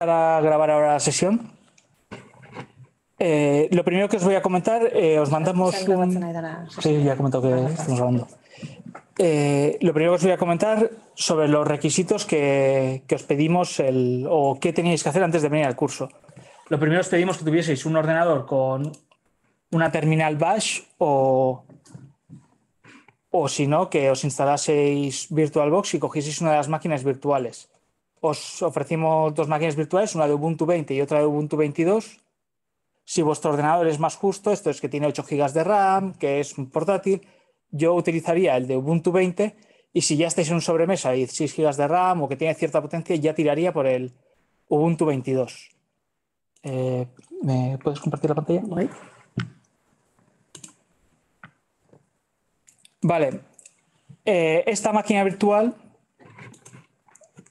para grabar ahora la sesión. Eh, lo primero que os voy a comentar, eh, os mandamos un... Sí, ya he que estamos grabando. Eh, lo primero que os voy a comentar sobre los requisitos que, os pedimos el, o qué teníais que hacer antes de venir al curso. Lo primero os pedimos que tuvieseis un ordenador con una terminal bash o, o si no, que os instalaseis VirtualBox y cogieseis una de las máquinas virtuales. Os ofrecimos dos máquinas virtuales, una de Ubuntu 20 y otra de Ubuntu 22. Si vuestro ordenador es más justo, esto es que tiene 8 GB de RAM, que es un portátil, yo utilizaría el de Ubuntu 20 y si ya estáis en un sobremesa y 6 GB de RAM o que tiene cierta potencia, ya tiraría por el Ubuntu 22. Eh, ¿Me puedes compartir la pantalla? Vale. esta máquina virtual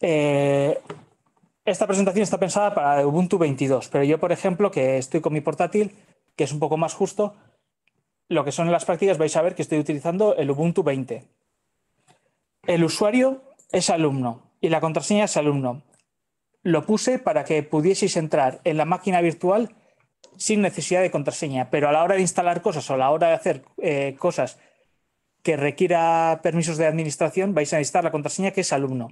eh, esta presentación está pensada para Ubuntu 22, pero yo, por ejemplo, que estoy con mi portátil, que es un poco más justo, lo que son las prácticas vais a ver que estoy utilizando el Ubuntu 20. El usuario es alumno y la contraseña es alumno. Lo puse para que pudieseis entrar en la máquina virtual sin necesidad de contraseña, pero a la hora de instalar cosas o a la hora de hacer eh, cosas que requiera permisos de administración, vais a necesitar la contraseña que es alumno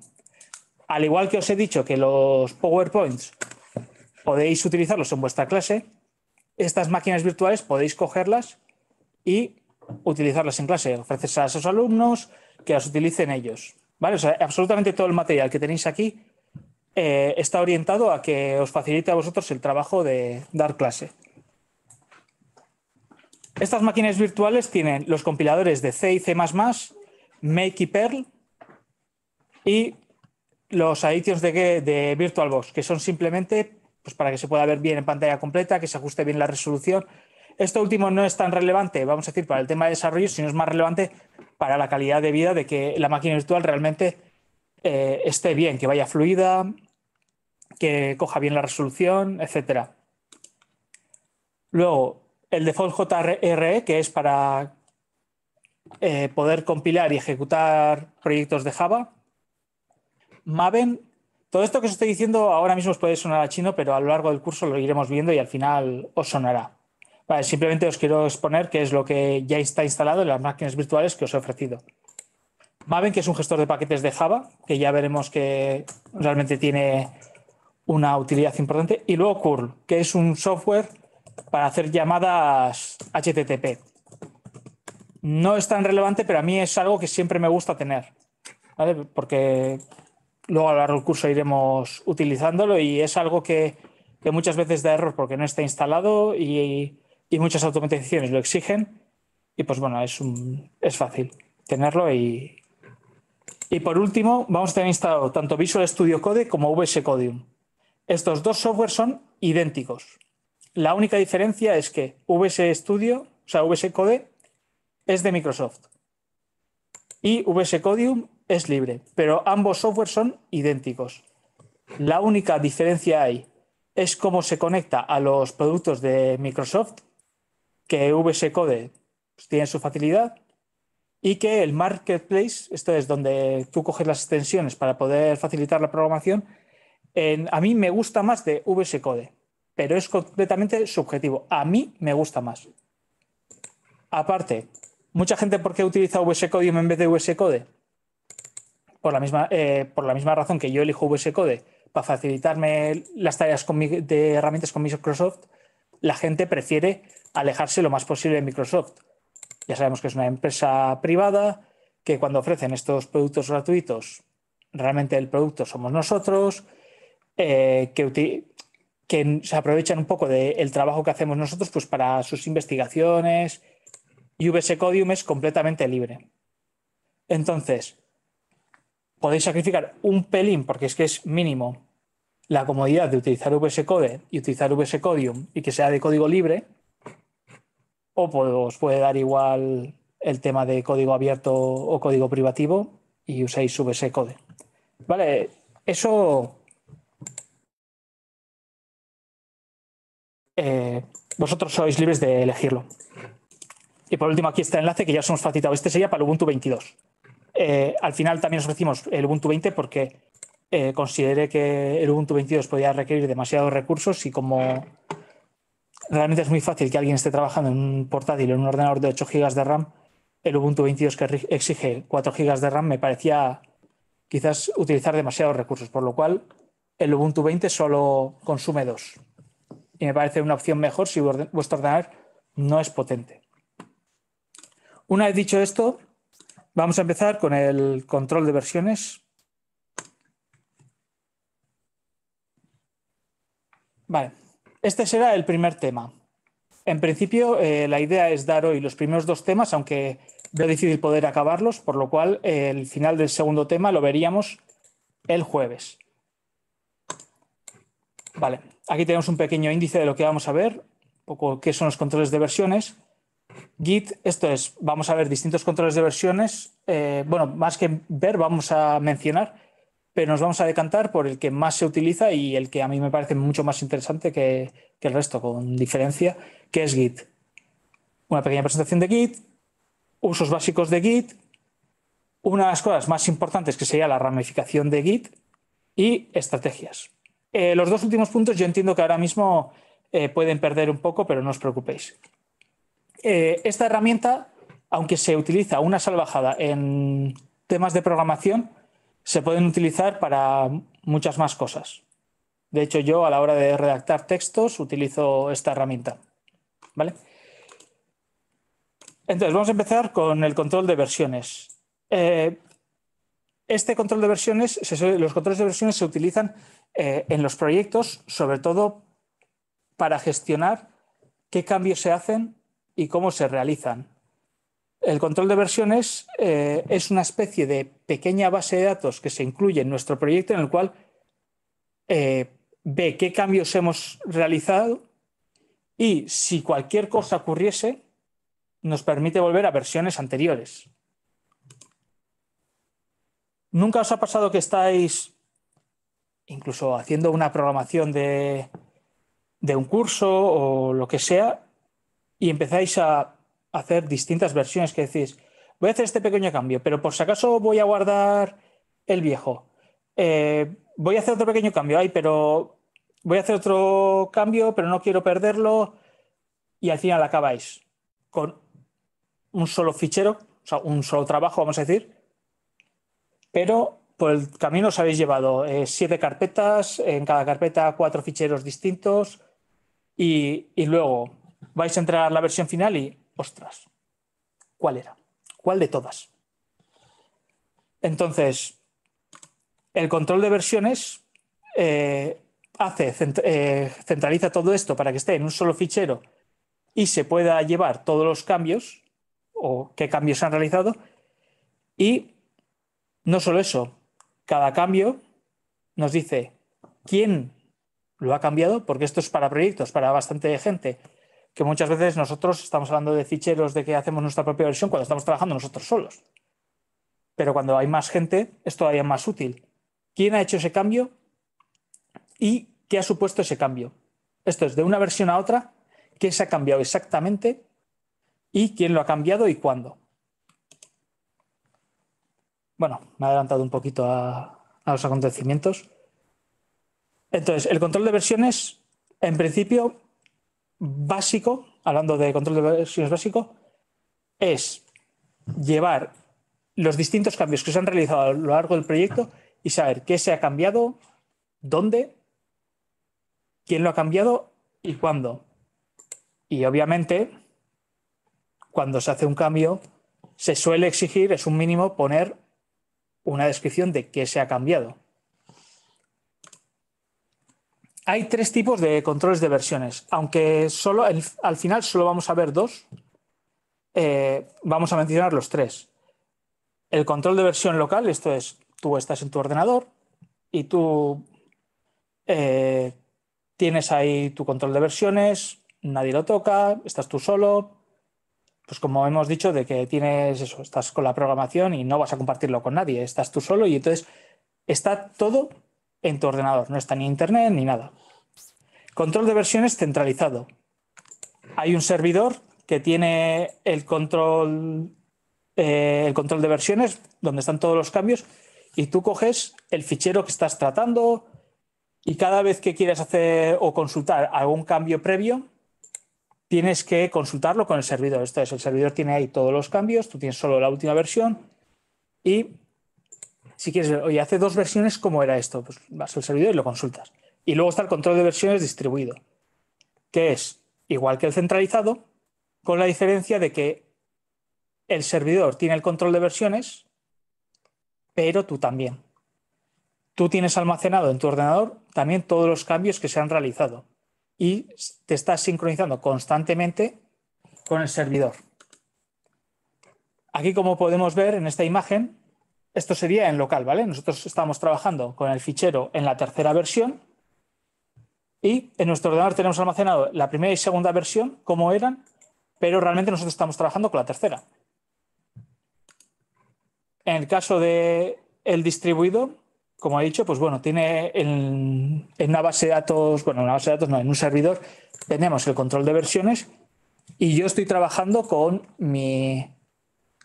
al igual que os he dicho que los PowerPoints podéis utilizarlos en vuestra clase, estas máquinas virtuales podéis cogerlas y utilizarlas en clase, ofrecerlas a sus alumnos, que las utilicen ellos. ¿Vale? absolutamente todo el material que tenéis aquí eh, está orientado a que os facilite a vosotros el trabajo de dar clase. Estas máquinas virtuales tienen los compiladores de C y C++, Make y Perl y los aditios de, VirtualBox, que son simplemente pues, para que se pueda ver bien en pantalla completa, que se ajuste bien la resolución. Esto último no es tan relevante, vamos a decir, para el tema de desarrollo, sino es más relevante para la calidad de vida de que la máquina virtual realmente eh, esté bien, que vaya fluida, que coja bien la resolución, etc. Luego, el default JRE, que es para eh, poder compilar y ejecutar proyectos de Java, Maven, todo esto que os estoy diciendo ahora mismo os puede sonar a chino, pero a lo largo del curso lo iremos viendo y al final os sonará. simplemente os quiero exponer qué es lo que ya está instalado en las máquinas virtuales que os he ofrecido. Maven, que es un gestor de paquetes de Java, que ya veremos que realmente tiene una utilidad importante. Y luego curl, que es un software para hacer llamadas HTTP. No es tan relevante, pero a mí es algo que siempre me gusta tener, porque luego a lo largo del curso iremos utilizándolo y es algo que, muchas veces da error porque no está instalado y, muchas automatizaciones lo exigen y pues bueno, es, es fácil tenerlo y, y por último vamos a tener instalado tanto Visual Studio Code como VS Codium. Estos dos softwares son idénticos. La única diferencia es que VS Studio, o VS Code es de Microsoft y VS Codium es libre, pero ambos software son idénticos. La única diferencia hay es cómo se conecta a los productos de Microsoft, que VS Code pues, tiene su facilidad, y que el marketplace, esto es donde tú coges las extensiones para poder facilitar la programación, en, a mí me gusta más de VS Code, pero es completamente subjetivo. A mí me gusta más. Aparte, mucha gente, ¿por qué utiliza VS Code en vez de VS Code? por la misma, eh, por la misma razón que yo elijo VS Code para facilitarme las tareas de herramientas con Microsoft, la gente prefiere alejarse lo más posible de Microsoft. Ya sabemos que es una empresa privada, que cuando ofrecen estos productos gratuitos, realmente el producto somos nosotros, eh, que, que, se aprovechan un poco del trabajo que hacemos nosotros pues, para sus investigaciones. Y VS Codium es completamente libre. Entonces, podéis sacrificar un pelín, porque es que es mínimo, la comodidad de utilizar VS-Code y utilizar VS-Codium y que sea de código libre, o pues, os puede dar igual el tema de código abierto o código privativo y uséis VS-Code. Vale, eso... Eh, vosotros sois libres de elegirlo. Y por último, aquí está el enlace que ya os hemos facilitado. Este sería para Ubuntu 22. Eh, al final también os ofrecimos el Ubuntu 20 porque eh, consideré que el Ubuntu 22 podía requerir demasiados recursos y como realmente es muy fácil que alguien esté trabajando en un portátil o en un ordenador de 8 GB de RAM, el Ubuntu 22 que exige 4 GB de RAM me parecía quizás utilizar demasiados recursos, por lo cual el Ubuntu 20 solo consume 2. Y me parece una opción mejor si vuestro ordenador no es potente. Una vez dicho esto, Vamos a empezar con el control de versiones. Vale, este será el primer tema. En principio, eh, la idea es dar hoy los primeros dos temas, aunque veo difícil poder acabarlos, por lo cual el final del segundo tema lo veríamos el jueves. Vale, aquí tenemos un pequeño índice de lo que vamos a ver, un poco qué son los controles de versiones. Git, esto es, vamos a ver distintos controles de versiones. Eh, bueno, más que ver, vamos a mencionar, pero nos vamos a decantar por el que más se utiliza y el que a mí me parece mucho más interesante que, el resto, con diferencia, que es Git. Una pequeña presentación de Git, usos básicos de Git, una de las cosas más importantes que sería la ramificación de Git y estrategias. Eh, los dos últimos puntos yo entiendo que ahora mismo eh, pueden perder un poco, pero no os preocupéis. Eh, esta herramienta, aunque se utiliza una salvajada en temas de programación, se pueden utilizar para muchas más cosas. De hecho, yo a la hora de redactar textos utilizo esta herramienta. ¿Vale? Entonces, vamos a empezar con el control de versiones. Eh, este control de versiones, los controles de versiones se utilizan eh, en los proyectos, sobre todo para gestionar qué cambios se hacen y cómo se realizan. El control de versiones eh, es una especie de pequeña base de datos que se incluye en nuestro proyecto en el cual eh, ve qué cambios hemos realizado y si cualquier cosa ocurriese, nos permite volver a versiones anteriores. ¿Nunca os ha pasado que estáis incluso haciendo una programación de un curso o lo que sea y empezáis a hacer distintas versiones que decís, voy a hacer este pequeño cambio, pero por si acaso voy a guardar el viejo. Eh, voy a hacer otro pequeño cambio, pero voy a hacer otro cambio, pero no quiero perderlo. Y al final acabáis con un solo fichero, o sea, un solo trabajo, vamos a decir. Pero por el camino os habéis llevado eh, siete carpetas, en cada carpeta cuatro ficheros distintos. y luego vais a a la versión final y, ostras, ¿cuál era? ¿Cuál de todas? Entonces, el control de versiones eh, hace, eh, centraliza todo esto para que esté en un solo fichero y se pueda llevar todos los cambios o qué cambios se han realizado. Y no solo eso, cada cambio nos dice quién lo ha cambiado, porque esto es para proyectos, para bastante gente que muchas veces nosotros estamos hablando de ficheros de que hacemos nuestra propia versión cuando estamos trabajando nosotros solos. Pero cuando hay más gente es todavía más útil. ¿Quién ha hecho ese cambio? ¿Y qué ha supuesto ese cambio? Esto es, de una versión a otra, ¿qué se ha cambiado exactamente? ¿Y quién lo ha cambiado y cuándo? Bueno, me he adelantado un poquito a, a los acontecimientos. Entonces, el control de versiones, en principio, básico, hablando de control de versiones básico, es llevar los distintos cambios que se han realizado a lo largo del proyecto y saber qué se ha cambiado, dónde, quién lo ha cambiado y cuándo. Y obviamente, cuando se hace un cambio, se suele exigir, es un mínimo, poner una descripción de qué se ha cambiado. Hay tres tipos de controles de versiones, aunque solo al final solo vamos a ver dos. Eh, vamos a mencionar los tres. El control de versión local, esto es, tú estás en tu ordenador y tú eh, tienes ahí tu control de versiones, nadie lo toca, estás tú solo. Pues como hemos dicho, de que tienes eso, estás con la programación y no vas a compartirlo con nadie, estás tú solo y entonces está todo en tu ordenador. No está ni internet ni nada. Control de versiones centralizado. Hay un servidor que tiene el control, eh, el control de versiones, donde están todos los cambios, y tú coges el fichero que estás tratando y cada vez que quieres hacer o consultar algún cambio previo, tienes que consultarlo con el servidor. Esto es, el servidor tiene ahí todos los cambios, tú tienes solo la última versión y si quieres ver, oye, hace dos versiones, ¿cómo era esto? Pues vas al servidor y lo consultas. Y luego está el control de versiones distribuido, que es igual que el centralizado, con la diferencia de que el servidor tiene el control de versiones, pero tú también. Tú tienes almacenado en tu ordenador también todos los cambios que se han realizado y te estás sincronizando constantemente con el servidor. Aquí, como podemos ver en esta imagen, esto sería en local, ¿vale? Nosotros estamos trabajando con el fichero en la tercera versión y en nuestro ordenador tenemos almacenado la primera y segunda versión, como eran, pero realmente nosotros estamos trabajando con la tercera. En el caso del el distribuidor, como he dicho, pues bueno, tiene en, una base de datos, bueno, en una base de datos no, en un servidor tenemos el control de versiones y yo estoy trabajando con mi,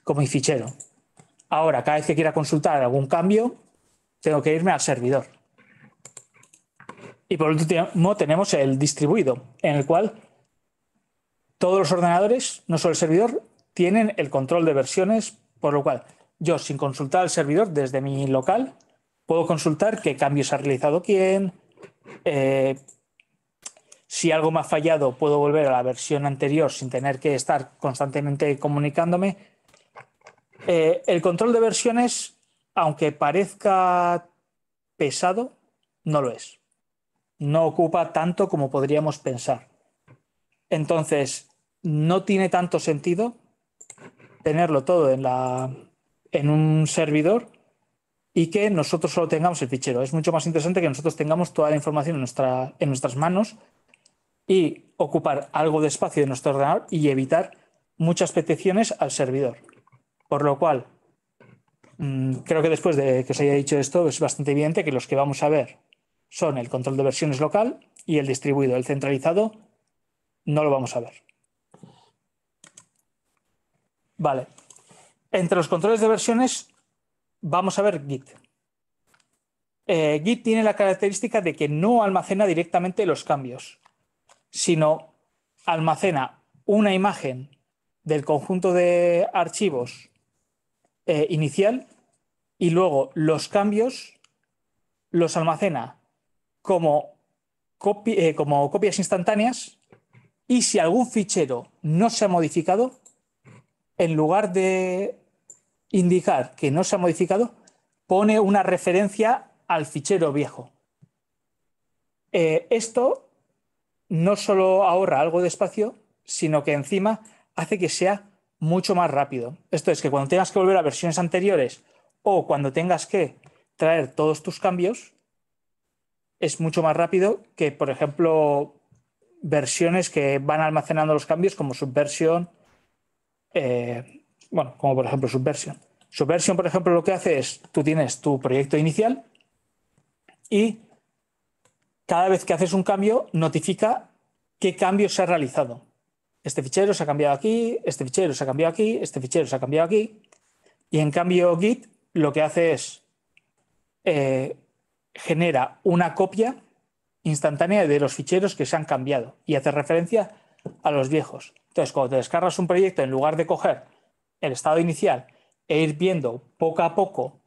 con mi fichero. Ahora, cada vez que quiera consultar algún cambio, tengo que irme al servidor. Y por último, tenemos el distribuido, en el cual todos los ordenadores, no solo el servidor, tienen el control de versiones, por lo cual yo, sin consultar al servidor desde mi local, puedo consultar qué cambios ha realizado quién, eh, si algo me ha fallado, puedo volver a la versión anterior sin tener que estar constantemente comunicándome eh, el control de versiones, aunque parezca pesado, no lo es. No ocupa tanto como podríamos pensar. Entonces, no tiene tanto sentido tenerlo todo en, un servidor y que nosotros solo tengamos el fichero. Es mucho más interesante que nosotros tengamos toda la información en, en nuestras manos y ocupar algo de espacio de nuestro ordenador y evitar muchas peticiones al servidor. Por lo cual, mm, creo que después de que os haya dicho esto, es bastante evidente que los que vamos a ver son el control de versiones local y el distribuido. El centralizado no lo vamos a ver. Vale. Entre los controles de versiones vamos a ver Git. Eh, Git tiene la característica de que no almacena directamente los cambios, sino almacena una imagen del conjunto de archivos eh, inicial y luego los cambios los almacena eh, como, copias instantáneas y si algún fichero no se ha modificado, en lugar de indicar que no se ha modificado, pone una referencia al fichero viejo. Eh, esto no solo ahorra algo de espacio, sino que encima hace que sea mucho más rápido. Esto es que cuando tengas que volver a versiones anteriores o cuando tengas que traer todos tus cambios, es mucho más rápido que, por ejemplo, versiones que van almacenando los cambios como subversión, eh, bueno, como por ejemplo subversión. Subversión, por ejemplo, lo que hace es, tú tienes tu proyecto inicial y cada vez que haces un cambio, notifica qué cambio se ha realizado este fichero se ha cambiado aquí, este fichero se ha cambiado aquí, este fichero se ha cambiado aquí. Y en cambio Git lo que hace es eh, genera una copia instantánea de los ficheros que se han cambiado y hace referencia a los viejos. Entonces, cuando te descargas un proyecto, en lugar de coger el estado inicial e ir viendo poco a poco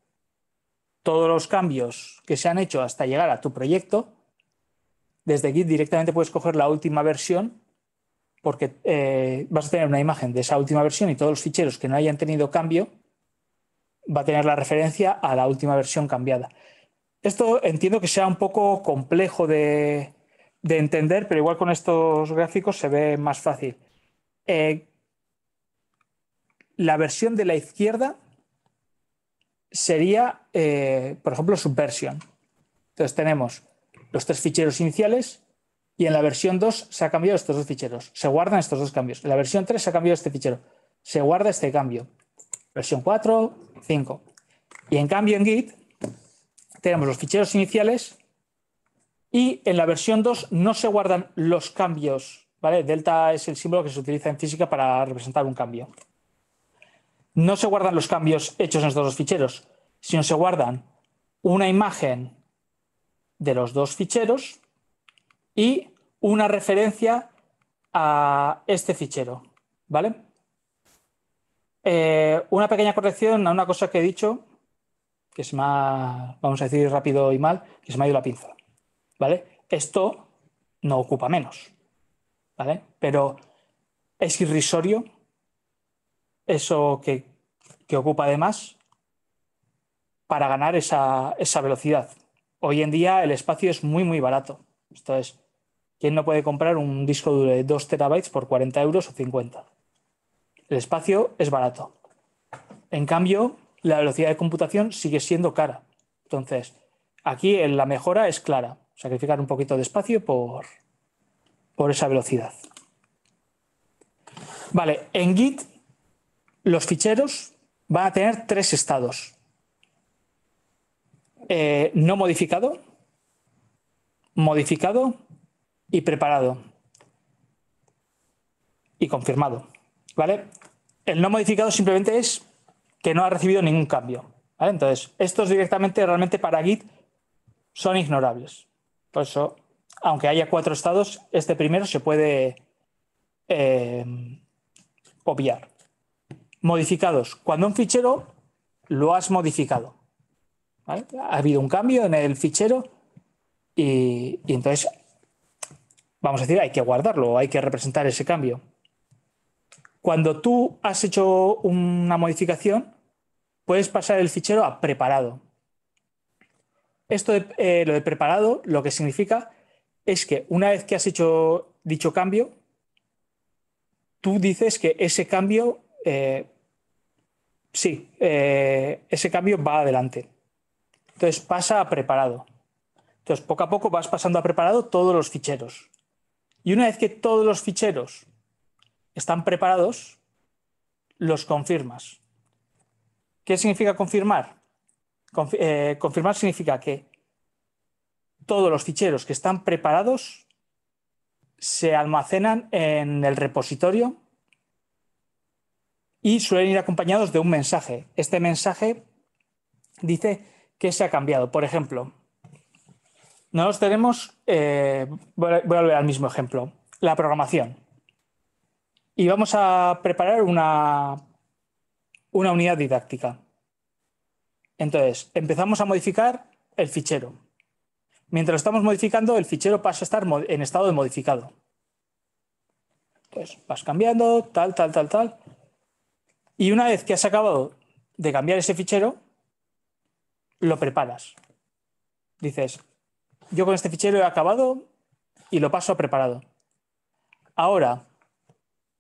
todos los cambios que se han hecho hasta llegar a tu proyecto, desde Git directamente puedes coger la última versión porque eh, vas a tener una imagen de esa última versión y todos los ficheros que no hayan tenido cambio va a tener la referencia a la última versión cambiada. Esto entiendo que sea un poco complejo de, entender, pero igual con estos gráficos se ve más fácil. Eh, la versión de la izquierda sería, eh, por ejemplo, subversión. Entonces tenemos los tres ficheros iniciales, y en la versión 2 se ha cambiado estos dos ficheros. Se guardan estos dos cambios. En la versión 3 se ha cambiado este fichero. Se guarda este cambio. Versión 4, 5. Y en cambio en Git tenemos los ficheros iniciales y en la versión 2 no se guardan los cambios. ¿vale? Delta es el símbolo que se utiliza en física para representar un cambio. No se guardan los cambios hechos en estos dos ficheros, sino se guardan una imagen de los dos ficheros y una referencia a este fichero, ¿vale? Eh, una pequeña corrección a una cosa que he dicho, que es más, vamos a decir rápido y mal, que se me ha ido la pinza, ¿vale? Esto no ocupa menos, ¿vale? Pero es irrisorio eso que, que ocupa además para ganar esa, esa velocidad. Hoy en día el espacio es muy, muy barato. Esto es, ¿Quién no puede comprar un disco duro de 2 terabytes por 40 euros o 50? El espacio es barato. En cambio, la velocidad de computación sigue siendo cara. Entonces, aquí la mejora es clara. Sacrificar un poquito de espacio por, por esa velocidad. Vale, en Git los ficheros van a tener tres estados. Eh, no modificado, modificado y preparado y confirmado. ¿Vale? El no modificado simplemente es que no ha recibido ningún cambio. Entonces, estos directamente realmente para Git son ignorables. Por eso, aunque haya cuatro estados, este primero se puede eh, obviar. Modificados. Cuando un fichero lo has modificado. Ha habido un cambio en el fichero y entonces vamos a decir, hay que guardarlo, hay que representar ese cambio. Cuando tú has hecho una modificación, puedes pasar el fichero a preparado. Esto eh, lo de preparado, lo que significa es que una vez que has hecho dicho cambio, tú dices que ese cambio, eh, sí, eh, ese cambio va adelante. Entonces pasa a preparado. Entonces poco a poco vas pasando a preparado todos los ficheros. Y una vez que todos los ficheros están preparados, los confirmas. ¿Qué significa confirmar? Eh, confirmar significa que todos los ficheros que están preparados se almacenan en el repositorio y suelen ir acompañados de un mensaje. Este mensaje dice que se ha cambiado. Por ejemplo, los tenemos, eh, voy a volver al mismo ejemplo, la programación. Y vamos a preparar una, una unidad didáctica. Entonces, empezamos a modificar el fichero. Mientras lo estamos modificando, el fichero pasa a estar en estado de modificado. Entonces, vas cambiando, tal, tal, tal, tal. Y una vez que has acabado de cambiar ese fichero, lo preparas. Dices, yo con este fichero he acabado y lo paso a preparado. Ahora,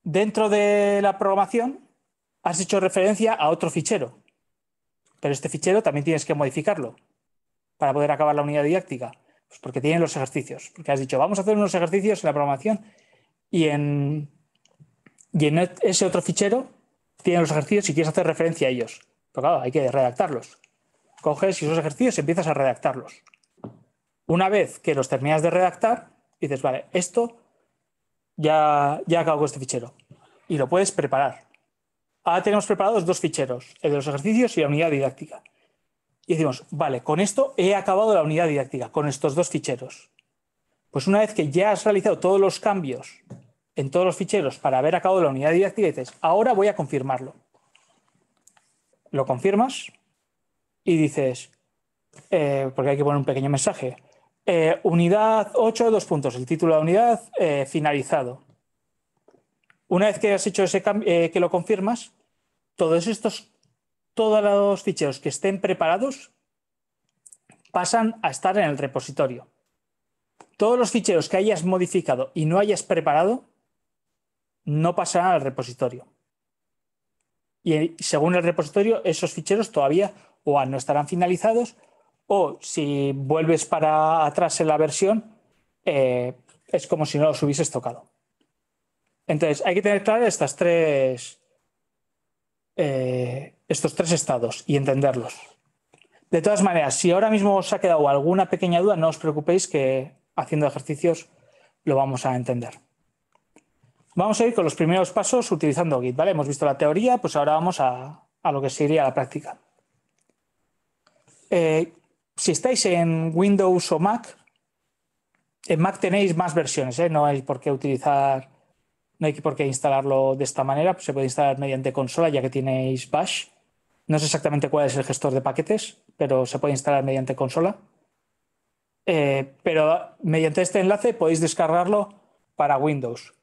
dentro de la programación, has hecho referencia a otro fichero, pero este fichero también tienes que modificarlo para poder acabar la unidad didáctica, pues porque tienen los ejercicios, porque has dicho, vamos a hacer unos ejercicios en la programación y en, ese otro fichero tienen los ejercicios y quieres hacer referencia a ellos. Pero claro, hay que redactarlos. Coges esos ejercicios y empiezas a redactarlos. Una vez que los terminas de redactar, dices, vale, esto ya, ya acabo con este fichero. Y lo puedes preparar. Ahora tenemos preparados dos ficheros, el de los ejercicios y la unidad didáctica. Y decimos, vale, con esto he acabado la unidad didáctica, con estos dos ficheros. Pues una vez que ya has realizado todos los cambios en todos los ficheros para haber acabado la unidad didáctica, dices, ahora voy a confirmarlo. Lo confirmas y dices, eh, porque hay que poner un pequeño mensaje, eh, unidad 8, dos puntos, el título de la unidad eh, finalizado. Una vez que has hecho ese eh, que lo confirmas, todos estos, todos los ficheros que estén preparados pasan a estar en el repositorio. Todos los ficheros que hayas modificado y no hayas preparado no pasarán al repositorio. Y según el repositorio, esos ficheros todavía o no estarán finalizados o si vuelves para atrás en la versión, eh, es como si no los hubieses tocado. Entonces, hay que tener claras estas tres, eh, estos tres estados y entenderlos. De todas maneras, si ahora mismo os ha quedado alguna pequeña duda, no os preocupéis que haciendo ejercicios lo vamos a entender. Vamos a ir con los primeros pasos utilizando Git, ¿vale? Hemos visto la teoría, pues ahora vamos a, lo que sería la práctica. Eh, si estáis en Windows o Mac, en Mac tenéis más versiones, ¿eh? no hay por qué utilizar, no hay por qué instalarlo de esta manera, pues se puede instalar mediante consola ya que tenéis Bash. No sé exactamente cuál es el gestor de paquetes, pero se puede instalar mediante consola. Eh, pero mediante este enlace podéis descargarlo para Windows,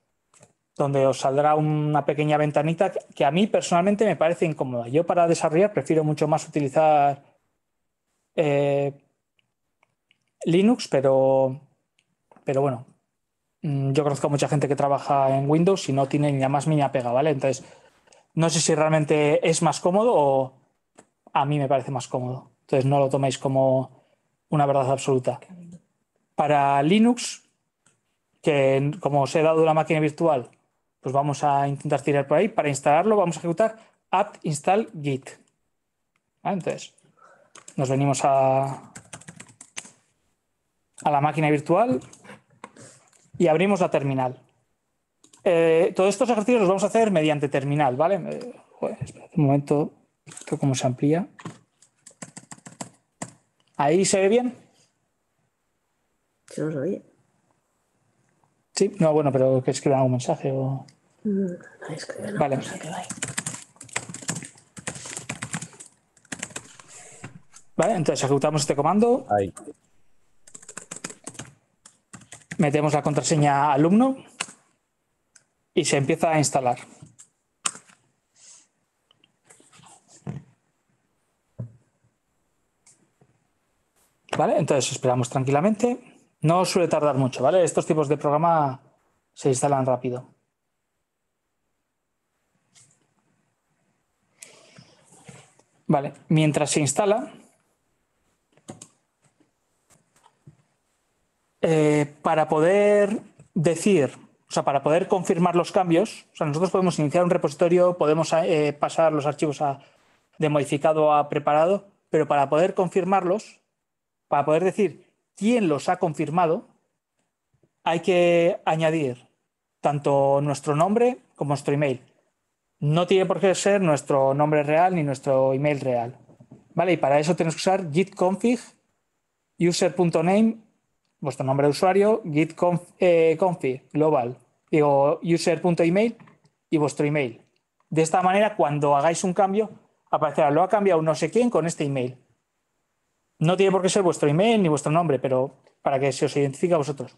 donde os saldrá una pequeña ventanita que a mí personalmente me parece incómoda. Yo para desarrollar prefiero mucho más utilizar eh, Linux, pero, pero bueno, mm, yo conozco a mucha gente que trabaja en Windows y no tiene ya más mínima pega, ¿vale? Entonces, no sé si realmente es más cómodo o a mí me parece más cómodo. Entonces, no lo toméis como una verdad absoluta. Para Linux, que como os he dado la máquina virtual, pues vamos a intentar tirar por ahí. Para instalarlo, vamos a ejecutar apt install git. Entonces, nos venimos a, a la máquina virtual y abrimos la terminal. Eh, todos estos ejercicios los vamos a hacer mediante terminal, ¿vale? Eh, un momento, esto cómo se amplía. ¿Ahí se ve bien? Se nos oye. Sí, no, bueno, pero que escriban un mensaje o... Mm, vale. entonces ejecutamos este comando. Metemos la contraseña alumno y se empieza a instalar. Vale, entonces esperamos tranquilamente. No suele tardar mucho, ¿vale? Estos tipos de programa se instalan rápido. Vale, mientras se instala, Eh, para poder decir, o sea, para poder confirmar los cambios, o sea, nosotros podemos iniciar un repositorio, podemos eh, pasar los archivos de modificado a preparado, pero para poder confirmarlos, para poder decir quién los ha confirmado, hay que añadir tanto nuestro nombre como nuestro email. No tiene por qué ser nuestro nombre real ni nuestro email real. ¿Vale? Y para eso tenemos que usar git config user.name vuestro nombre de usuario, git eh, config global, digo user.email y vuestro email. De esta manera, cuando hagáis un cambio, aparecerá, lo ha cambiado no sé quién con este email. No tiene por qué ser vuestro email ni vuestro nombre, pero para que se os identifique a vosotros.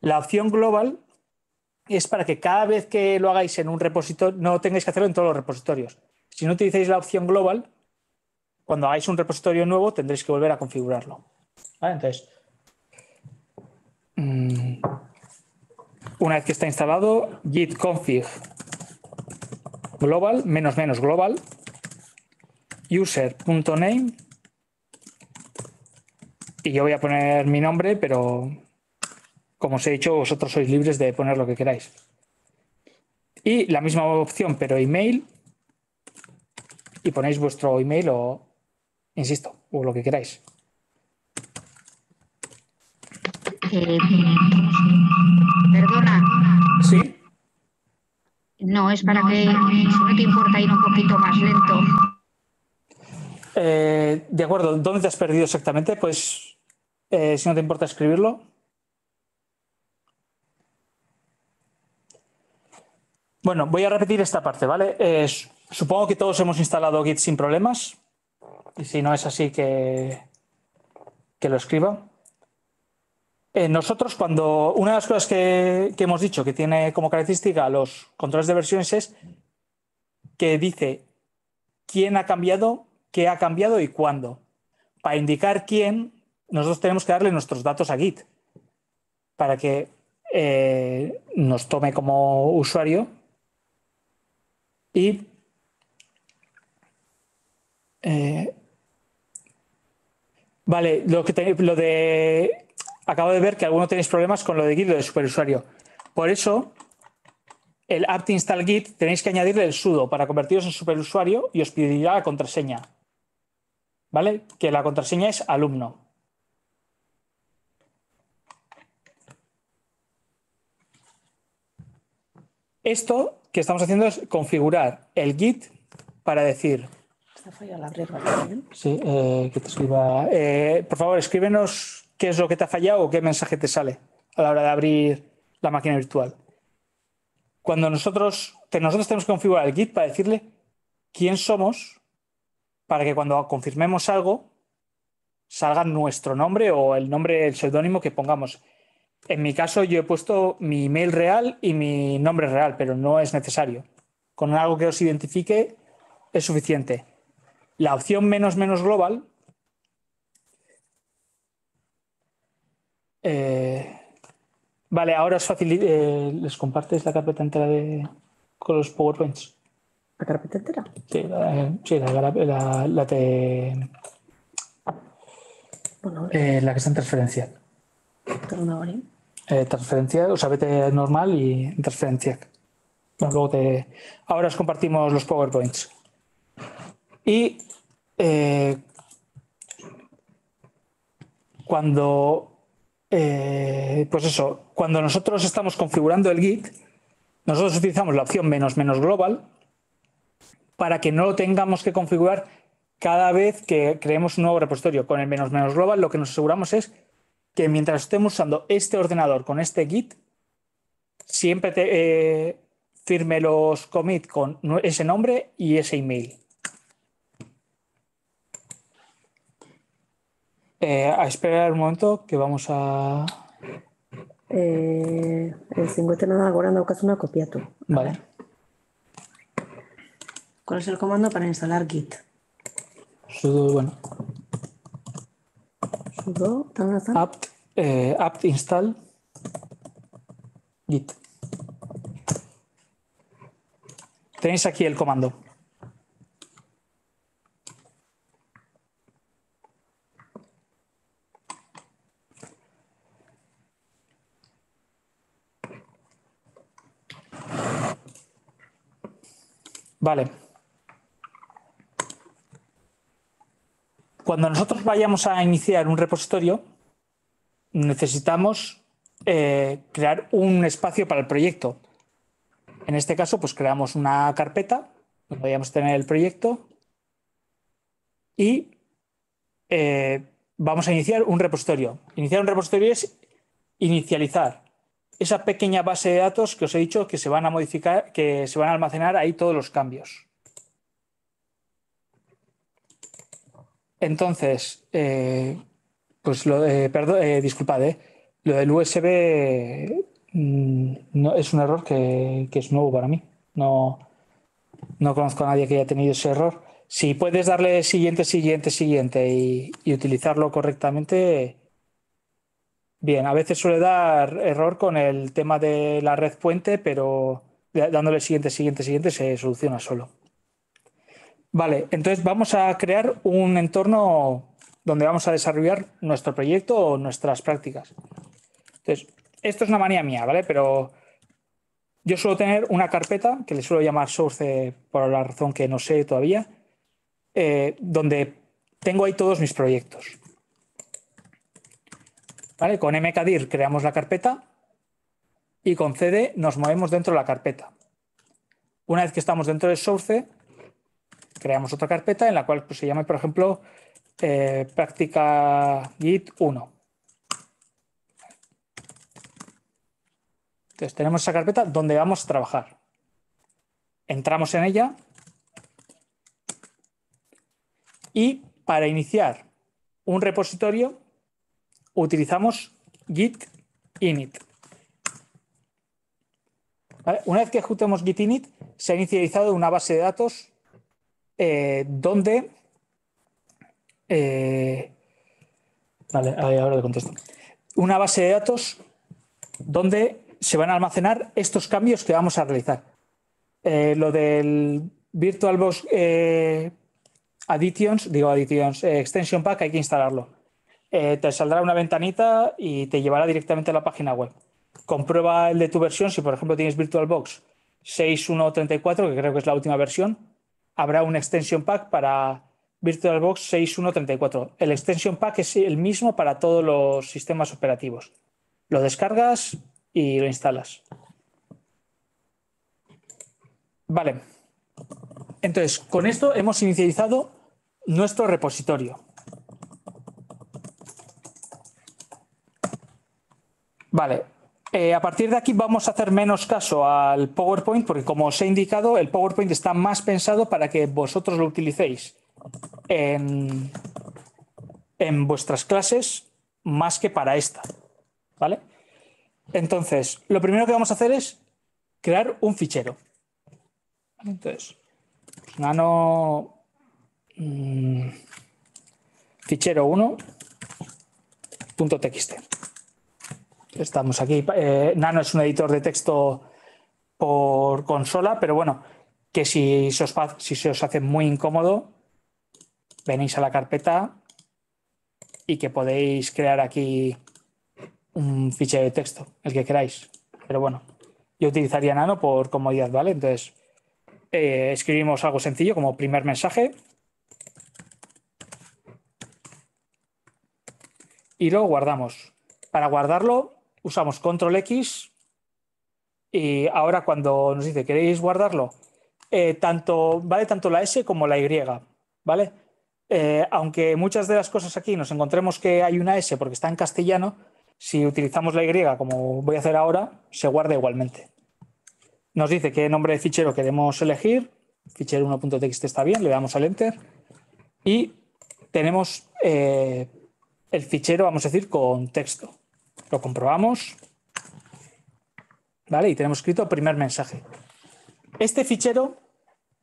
La opción global es para que cada vez que lo hagáis en un repositorio, no tengáis que hacerlo en todos los repositorios. Si no utilizáis la opción global, cuando hagáis un repositorio nuevo tendréis que volver a configurarlo. Entonces, Mm. una vez que está instalado, git config global, menos menos global, user.name, y yo voy a poner mi nombre, pero como os he dicho, vosotros sois libres de poner lo que queráis. Y la misma opción, pero email, y ponéis vuestro email o, insisto, o lo que queráis. perdona. ¿Sí? No, es para que, no te importa, ir un poquito más lento. Eh, de acuerdo, ¿dónde te has perdido exactamente? Pues, eh, si no te importa escribirlo. Bueno, voy a repetir esta parte, ¿vale? Eh, supongo que todos hemos instalado Git sin problemas. Y si no es así, que, que lo escriba. Eh, nosotros cuando una de las cosas que, hemos dicho que tiene como característica los controles de versiones es que dice quién ha cambiado, qué ha cambiado y cuándo. Para indicar quién, nosotros tenemos que darle nuestros datos a Git para que eh, nos tome como usuario y eh, vale, lo, que lo de acabo de ver que alguno tenéis problemas con lo de Git, lo de superusuario. Por eso, el apt install git tenéis que añadirle el sudo para convertiros en superusuario y os pedirá la contraseña. ¿Vale? Que la contraseña es alumno. Esto que estamos haciendo es configurar el git para decir. Está fallando la ¿eh? Sí, eh, que te escriba. Eh, por favor, escríbenos qué es lo que te ha fallado o qué mensaje te sale a la hora de abrir la máquina virtual. Cuando nosotros, que nosotros tenemos que configurar el Git para decirle quién somos para que cuando confirmemos algo salga nuestro nombre o el nombre, el seudónimo que pongamos. En mi caso yo he puesto mi email real y mi nombre real, pero no es necesario. Con algo que os identifique es suficiente. La opción menos menos global Eh, vale, ahora es fácil. Eh, ¿Les compartes la carpeta entera de, con los PowerPoints? ¿La carpeta entera? Sí, la, eh, la, la, que está en transferencia. transferencia, o sea, vete normal y transferencia. luego te, ahora os compartimos los PowerPoints. Y cuando eh, pues eso, cuando nosotros estamos configurando el Git, nosotros utilizamos la opción menos menos global para que no lo tengamos que configurar cada vez que creemos un nuevo repositorio. Con el menos menos global lo que nos aseguramos es que mientras estemos usando este ordenador con este Git, siempre eh, firme los commit con ese nombre y ese email. Eh, a esperar un momento que vamos a. Eh, el 59 una copia tú Vale. ¿Cuál es el comando para instalar Git? Sudo, bueno. Sudo, apt, eh, apt install Git. Tenéis aquí el comando. Vale. Cuando nosotros vayamos a iniciar un repositorio, necesitamos eh, crear un espacio para el proyecto. En este caso, pues creamos una carpeta donde vayamos a tener el proyecto y eh, vamos a iniciar un repositorio. Iniciar un repositorio es inicializar esa pequeña base de datos que os he dicho que se van a modificar, que se van a almacenar ahí todos los cambios. Entonces, eh, pues lo de, eh, perdón, eh, disculpad, lo del USB mm, no, es un error que, es nuevo para mí. No, no conozco a nadie que haya tenido ese error. Si puedes darle siguiente, siguiente, siguiente y utilizarlo correctamente, Bien, a veces suele dar error con el tema de la red puente, pero dándole siguiente, siguiente, siguiente se soluciona solo. Vale, entonces vamos a crear un entorno donde vamos a desarrollar nuestro proyecto o nuestras prácticas. Entonces, esto es una manía mía, ¿vale? Pero yo suelo tener una carpeta que le suelo llamar source por la razón que no sé todavía, eh, donde tengo ahí todos mis proyectos. Con mkdir creamos la carpeta y con cd nos movemos dentro de la carpeta. Una vez que estamos dentro de source, creamos otra carpeta en la cual pues, se llama, por ejemplo, eh, práctica git 1. Entonces tenemos esa carpeta donde vamos a trabajar. Entramos en ella y para iniciar un repositorio utilizamos git init. Una vez que ejecutemos git init, se ha inicializado una base de datos eh, donde... Eh, vale, ahora le contesto. Una base de datos donde se van a almacenar estos cambios que vamos a realizar. Eh, lo del VirtualBox Additions, digo Additions, Extension Pack, hay que instalarlo. Eh, te saldrá una ventanita y te llevará directamente a la página web. Comprueba el de tu versión, si por ejemplo tienes VirtualBox 6.1.34, que creo que es la última versión, habrá un extension pack para VirtualBox 6.1.34. El extension pack es el mismo para todos los sistemas operativos. Lo descargas y lo instalas. Vale. Entonces, con esto hemos inicializado nuestro repositorio. Vale. Eh, a partir de aquí vamos a hacer menos caso al PowerPoint porque como os he indicado, el PowerPoint está más pensado para que vosotros lo utilicéis en, vuestras clases más que para esta. ¿Vale? Entonces, lo primero que vamos a hacer es crear un fichero. Entonces, nano mm, fichero 1.txt. Estamos aquí. Eh, Nano es un editor de texto por consola, pero bueno, que si se os, hace muy incómodo, venís a la carpeta y que podéis crear aquí un fichero de texto, el que queráis. Pero bueno, yo utilizaría Nano por comodidad, ¿vale? Entonces, eh, escribimos algo sencillo como primer mensaje. Y lo guardamos. Para guardarlo, usamos control X y ahora cuando nos dice queréis guardarlo, eh, tanto, vale tanto la S como la Y, ¿vale? Eh, aunque muchas de las cosas aquí nos encontremos que hay una S porque está en castellano, si utilizamos la Y como voy a hacer ahora, se guarda igualmente. Nos dice qué nombre de fichero queremos elegir. Fichero 1.txt está bien, le damos al enter. Y tenemos eh, el fichero, vamos a decir, con texto. Lo comprobamos. ¿Vale? Y tenemos escrito primer mensaje. Este fichero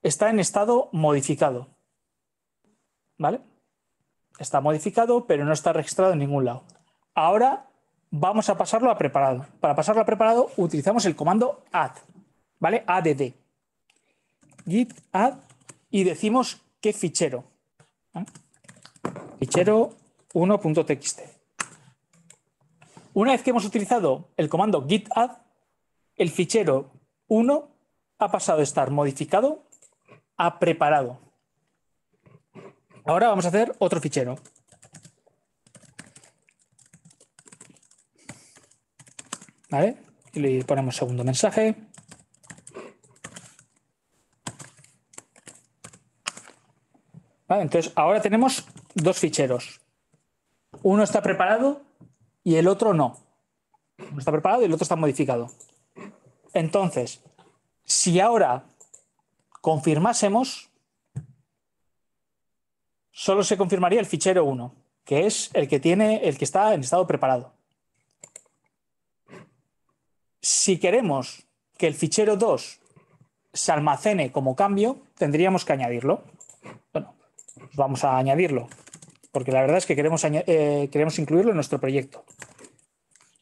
está en estado modificado. ¿Vale? Está modificado, pero no está registrado en ningún lado. Ahora vamos a pasarlo a preparado. Para pasarlo a preparado utilizamos el comando add, ¿vale? add. git add y decimos qué fichero. ¿eh? Fichero 1.txt. Una vez que hemos utilizado el comando git add, el fichero 1 ha pasado de estar modificado a preparado. Ahora vamos a hacer otro fichero. Y le ponemos segundo mensaje. Entonces, ahora tenemos dos ficheros. Uno está preparado y el otro no. Uno está preparado y el otro está modificado. Entonces, si ahora confirmásemos, solo se confirmaría el fichero 1, que es el que tiene, el que está en estado preparado. Si queremos que el fichero 2 se almacene como cambio, tendríamos que añadirlo. Bueno, pues vamos a añadirlo porque la verdad es que queremos, eh, queremos incluirlo en nuestro proyecto.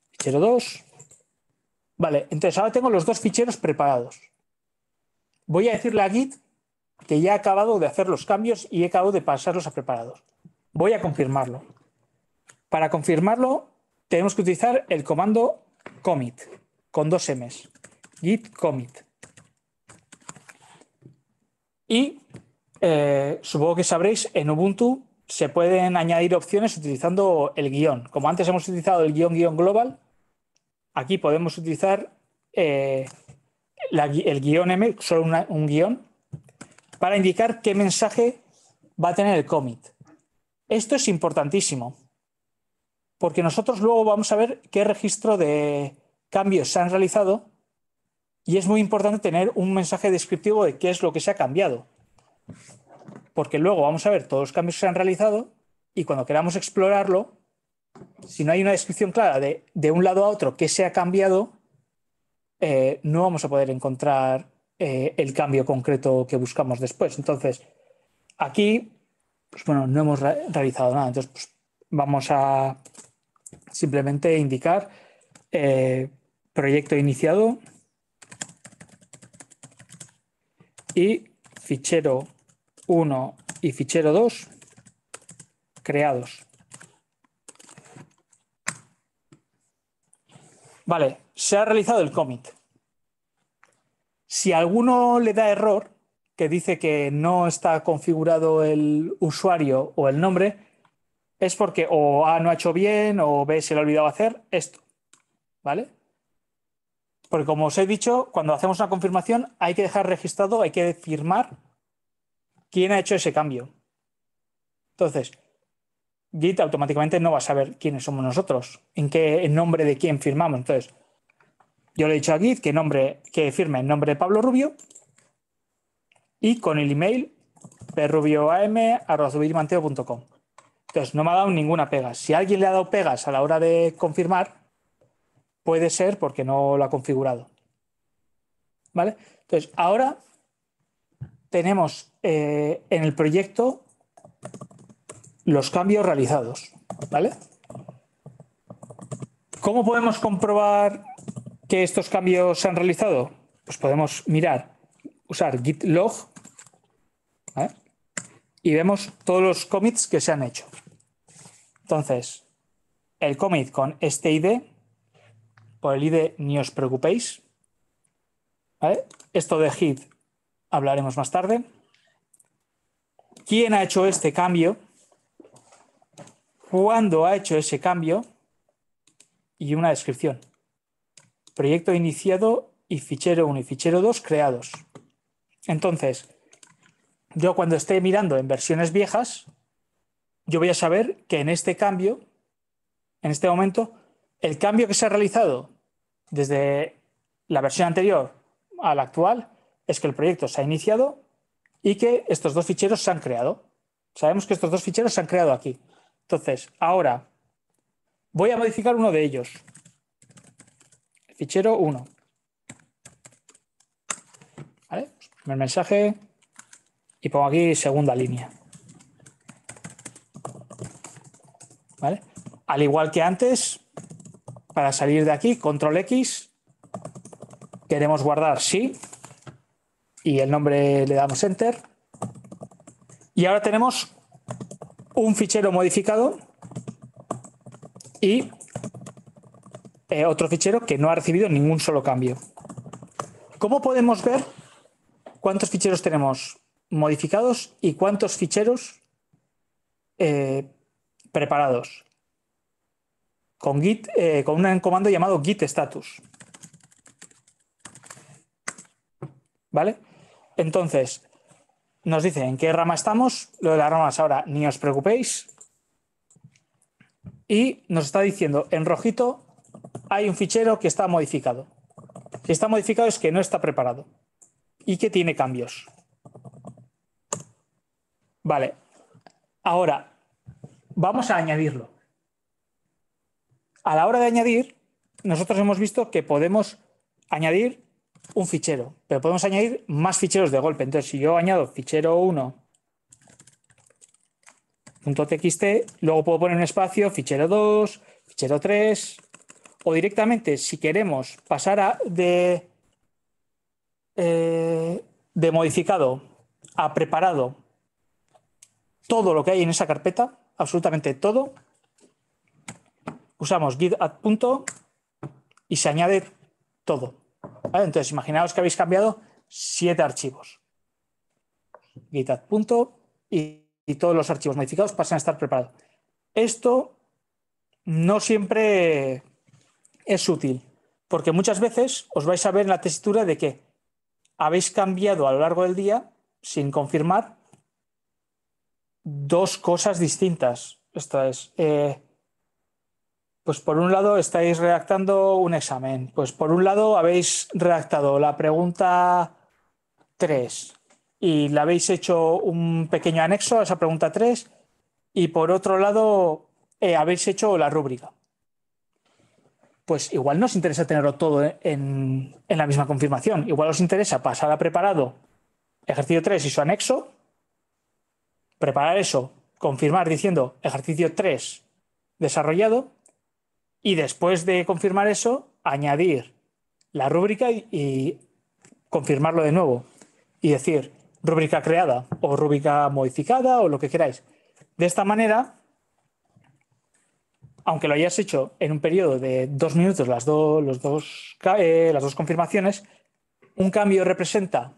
Fichero 2. Vale, entonces ahora tengo los dos ficheros preparados. Voy a decirle a Git que ya he acabado de hacer los cambios y he acabado de pasarlos a preparados. Voy a confirmarlo. Para confirmarlo tenemos que utilizar el comando commit con dos M's. Git commit. Y eh, supongo que sabréis en Ubuntu se pueden añadir opciones utilizando el guión. Como antes hemos utilizado el guión guión global, aquí podemos utilizar eh, el guión M, solo un guión, para indicar qué mensaje va a tener el commit. Esto es importantísimo, porque nosotros luego vamos a ver qué registro de cambios se han realizado y es muy importante tener un mensaje descriptivo de qué es lo que se ha cambiado porque luego vamos a ver todos los cambios que se han realizado y cuando queramos explorarlo, si no hay una descripción clara de, un lado a otro qué se ha cambiado, eh, no vamos a poder encontrar eh, el cambio concreto que buscamos después. Entonces, aquí, pues bueno, no hemos realizado nada. Entonces, pues, vamos a simplemente indicar eh, proyecto iniciado y fichero 1 y fichero 2 creados. Vale, se ha realizado el commit. Si alguno le da error, que dice que no está configurado el usuario o el nombre, es porque o A no ha hecho bien o B se le ha olvidado hacer esto. ¿Vale? Porque como os he dicho, cuando hacemos una confirmación hay que dejar registrado, hay que firmar quién ha hecho ese cambio. Entonces, Git automáticamente no va a saber quiénes somos nosotros, en qué en nombre de quién firmamos. Entonces, yo le he dicho a Git que, nombre, que firme en nombre de Pablo Rubio y con el email perrubioam.com. Entonces, no me ha dado ninguna pega. Si alguien le ha dado pegas a la hora de confirmar, puede ser porque no lo ha configurado. ¿Vale? Entonces, ahora tenemos eh, en el proyecto los cambios realizados. ¿vale? ¿Cómo podemos comprobar que estos cambios se han realizado? Pues podemos mirar, usar git log y vemos todos los commits que se han hecho. Entonces, el commit con este ID, por el ID ni os preocupéis. ¿vale? Esto de git hablaremos más tarde quién ha hecho este cambio, cuándo ha hecho ese cambio y una descripción. Proyecto iniciado y fichero 1 y fichero 2 creados. Entonces, yo cuando esté mirando en versiones viejas, yo voy a saber que en este cambio, en este momento, el cambio que se ha realizado desde la versión anterior a la actual es que el proyecto se ha iniciado y que estos dos ficheros se han creado. Sabemos que estos dos ficheros se han creado aquí. Entonces, ahora voy a modificar uno de ellos. Fichero 1. ¿Vale? Pues primer mensaje y pongo aquí segunda línea. ¿Vale? Al igual que antes, para salir de aquí, control X, queremos guardar sí y el nombre le damos enter. Y ahora tenemos un fichero modificado y eh, otro fichero que no ha recibido ningún solo cambio. ¿Cómo podemos ver cuántos ficheros tenemos modificados y cuántos ficheros eh, preparados? Con, git, eh, con un comando llamado git status. ¿Vale? Entonces, nos dice en qué rama estamos, lo de las ramas ahora, ni os preocupéis. Y nos está diciendo, en rojito hay un fichero que está modificado. Si está modificado es que no está preparado y que tiene cambios. Vale, ahora vamos a añadirlo. A la hora de añadir, nosotros hemos visto que podemos añadir un fichero, pero podemos añadir más ficheros de golpe. Entonces, si yo añado fichero 1 .txt, luego puedo poner un espacio, fichero 2, fichero 3, o directamente, si queremos pasar a de, eh, de modificado a preparado todo lo que hay en esa carpeta, absolutamente todo, usamos git add punto y se añade todo. Entonces, imaginaos que habéis cambiado siete archivos. GitHub punto y, todos los archivos modificados pasan a estar preparados. Esto no siempre es útil, porque muchas veces os vais a ver en la textura de que habéis cambiado a lo largo del día, sin confirmar, dos cosas distintas. Esta es. Eh, pues por un lado estáis redactando un examen. Pues por un lado habéis redactado la pregunta 3 y le habéis hecho un pequeño anexo a esa pregunta 3 y por otro lado eh, habéis hecho la rúbrica. Pues igual no os interesa tenerlo todo en, en la misma confirmación. Igual os interesa pasar a preparado ejercicio 3 y su anexo, preparar eso, confirmar diciendo ejercicio 3 desarrollado y después de confirmar eso, añadir la rúbrica y, confirmarlo de nuevo. Y decir rúbrica creada o rúbrica modificada o lo que queráis. De esta manera, aunque lo hayas hecho en un periodo de dos minutos las, dos, eh, las dos confirmaciones, un cambio representa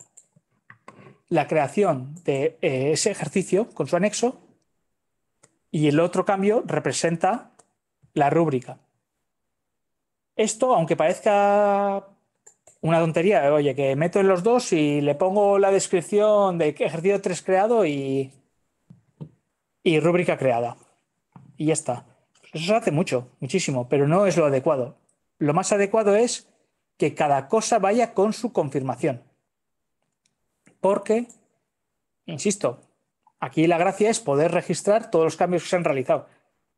la creación de eh, ese ejercicio con su anexo y el otro cambio representa la rúbrica. Esto, aunque parezca una tontería, oye, que meto en los dos y le pongo la descripción de ejercicio 3 creado y, y rúbrica creada. Y ya está. Pues eso se hace mucho, muchísimo, pero no es lo adecuado. Lo más adecuado es que cada cosa vaya con su confirmación. Porque, insisto, aquí la gracia es poder registrar todos los cambios que se han realizado.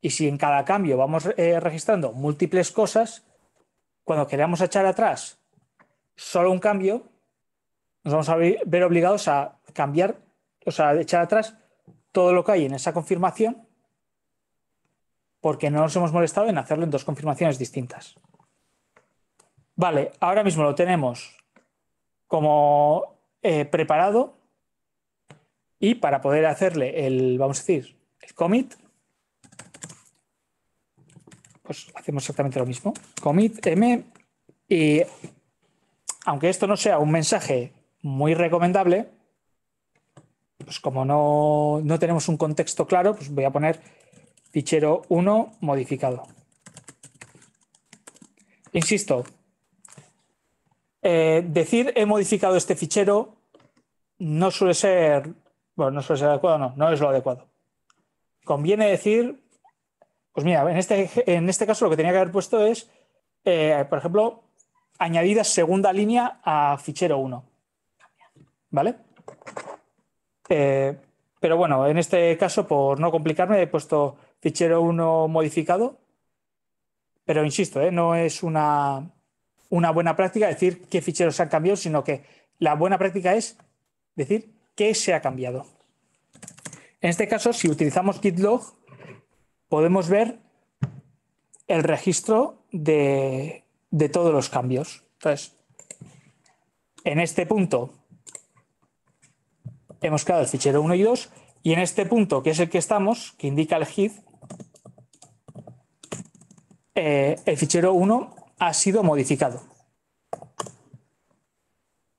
Y si en cada cambio vamos eh, registrando múltiples cosas, cuando queramos echar atrás solo un cambio, nos vamos a ver obligados a cambiar, o sea, a echar atrás todo lo que hay en esa confirmación porque no nos hemos molestado en hacerlo en dos confirmaciones distintas. Vale, ahora mismo lo tenemos como eh, preparado y para poder hacerle el, vamos a decir, el commit, pues hacemos exactamente lo mismo. Commit M y aunque esto no sea un mensaje muy recomendable, pues como no, tenemos un contexto claro, pues voy a poner fichero 1 modificado. Insisto, eh, decir he modificado este fichero no suele ser, bueno, no suele ser adecuado, no, no es lo adecuado. Conviene decir pues mira, en este, en este caso lo que tenía que haber puesto es, eh, por ejemplo, añadida segunda línea a fichero 1. ¿Vale? Eh, pero bueno, en este caso, por no complicarme, he puesto fichero 1 modificado. Pero insisto, eh, no es una, buena práctica decir qué ficheros se han cambiado, sino que la buena práctica es decir qué se ha cambiado. En este caso, si utilizamos git log, podemos ver el registro de, todos los cambios. Entonces, en este punto hemos creado el fichero 1 y 2 y en este punto, que es el que estamos, que indica el hit eh, el fichero 1 ha sido modificado.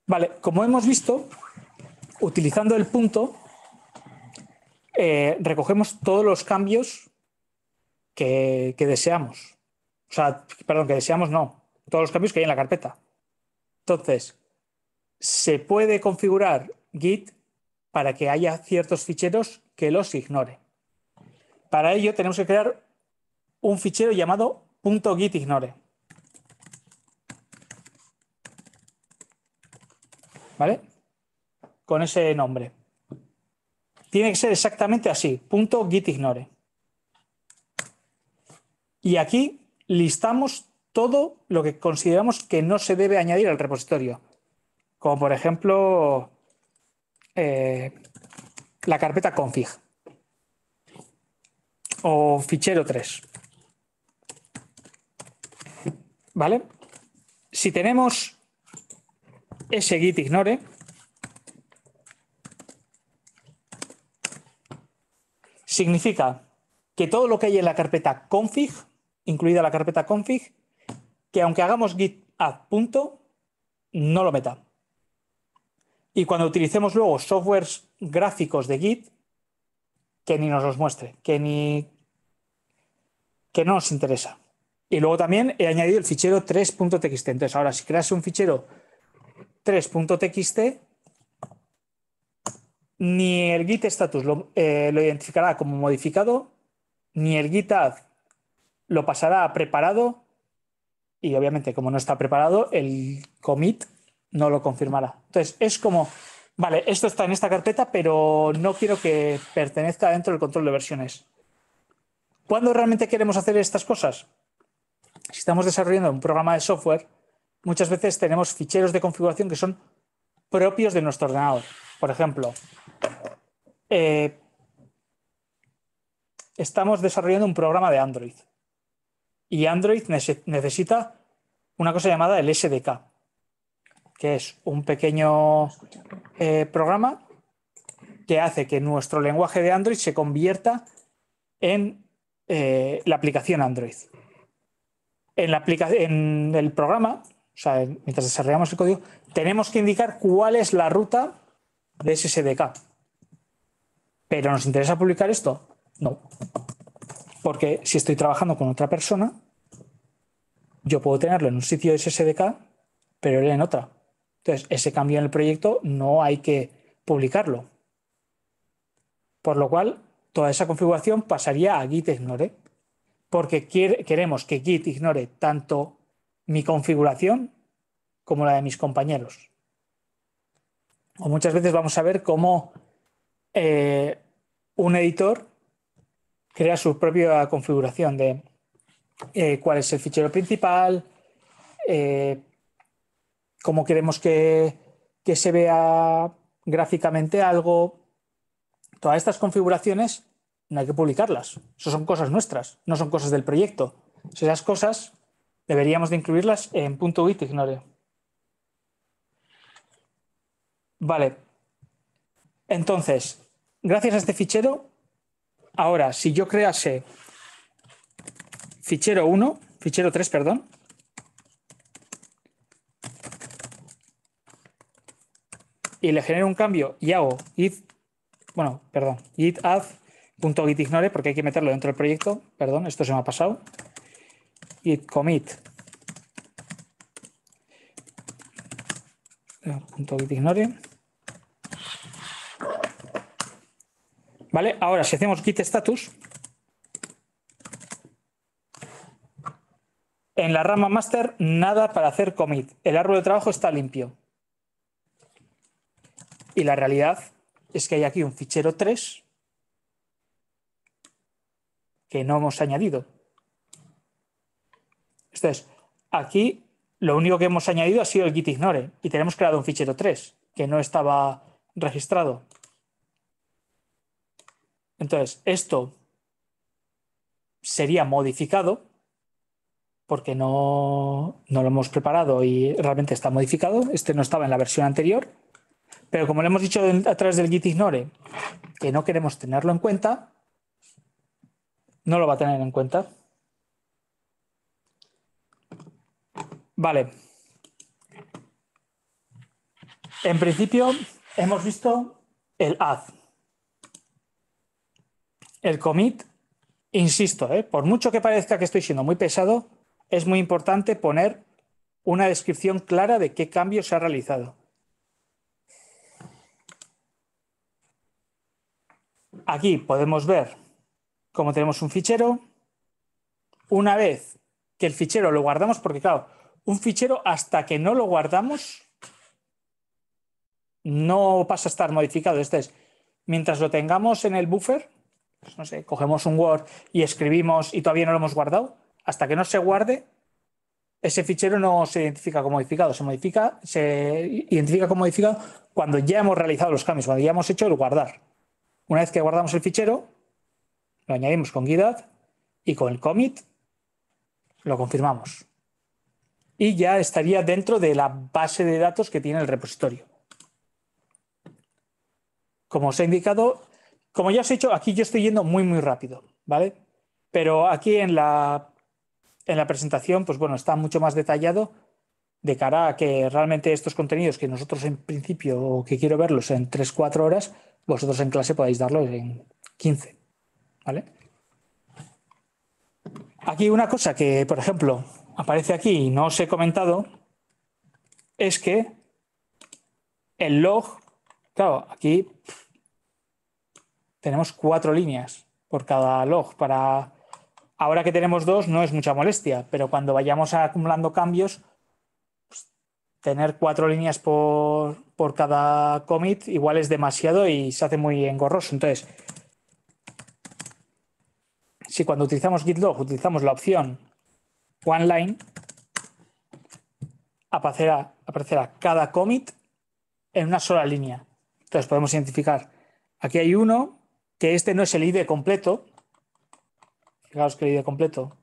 Vale, como hemos visto, utilizando el punto, eh, recogemos todos los cambios que, deseamos. O sea, perdón, que deseamos no. Todos los cambios que hay en la carpeta. Entonces, se puede configurar Git para que haya ciertos ficheros que los ignore. Para ello tenemos que crear un fichero llamado .gitignore. ¿Vale? Con ese nombre. Tiene que ser exactamente así, .gitignore. Y aquí listamos todo lo que consideramos que no se debe añadir al repositorio, como por ejemplo eh, la carpeta config o fichero 3. ¿Vale? Si tenemos ese git ignore, significa que todo lo que hay en la carpeta config incluida la carpeta config, que aunque hagamos git add punto, no lo meta. Y cuando utilicemos luego softwares gráficos de git, que ni nos los muestre, que ni que no nos interesa. Y luego también he añadido el fichero 3.txt. Entonces, ahora si crease un fichero 3.txt, ni el git status lo, eh, lo identificará como modificado, ni el git add lo pasará preparado y obviamente como no está preparado, el commit no lo confirmará. Entonces, es como, vale, esto está en esta carpeta, pero no quiero que pertenezca dentro del control de versiones. ¿Cuándo realmente queremos hacer estas cosas? Si estamos desarrollando un programa de software, muchas veces tenemos ficheros de configuración que son propios de nuestro ordenador. Por ejemplo, eh, estamos desarrollando un programa de Android y Android necesita una cosa llamada el SDK, que es un pequeño eh, programa que hace que nuestro lenguaje de Android se convierta en eh, la aplicación Android. En, la aplicación, en el programa, o sea, mientras desarrollamos el código, tenemos que indicar cuál es la ruta de ese SDK. ¿Pero nos interesa publicar esto? No. Porque si estoy trabajando con otra persona, yo puedo tenerlo en un sitio SSDK, pero él en otra. Entonces, ese cambio en el proyecto no hay que publicarlo. Por lo cual, toda esa configuración pasaría a Git Ignore, porque queremos que Git ignore tanto mi configuración como la de mis compañeros. O muchas veces vamos a ver cómo eh, un editor crea su propia configuración de eh, cuál es el fichero principal, eh, cómo queremos que, se vea gráficamente algo. Todas estas configuraciones no hay que publicarlas. Eso son cosas nuestras, no son cosas del proyecto. Esas cosas deberíamos de incluirlas en punto Vale. Entonces, gracias a este fichero Ahora, si yo crease fichero 1, fichero 3, perdón, y le genero un cambio y hago it, bueno, perdón, git add ignore porque hay que meterlo dentro del proyecto, perdón, esto se me ha pasado, eh, git commit ¿Vale? Ahora, si hacemos git status, en la rama master nada para hacer commit. El árbol de trabajo está limpio. Y la realidad es que hay aquí un fichero 3 que no hemos añadido. Entonces, aquí lo único que hemos añadido ha sido el git ignore y tenemos creado un fichero 3 que no estaba registrado. Entonces, esto sería modificado porque no, lo hemos preparado y realmente está modificado. Este no estaba en la versión anterior, pero como le hemos dicho a través del git ignore que no queremos tenerlo en cuenta, no lo va a tener en cuenta. Vale. En principio hemos visto el add el commit, insisto, ¿eh? por mucho que parezca que estoy siendo muy pesado, es muy importante poner una descripción clara de qué cambio se ha realizado. Aquí podemos ver cómo tenemos un fichero. Una vez que el fichero lo guardamos, porque claro, un fichero hasta que no lo guardamos no pasa a estar modificado. Este es, mientras lo tengamos en el buffer, pues cogemos un Word y escribimos y todavía no lo hemos guardado, hasta que no se guarde, ese fichero no se identifica como modificado, se modifica, se identifica como modificado cuando ya hemos realizado los cambios, cuando ya hemos hecho el guardar. Una vez que guardamos el fichero, lo añadimos con GitHub y con el commit lo confirmamos. Y ya estaría dentro de la base de datos que tiene el repositorio. Como os he indicado, como ya os he dicho, aquí yo estoy yendo muy, muy rápido, ¿vale? Pero aquí en la, en la presentación, pues bueno, está mucho más detallado de cara a que realmente estos contenidos que nosotros en principio que quiero verlos en 3-4 horas, vosotros en clase podáis darlos en 15. ¿Vale? Aquí una cosa que, por ejemplo, aparece aquí y no os he comentado, es que el log, claro, aquí tenemos cuatro líneas por cada log. Para ahora que tenemos dos no es mucha molestia, pero cuando vayamos acumulando cambios, pues, tener cuatro líneas por, cada commit igual es demasiado y se hace muy engorroso. Entonces, si cuando utilizamos git log utilizamos la opción one line, aparecerá, aparecerá cada commit en una sola línea. Entonces podemos identificar, aquí hay uno, que este no es el ID completo. Fijaos que el ID completo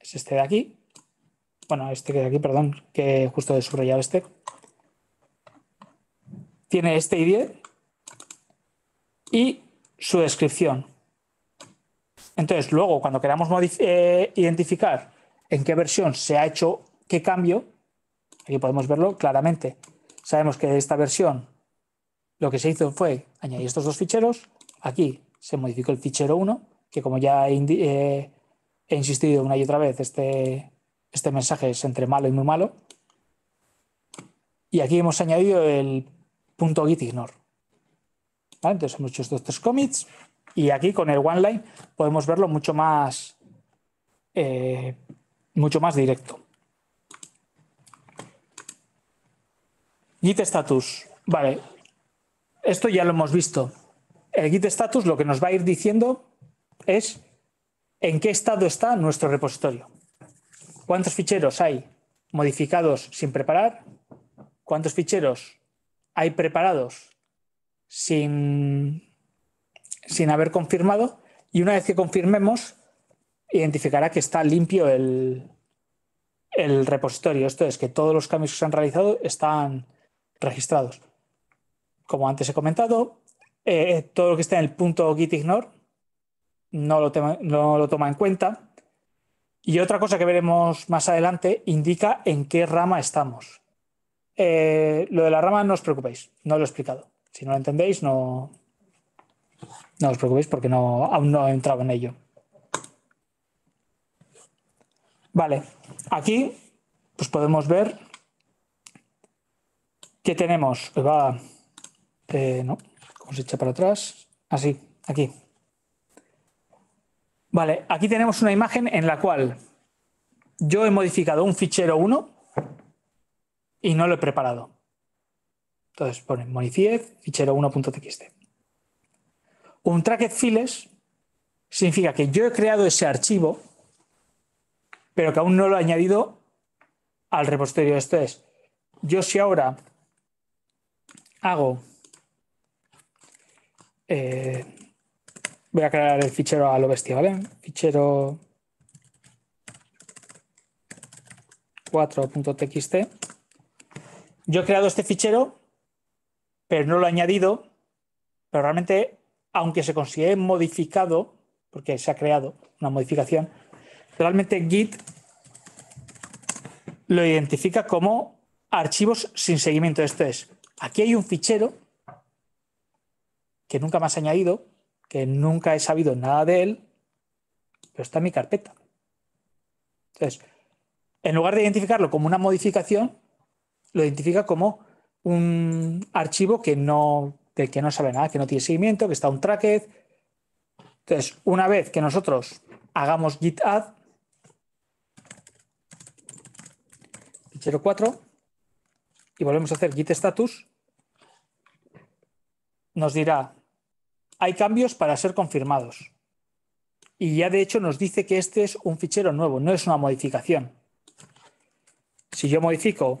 es este de aquí. Bueno, este que de aquí, perdón, que justo he subrayado este. Tiene este ID y su descripción. Entonces, luego, cuando queramos eh, identificar en qué versión se ha hecho qué cambio, aquí podemos verlo claramente. Sabemos que esta versión lo que se hizo fue añadir estos dos ficheros, Aquí se modificó el fichero 1, que como ya eh, he, insistido una y otra vez, este, este mensaje es entre malo y muy malo. Y aquí hemos añadido el punto git Entonces hemos hecho estos tres commits y aquí con el one line podemos verlo mucho más, eh, mucho más directo. Git status. Vale. Esto ya lo hemos visto el git status lo que nos va a ir diciendo es en qué estado está nuestro repositorio. ¿Cuántos ficheros hay modificados sin preparar? ¿Cuántos ficheros hay preparados sin, sin haber confirmado? Y una vez que confirmemos, identificará que está limpio el repositorio. Esto es que todos los cambios que se han realizado están registrados. Como antes he comentado, eh, eh, todo lo que está en el punto gitignore no lo, no lo toma en cuenta. Y otra cosa que veremos más adelante indica en qué rama estamos. Eh, lo de la rama no os preocupéis, no lo he explicado. Si no lo entendéis, no, no os preocupéis porque no, aún no he entrado en ello. Vale, aquí pues podemos ver que tenemos. Pues va no, para atrás. Así, aquí. Vale, aquí tenemos una imagen en la cual yo he modificado un fichero 1 y no lo he preparado. Entonces pone monifiez, fichero 1.txt. Un tracked files significa que yo he creado ese archivo, pero que aún no lo he añadido al repositorio. Esto es, yo si ahora hago eh, voy a crear el fichero a lo bestia, ¿vale? Fichero 4.txt. Yo he creado este fichero, pero no lo he añadido, pero realmente, aunque se considere modificado, porque se ha creado una modificación, realmente Git lo identifica como archivos sin seguimiento. Esto es, aquí hay un fichero que nunca me has añadido, que nunca he sabido nada de él, pero está en mi carpeta. Entonces, en lugar de identificarlo como una modificación, lo identifica como un archivo que no, del que no sabe nada, que no tiene seguimiento, que está un tracked. Entonces, una vez que nosotros hagamos git add, fichero 4, y volvemos a hacer git status, nos dirá hay cambios para ser confirmados. Y ya de hecho nos dice que este es un fichero nuevo, no es una modificación. Si yo modifico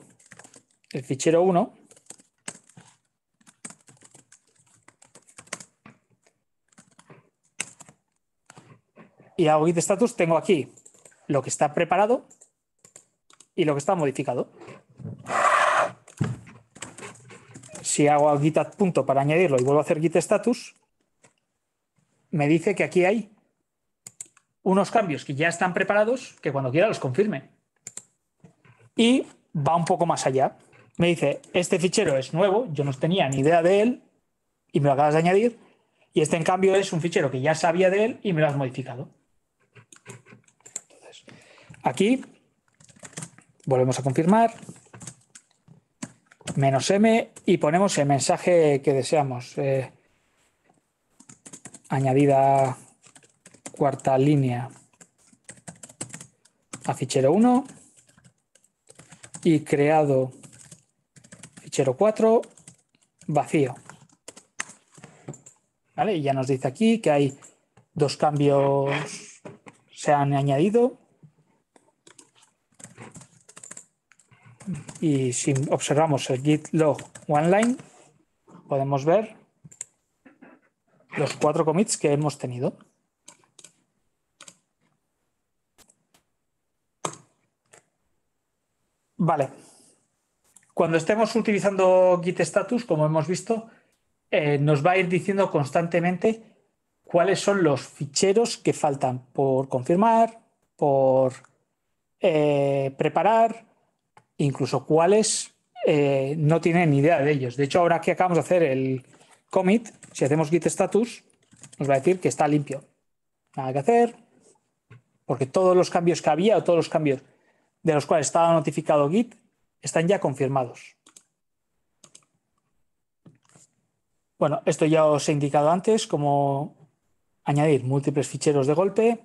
el fichero 1, y hago git status, tengo aquí lo que está preparado y lo que está modificado. Si hago git add punto para añadirlo y vuelvo a hacer git status, me dice que aquí hay unos cambios que ya están preparados, que cuando quiera los confirme. Y va un poco más allá. Me dice, este fichero es nuevo, yo no tenía ni idea de él y me lo acabas de añadir. Y este, en cambio, es un fichero que ya sabía de él y me lo has modificado. Entonces, aquí volvemos a confirmar. Menos M y ponemos el mensaje que deseamos. Eh, añadida cuarta línea a fichero 1 y creado fichero 4 vacío. Y ya nos dice aquí que hay dos cambios se han añadido y si observamos el git log one line podemos ver los cuatro commits que hemos tenido. Vale. Cuando estemos utilizando Git Status, como hemos visto, eh, nos va a ir diciendo constantemente cuáles son los ficheros que faltan por confirmar, por eh, preparar, incluso cuáles eh, no tienen ni idea de ellos. De hecho, ahora que acabamos de hacer el, commit, si hacemos git status, nos va a decir que está limpio. Nada que hacer, porque todos los cambios que había o todos los cambios de los cuales estaba notificado git están ya confirmados. Bueno, esto ya os he indicado antes, como añadir múltiples ficheros de golpe.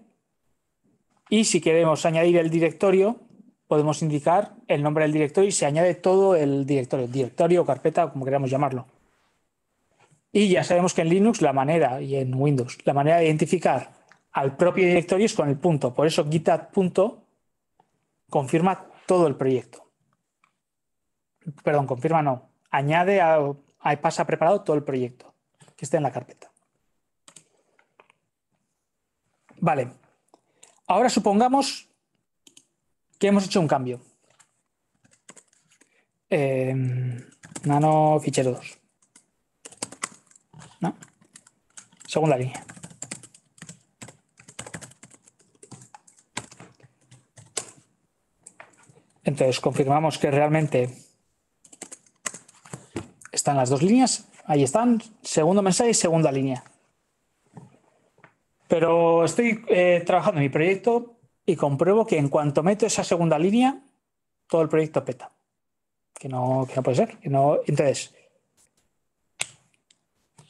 Y si queremos añadir el directorio, podemos indicar el nombre del directorio y se añade todo el directorio, directorio o carpeta, como queramos llamarlo. Y ya sabemos que en Linux la manera, y en Windows, la manera de identificar al propio directorio es con el punto. Por eso GitHub punto confirma todo el proyecto. Perdón, confirma no. Añade a, a pasa preparado todo el proyecto que esté en la carpeta. Vale. Ahora supongamos que hemos hecho un cambio. Em, nano fichero 2. Segunda línea. Entonces confirmamos que realmente están las dos líneas. Ahí están, segundo mensaje, segunda línea. Pero estoy eh, trabajando en mi proyecto y compruebo que en cuanto meto esa segunda línea, todo el proyecto peta. Que no, que puede ser. Que no... Entonces,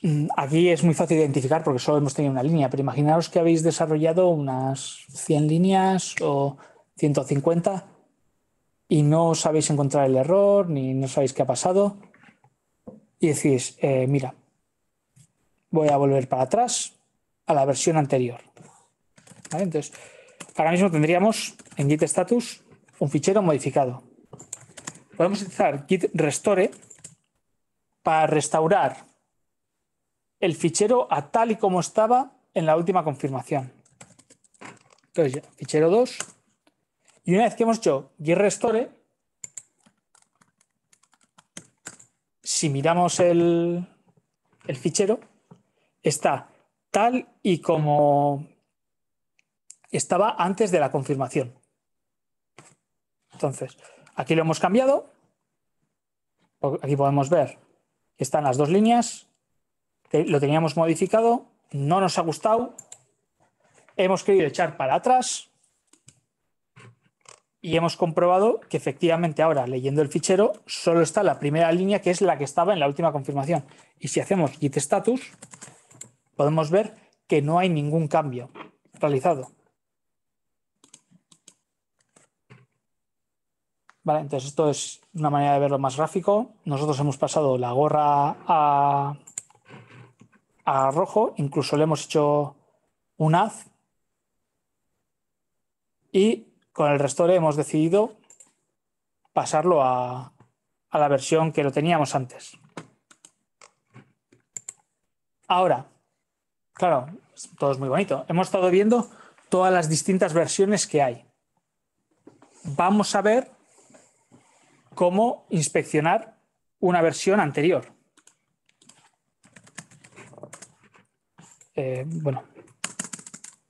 Mm, aquí es muy fácil identificar porque solo hemos tenido una línea, pero imaginaros que habéis desarrollado unas 100 líneas o 150 y no sabéis encontrar el error ni no sabéis qué ha pasado y decís, eh, mira, voy a volver para atrás a la versión anterior. Entonces, ahora mismo tendríamos en git status un fichero modificado. Podemos utilizar git restore para restaurar el fichero a tal y como estaba en la última confirmación. Entonces, fichero 2. Y una vez que hemos hecho git restore, si miramos el, el fichero, está tal y como estaba antes de la confirmación. Entonces, aquí lo hemos cambiado. Aquí podemos ver que están las dos líneas lo teníamos modificado, no nos ha gustado, hemos querido echar para atrás y hemos comprobado que efectivamente ahora leyendo el fichero solo está la primera línea que es la que estaba en la última confirmación. Y si hacemos git status podemos ver que no hay ningún cambio realizado. Vale, entonces esto es una manera de verlo más gráfico. Nosotros hemos pasado la gorra a a rojo, incluso le hemos hecho un haz y con el restore hemos decidido pasarlo a la versión que lo teníamos antes. Ahora, claro, todo es muy bonito. Hemos estado viendo todas las distintas versiones que hay. Vamos a ver cómo inspeccionar una versión anterior. Eh, bueno,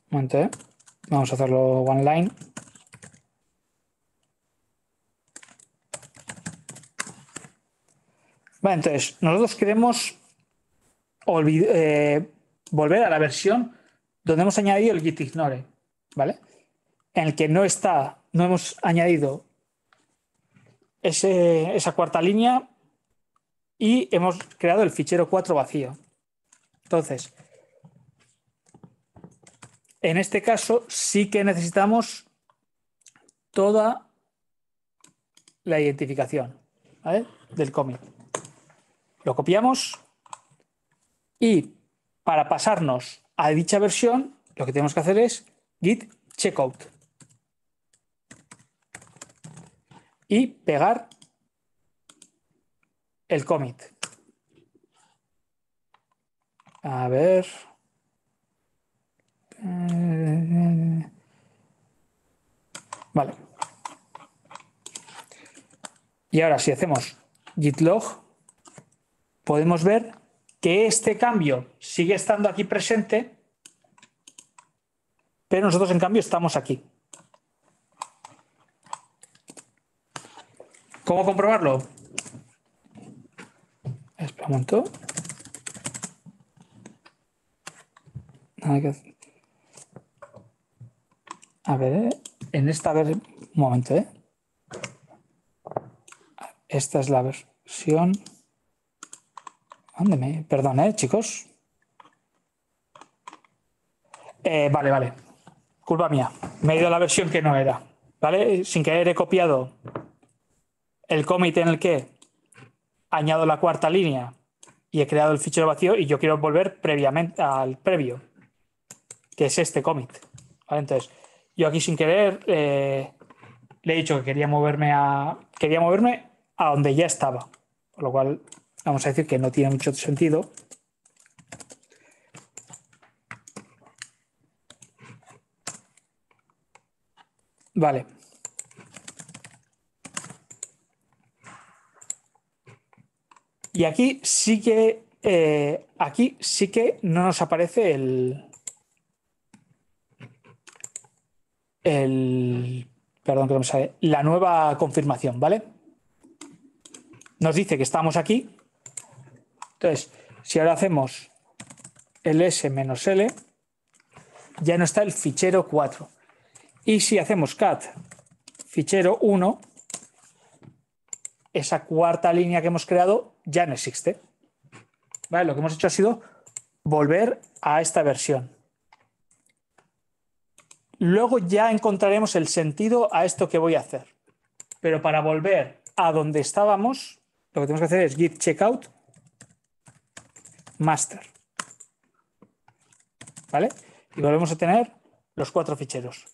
un eh. vamos a hacerlo one line. entonces, nosotros queremos eh, volver a la versión donde hemos añadido el gitignore, ¿vale? En el que no está, no hemos añadido esa cuarta línea y hemos creado el fichero 4 vacío. Entonces, en este caso sí que necesitamos toda la identificación del commit. Lo copiamos y para pasarnos a dicha versión lo que tenemos que hacer es git checkout y pegar el commit. A ver. Eh, vale. Y ahora si hacemos git log, podemos ver que este cambio sigue estando aquí presente, pero nosotros en cambio estamos aquí. ¿Cómo comprobarlo? Espera un momento. A ver, en esta, vez un momento, ¿eh? Esta es la versión... perdón, ¿eh, chicos? Eh, vale, vale. Culpa mía. Me he ido a la versión que no era. ¿Vale? Sin querer he copiado el commit en el que añado la cuarta línea y he creado el fichero vacío y yo quiero volver previamente al previo, que es este commit. ¿Vale? Entonces, yo aquí sin querer eh, le he dicho que quería moverme a. Quería moverme a donde ya estaba. Por lo cual, vamos a decir que no tiene mucho sentido. Vale. Y aquí sí que. Eh, aquí sí que no nos aparece el, el, perdón que no me sale, la nueva confirmación, ¿vale? Nos dice que estamos aquí. Entonces, si ahora hacemos el ls-l, ya no está el fichero 4. Y si hacemos cat fichero 1, esa cuarta línea que hemos creado ya no existe. ¿Vale? Lo que hemos hecho ha sido volver a esta versión. Luego ya encontraremos el sentido a esto que voy a hacer. Pero para volver a donde estábamos, lo que tenemos que hacer es git checkout master. ¿Vale? Y volvemos a tener los cuatro ficheros.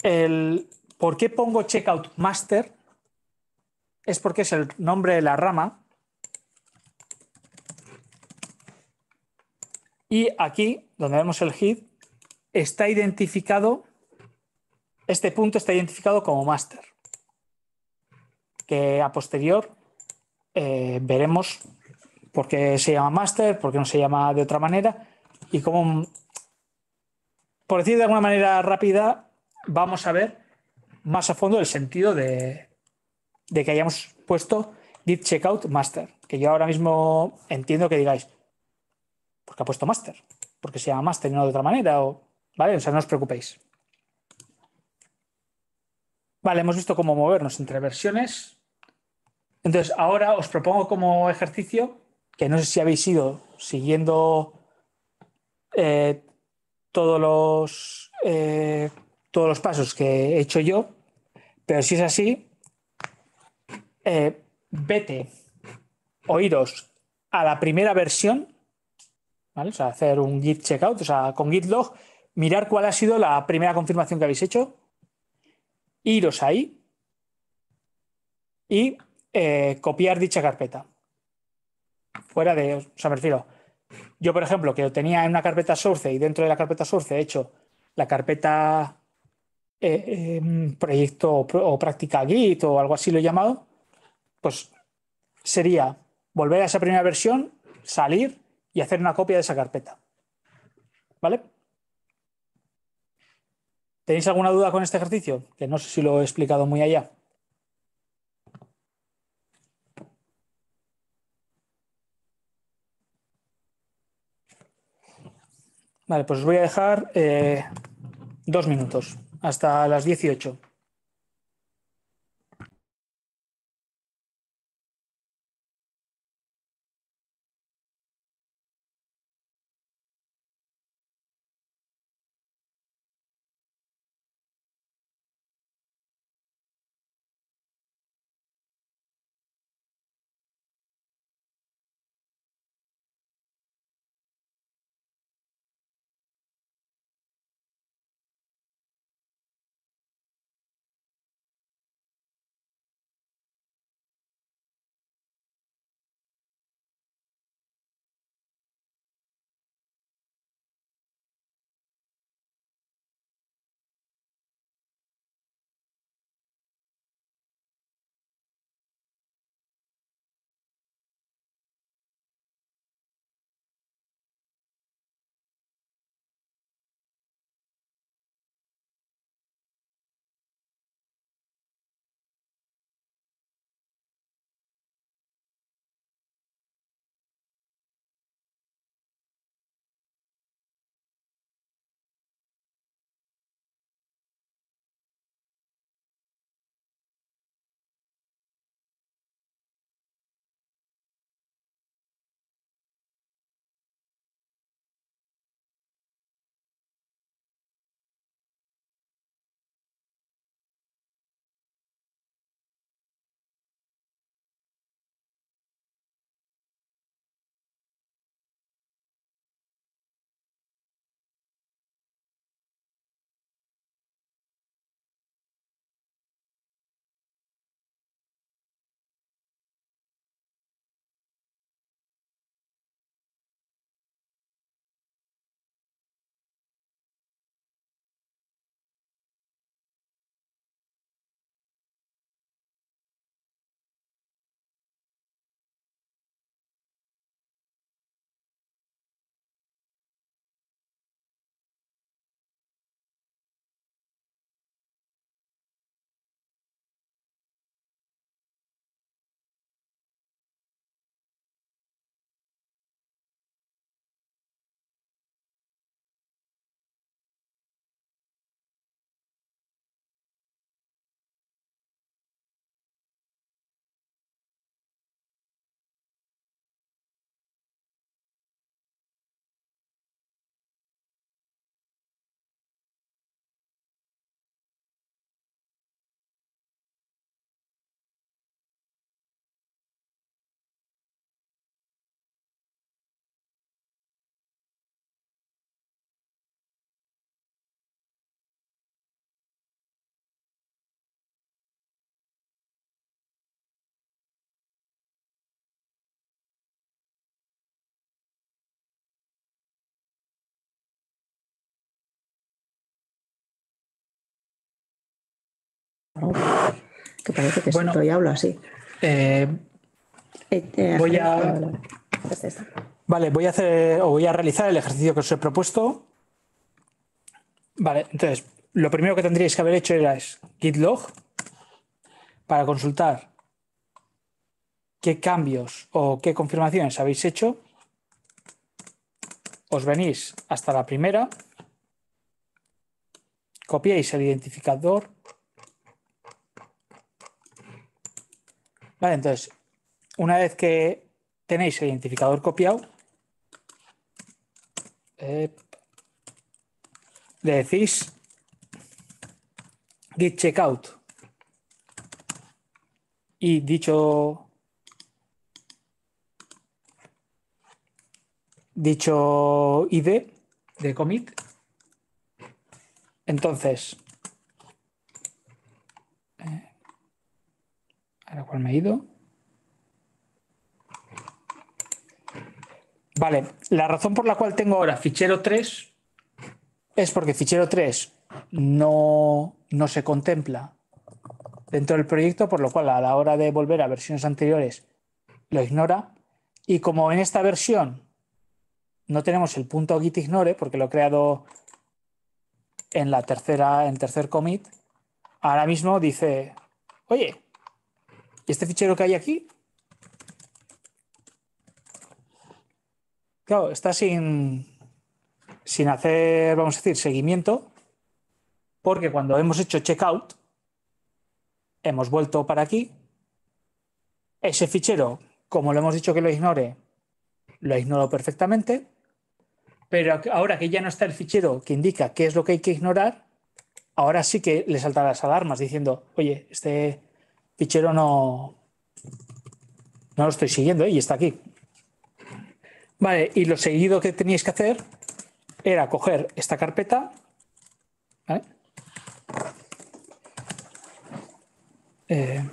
El, ¿Por qué pongo checkout master? Es porque es el nombre de la rama. Y aquí, donde vemos el hit, está identificado, este punto está identificado como master. que a posterior eh, veremos por qué se llama master, por qué no se llama de otra manera y cómo, por decir de alguna manera rápida, vamos a ver más a fondo el sentido de, que hayamos puesto git checkout master, que yo ahora mismo entiendo que digáis, ¿por pues qué ha puesto master? qué se llama master y no de otra manera o ¿Vale? O sea, no os preocupéis. Vale, hemos visto cómo movernos entre versiones. Entonces, ahora os propongo como ejercicio, que no sé si habéis ido siguiendo eh, todos, los, eh, todos los pasos que he hecho yo, pero si es así, eh, vete oídos a la primera versión, ¿vale? O sea, hacer un git checkout, o sea, con git log mirar cuál ha sido la primera confirmación que habéis hecho, iros ahí y eh, copiar dicha carpeta. Fuera de, o sea, me refiero, yo por ejemplo, que lo tenía en una carpeta source y dentro de la carpeta source he hecho la carpeta eh, em, proyecto o, práctica Git o algo así lo he llamado, pues sería volver a esa primera versión, salir y hacer una copia de esa carpeta. ¿Vale? ¿Tenéis alguna duda con este ejercicio? Que no sé si lo he explicado muy allá. Vale, pues os voy a dejar eh, dos minutos hasta las 18. que parece que bueno, estoy hablo así. Eh, eh, eh, voy a. Pues vale, voy a hacer o voy a realizar el ejercicio que os he propuesto. Vale, entonces, lo primero que tendríais que haber hecho era es git log para consultar qué cambios o qué confirmaciones habéis hecho. Os venís hasta la primera, copiáis el identificador entonces, una vez que tenéis el identificador copiado, eh, le decís git checkout y dicho dicho id de commit entonces la cual me he ido. Vale, la razón por la cual tengo ahora fichero 3 es porque fichero 3 no, no se contempla dentro del proyecto, por lo cual a la hora de volver a versiones anteriores lo ignora. Y como en esta versión no tenemos el punto git ignore, porque lo he creado en la tercera, en tercer commit, ahora mismo dice, oye, este fichero que hay aquí, claro, está sin, sin hacer, vamos a decir, seguimiento, porque cuando hemos hecho checkout, hemos vuelto para aquí, ese fichero, como le hemos dicho que lo ignore, lo ignoro perfectamente, pero ahora que ya no está el fichero que indica qué es lo que hay que ignorar, ahora sí que le saltan las alarmas diciendo, oye, este pichero no, no lo estoy siguiendo ¿eh? y está aquí. Vale, y lo seguido que teníais que hacer era coger esta carpeta, ¿vale? Eh,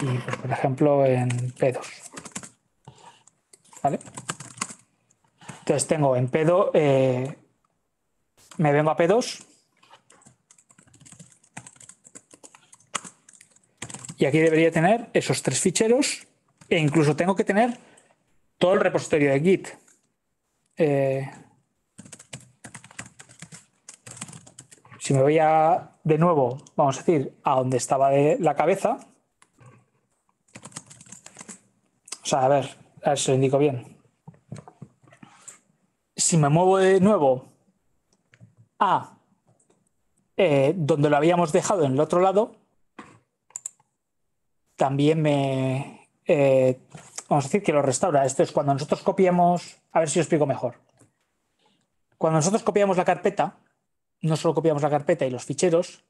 y pues, por ejemplo en pedos ¿Vale? Entonces tengo en pedo eh, me vengo a P2 y aquí debería tener esos tres ficheros e incluso tengo que tener todo el repositorio de Git. Eh, si me voy a, de nuevo, vamos a decir, a donde estaba de la cabeza. O sea, a ver, a ver si lo indico bien. Si me muevo de nuevo eh, donde lo habíamos dejado en el otro lado, también me... Eh, vamos a decir que lo restaura. Esto es cuando nosotros copiamos... A ver si os explico mejor. Cuando nosotros copiamos la carpeta, no solo copiamos la carpeta y los ficheros,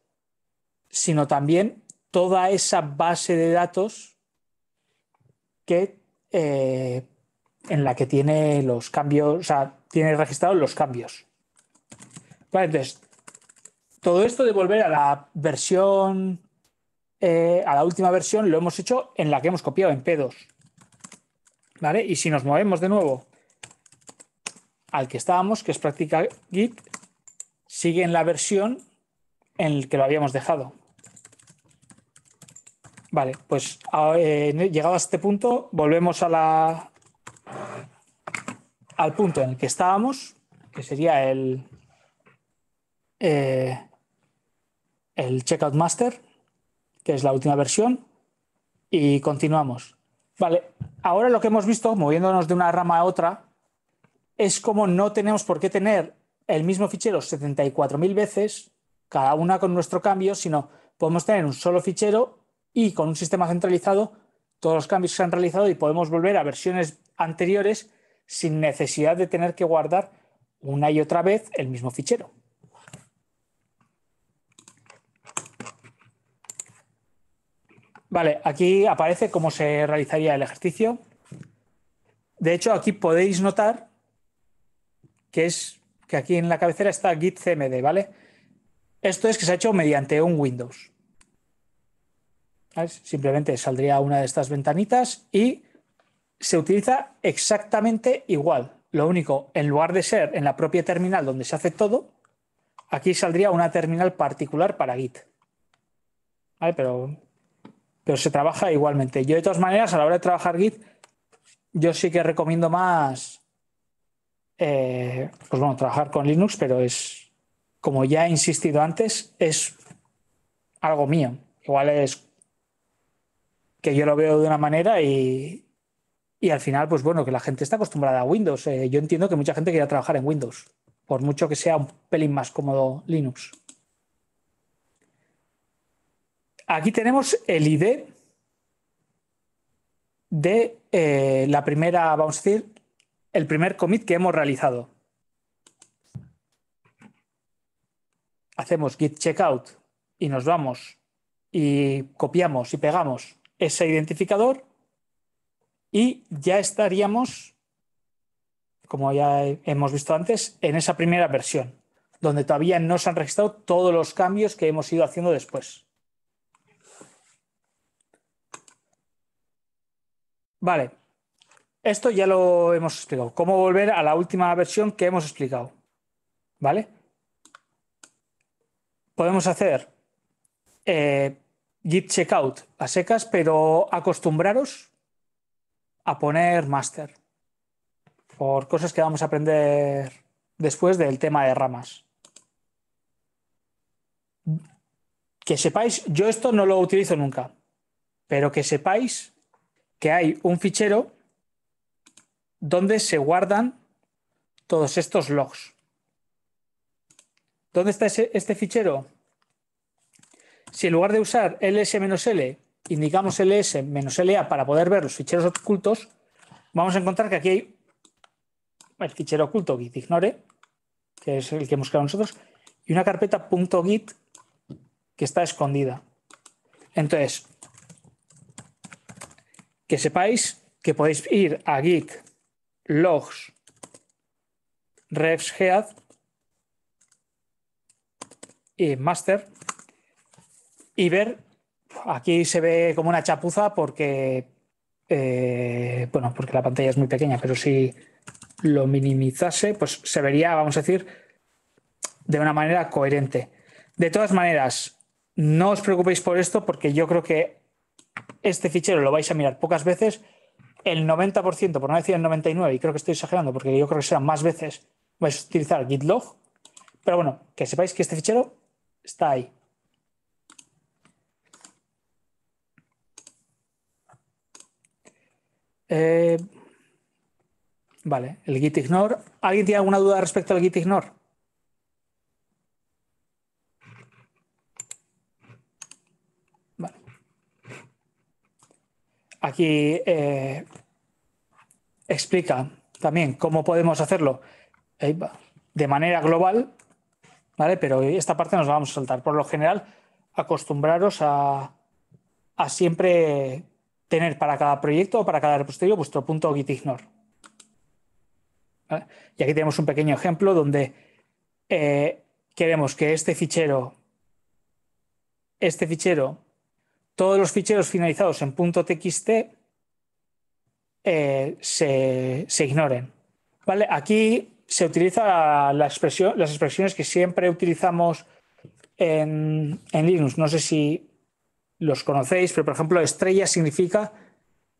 sino también toda esa base de datos que, eh, en la que tiene los cambios, o sea, tiene registrados los cambios. Vale, entonces, todo esto de volver a la versión, eh, a la última versión, lo hemos hecho en la que hemos copiado en P2. ¿Vale? Y si nos movemos de nuevo al que estábamos, que es práctica Git, sigue en la versión en la que lo habíamos dejado. Vale, pues eh, llegado a este punto, volvemos a la, al punto en el que estábamos, que sería el, eh, el checkout master, que es la última versión, y continuamos. Vale, ahora lo que hemos visto, moviéndonos de una rama a otra, es como no tenemos por qué tener el mismo fichero 74.000 veces, cada una con nuestro cambio, sino podemos tener un solo fichero y con un sistema centralizado todos los cambios se han realizado y podemos volver a versiones anteriores sin necesidad de tener que guardar una y otra vez el mismo fichero. Vale, aquí aparece cómo se realizaría el ejercicio. De hecho, aquí podéis notar que es que aquí en la cabecera está git cmd, ¿vale? Esto es que se ha hecho mediante un Windows. Simplemente saldría una de estas ventanitas y se utiliza exactamente igual. Lo único, en lugar de ser en la propia terminal donde se hace todo, aquí saldría una terminal particular para Git. ¿Vale? Pero pero se trabaja igualmente. Yo de todas maneras, a la hora de trabajar Git, yo sí que recomiendo más, eh, pues bueno, trabajar con Linux, pero es, como ya he insistido antes, es algo mío. Igual es que yo lo veo de una manera y, y al final, pues bueno, que la gente está acostumbrada a Windows. Eh, yo entiendo que mucha gente quiera trabajar en Windows, por mucho que sea un pelín más cómodo Linux. Aquí tenemos el ID de eh, la primera, vamos a decir, el primer commit que hemos realizado. Hacemos git checkout y nos vamos y copiamos y pegamos ese identificador y ya estaríamos, como ya hemos visto antes, en esa primera versión, donde todavía no se han registrado todos los cambios que hemos ido haciendo después. Vale, esto ya lo hemos explicado. Cómo volver a la última versión que hemos explicado. ¿Vale? Podemos hacer eh, git checkout a secas, pero acostumbraros a poner master por cosas que vamos a aprender después del tema de ramas. Que sepáis, yo esto no lo utilizo nunca, pero que sepáis que hay un fichero donde se guardan todos estos logs. ¿Dónde está este fichero? Si en lugar de usar ls-l indicamos ls-la para poder ver los ficheros ocultos, vamos a encontrar que aquí hay el fichero oculto git ignore, que es el que hemos creado nosotros, y una carpeta .git que está escondida. Entonces, que sepáis que podéis ir a Geek, Logs Refs Head y Master y ver, aquí se ve como una chapuza porque, eh, bueno, porque la pantalla es muy pequeña, pero si lo minimizase, pues se vería, vamos a decir, de una manera coherente. De todas maneras, no os preocupéis por esto porque yo creo que este fichero lo vais a mirar pocas veces, el 90%, por no decir el 99%, y creo que estoy exagerando porque yo creo que serán más veces, vais a utilizar git log, pero bueno, que sepáis que este fichero está ahí. Eh, vale, el git ignore. ¿Alguien tiene alguna duda respecto al git ignore? Aquí eh, explica también cómo podemos hacerlo eh, de manera global, ¿vale? Pero esta parte nos la vamos a saltar. Por lo general, acostumbraros a, siempre tener para cada proyecto o para cada repositorio vuestro punto gitignore. Y aquí tenemos un pequeño ejemplo donde eh, queremos que este fichero, este fichero todos los ficheros finalizados en .txt eh, se, ignoren. ¿Vale? Aquí se utiliza las expresiones que siempre utilizamos en, Linux. No sé si los conocéis, pero por ejemplo, estrella significa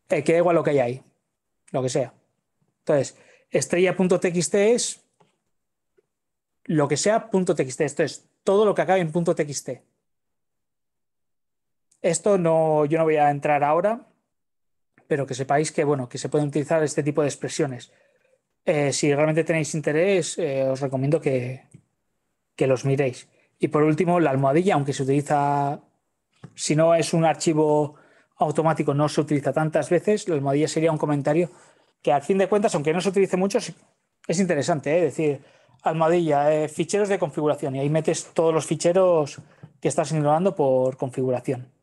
eh, que da igual lo que hay ahí, lo que sea. Entonces, estrella.txt es lo que sea.txt. Esto es todo lo que acabe en .txt. Esto no, yo no voy a entrar ahora, pero que sepáis que, bueno, que se pueden utilizar este tipo de expresiones. Eh, si realmente tenéis interés, eh, os recomiendo que, los miréis. Y por último, la almohadilla, aunque se utiliza, si no es un archivo automático, no se utiliza tantas veces, la almohadilla sería un comentario que al fin de cuentas, aunque no se utilice mucho, es interesante, ¿eh? Es decir, almohadilla, ficheros de configuración, y ahí metes todos los ficheros que estás ignorando por configuración.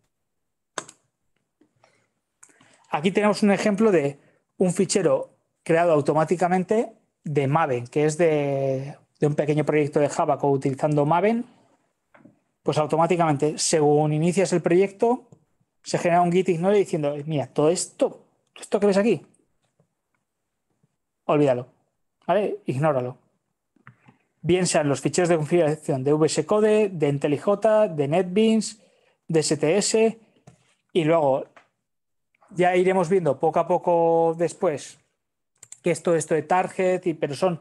Aquí tenemos un ejemplo de un fichero creado automáticamente de Maven, que es de, un pequeño proyecto de Java utilizando Maven. Pues automáticamente, según inicias el proyecto, se genera un git ignore diciendo, mira, todo esto, esto que ves aquí, olvídalo, ¿vale? Ignóralo. Bien sean los ficheros de configuración de VS Code, de IntelliJ, de NetBeans, de STS, y luego ya iremos viendo poco a poco después que esto, esto de target, y, pero son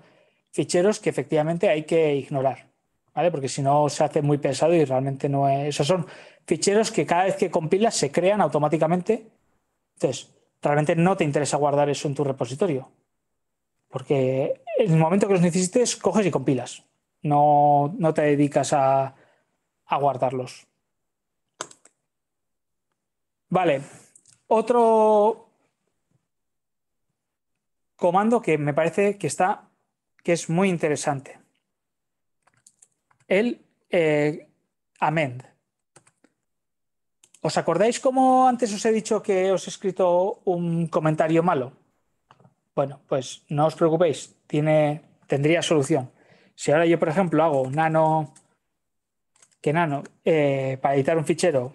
ficheros que efectivamente hay que ignorar, ¿vale? Porque si no se hace muy pesado y realmente no es... Esos son ficheros que cada vez que compilas se crean automáticamente. Entonces, realmente no te interesa guardar eso en tu repositorio. Porque en el momento que los necesites, coges y compilas. No, no te dedicas a, a guardarlos. Vale, otro comando que me parece que está que es muy interesante. El eh, amend. ¿Os acordáis cómo antes os he dicho que os he escrito un comentario malo? Bueno, pues no os preocupéis, tiene, tendría solución. Si ahora yo, por ejemplo, hago nano, que nano, eh, para editar un fichero,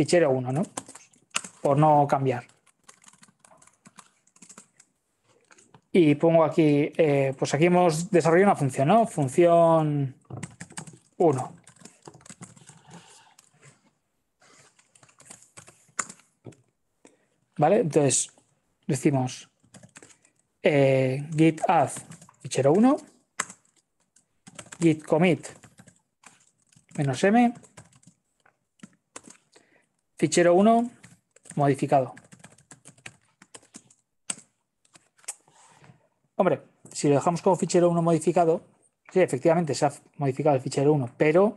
fichero 1, ¿no? Por no cambiar. Y pongo aquí, eh, pues aquí hemos desarrollado una función, ¿no? Función 1. ¿Vale? Entonces, decimos eh, git add fichero 1, git commit menos m Fichero 1 modificado. Hombre, si lo dejamos como fichero 1 modificado, sí, efectivamente se ha modificado el fichero 1, pero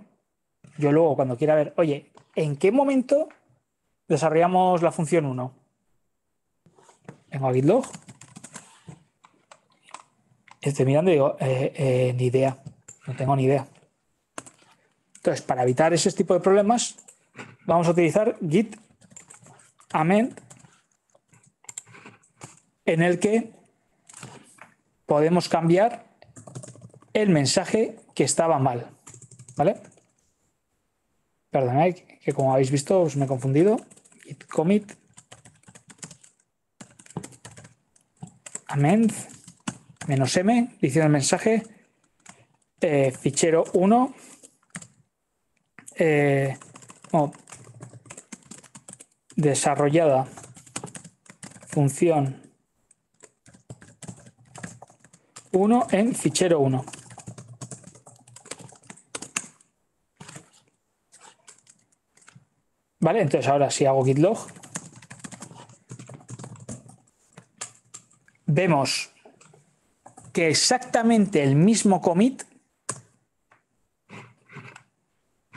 yo luego cuando quiera ver, oye, ¿en qué momento desarrollamos la función 1? ¿En a GitLog. Estoy mirando y digo, eh, eh, ni idea, no tengo ni idea. Entonces, para evitar ese tipo de problemas, vamos a utilizar git amend en el que podemos cambiar el mensaje que estaba mal. ¿Vale? Perdonad que como habéis visto os me he confundido. Git commit amend menos m, dice el mensaje eh, fichero 1 desarrollada función 1 en fichero 1. Vale, entonces ahora si hago git log, vemos que exactamente el mismo commit,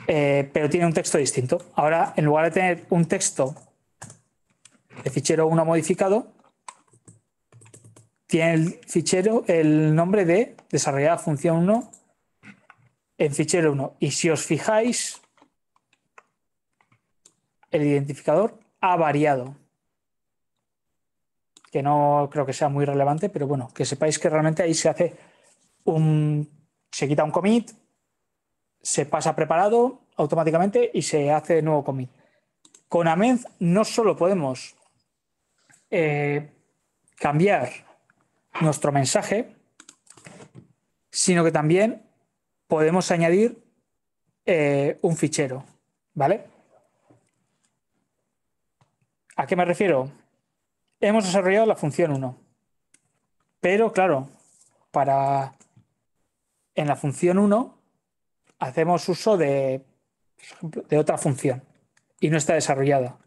eh, pero tiene un texto distinto. Ahora, en lugar de tener un texto fichero 1 modificado tiene el fichero el nombre de desarrollada función 1 en fichero 1. Y si os fijáis, el identificador ha variado. Que no creo que sea muy relevante, pero bueno, que sepáis que realmente ahí se hace un. se quita un commit, se pasa preparado automáticamente y se hace de nuevo commit. Con Amenz no solo podemos eh, cambiar nuestro mensaje, sino que también podemos añadir eh, un fichero, ¿vale? ¿A qué me refiero? Hemos desarrollado la función 1, pero claro, para en la función 1 hacemos uso de, de otra función y no está desarrollada.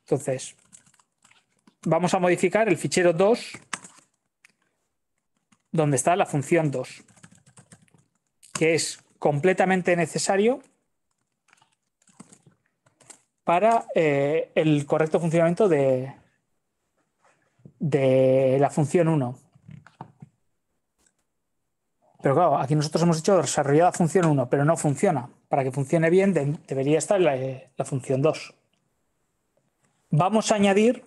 Entonces, vamos a modificar el fichero 2 donde está la función 2, que es completamente necesario para eh, el correcto funcionamiento de, de la función 1. Pero claro, aquí nosotros hemos hecho desarrollada función 1, pero no funciona. Para que funcione bien debería estar la, eh, la función 2. Vamos a añadir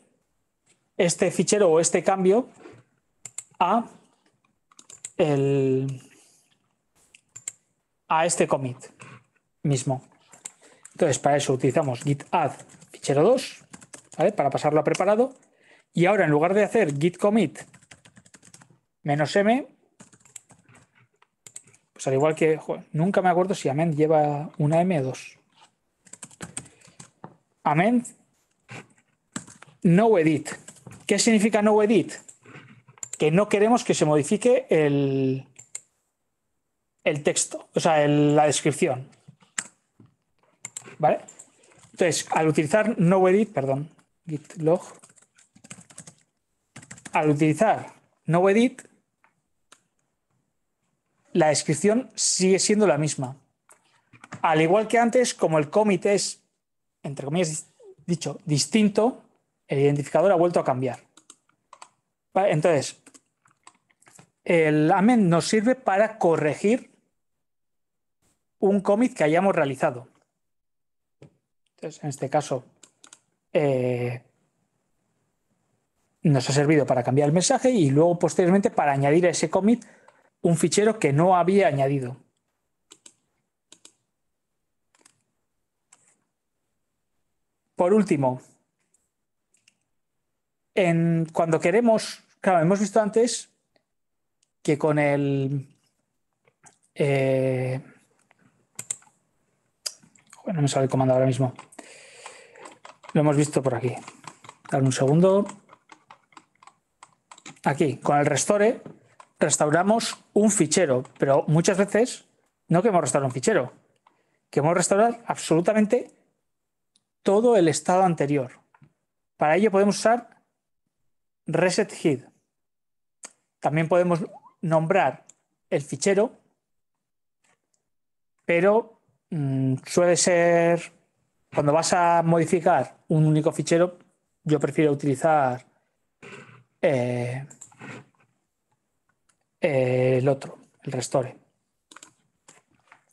este fichero o este cambio a, el, a este commit mismo. Entonces, para eso utilizamos git add fichero 2, Para pasarlo a preparado. Y ahora, en lugar de hacer git commit menos m, pues al igual que, nunca me acuerdo si amend lleva una m o dos. Amend no edit. ¿Qué significa no edit? Que no queremos que se modifique el, el texto, o sea, la descripción. ¿Vale? Entonces, al utilizar no edit, perdón, git log, al utilizar no edit, la descripción sigue siendo la misma. Al igual que antes, como el commit es, entre comillas, dicho, distinto, el identificador ha vuelto a cambiar. entonces, el amen nos sirve para corregir un commit que hayamos realizado. Entonces, en este caso, eh, nos ha servido para cambiar el mensaje y luego posteriormente para añadir a ese commit un fichero que no había añadido. Por último, cuando queremos, claro, hemos visto antes que con el... bueno, eh, me sale el comando ahora mismo. Lo hemos visto por aquí. Dame un segundo. Aquí, con el restore, restauramos un fichero, pero muchas veces no queremos restaurar un fichero, queremos restaurar absolutamente todo el estado anterior. Para ello podemos usar reset head. También podemos nombrar el fichero, pero mm, suele ser, cuando vas a modificar un único fichero, yo prefiero utilizar eh, el otro, el restore.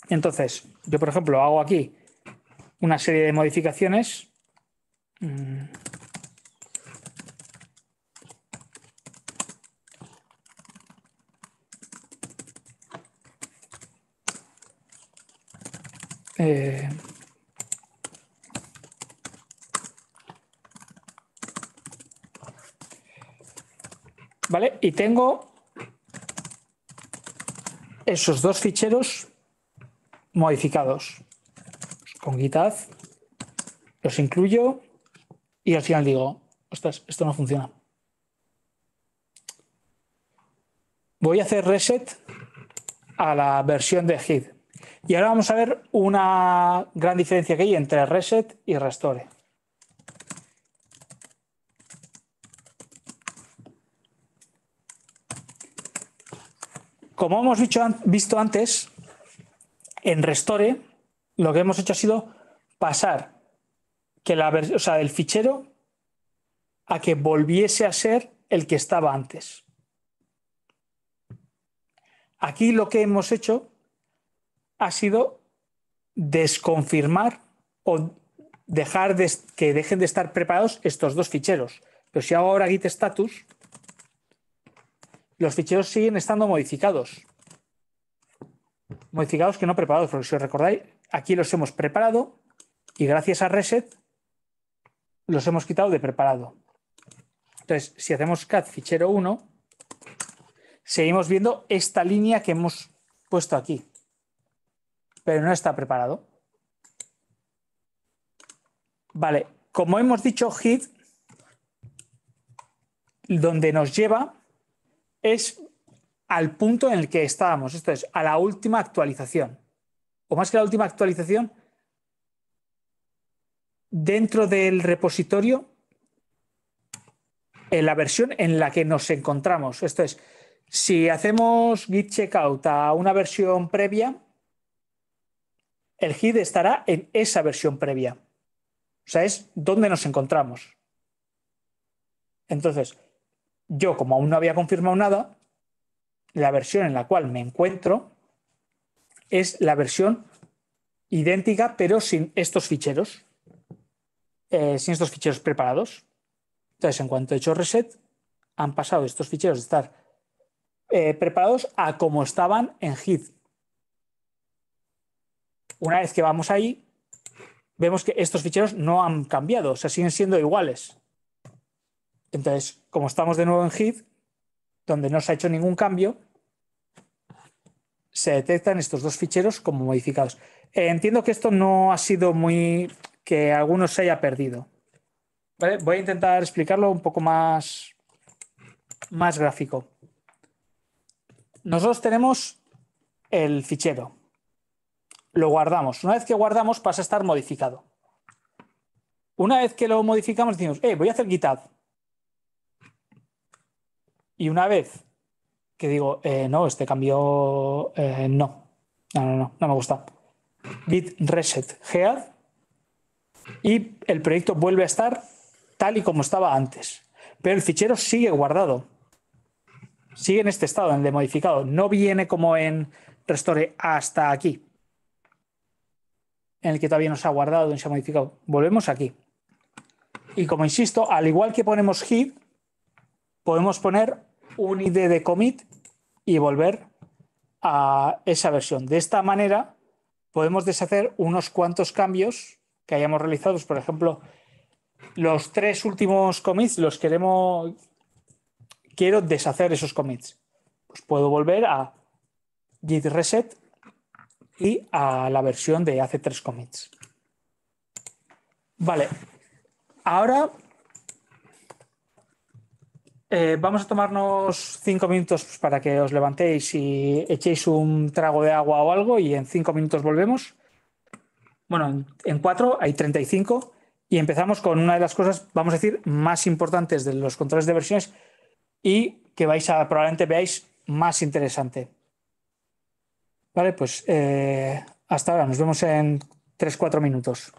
Entonces, yo por ejemplo hago aquí una serie de modificaciones. Mm, Eh, ¿Vale? Y tengo esos dos ficheros modificados con GitHub. Los incluyo y al final digo, esto no funciona. Voy a hacer reset a la versión de Git. Y ahora vamos a ver una gran diferencia que hay entre reset y restore. Como hemos visto antes, en restore lo que hemos hecho ha sido pasar que la, del fichero a que volviese a ser el que estaba antes. Aquí lo que hemos hecho ha sido desconfirmar o dejar de, que dejen de estar preparados estos dos ficheros. Pero si hago ahora git status, los ficheros siguen estando modificados. Modificados que no preparados, porque si os recordáis, aquí los hemos preparado y gracias a reset los hemos quitado de preparado. Entonces, si hacemos cat fichero 1, seguimos viendo esta línea que hemos puesto aquí pero no está preparado. Vale, como hemos dicho, hit, donde nos lleva es al punto en el que estábamos, esto es, a la última actualización. O más que la última actualización, dentro del repositorio, en la versión en la que nos encontramos. Esto es, si hacemos git checkout a una versión previa, el HID estará en esa versión previa. O sea, es donde nos encontramos. Entonces, yo como aún no había confirmado nada, la versión en la cual me encuentro es la versión idéntica, pero sin estos ficheros, eh, sin estos ficheros preparados. Entonces, en cuanto he hecho reset, han pasado estos ficheros de estar eh, preparados a como estaban en HID. Una vez que vamos ahí, vemos que estos ficheros no han cambiado, o sea, siguen siendo iguales. Entonces, como estamos de nuevo en Hit, donde no se ha hecho ningún cambio, se detectan estos dos ficheros como modificados. Eh, entiendo que esto no ha sido muy... que algunos se haya perdido. Voy a intentar explicarlo un poco más, más gráfico. Nosotros tenemos el fichero, lo guardamos. Una vez que guardamos pasa a estar modificado. Una vez que lo modificamos decimos, eh, voy a hacer GitHub. Y una vez que digo, eh, no, este cambio eh, no. no, no, no, no me gusta. Git reset head y el proyecto vuelve a estar tal y como estaba antes. Pero el fichero sigue guardado. Sigue en este estado, en el de modificado. No viene como en restore hasta aquí en el que todavía no se ha guardado, donde se ha modificado. Volvemos aquí. Y como insisto, al igual que ponemos hit, podemos poner un ID de commit y volver a esa versión. De esta manera podemos deshacer unos cuantos cambios que hayamos realizado. Por ejemplo, los tres últimos commits los queremos, quiero deshacer esos commits. Pues puedo volver a git reset y a la versión de hace tres commits. Vale, ahora eh, vamos a tomarnos cinco minutos para que os levantéis y echéis un trago de agua o algo y en cinco minutos volvemos. Bueno, en, cuatro hay 35 y empezamos con una de las cosas, vamos a decir, más importantes de los controles de versiones y que vais a probablemente veáis más interesante. Vale, pues eh, hasta ahora. Nos vemos en 3-4 minutos.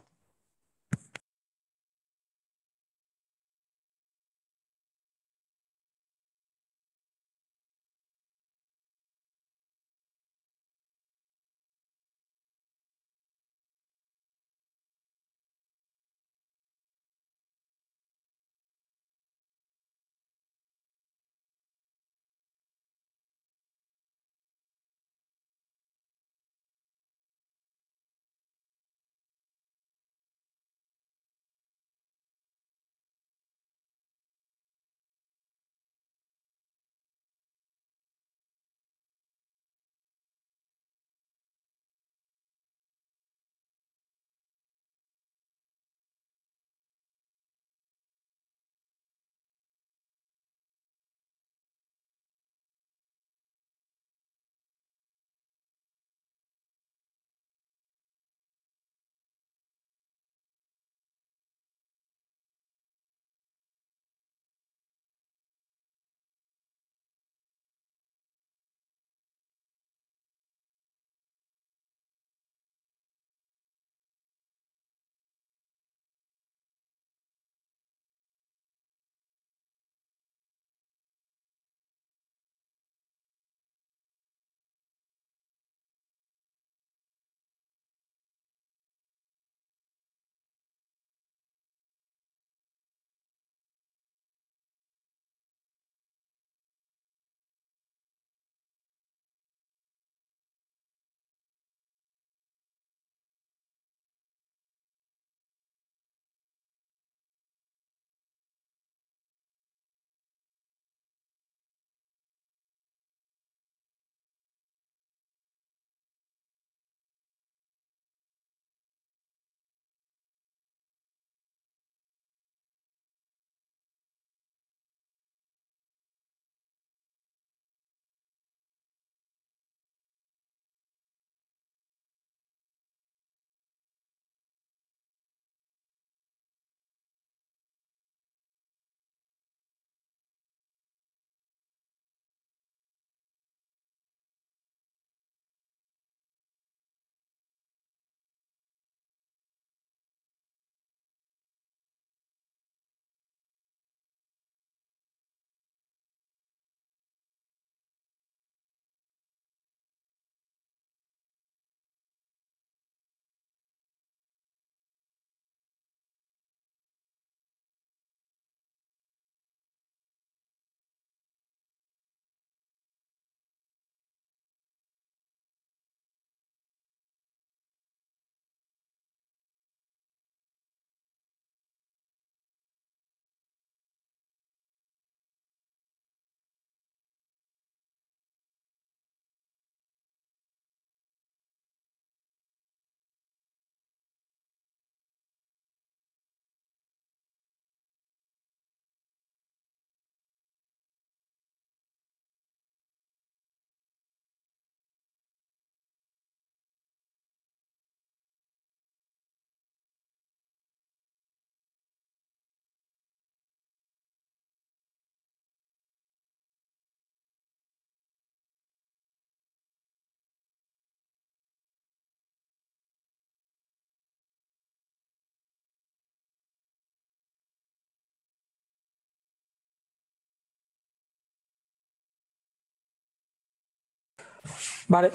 Vale,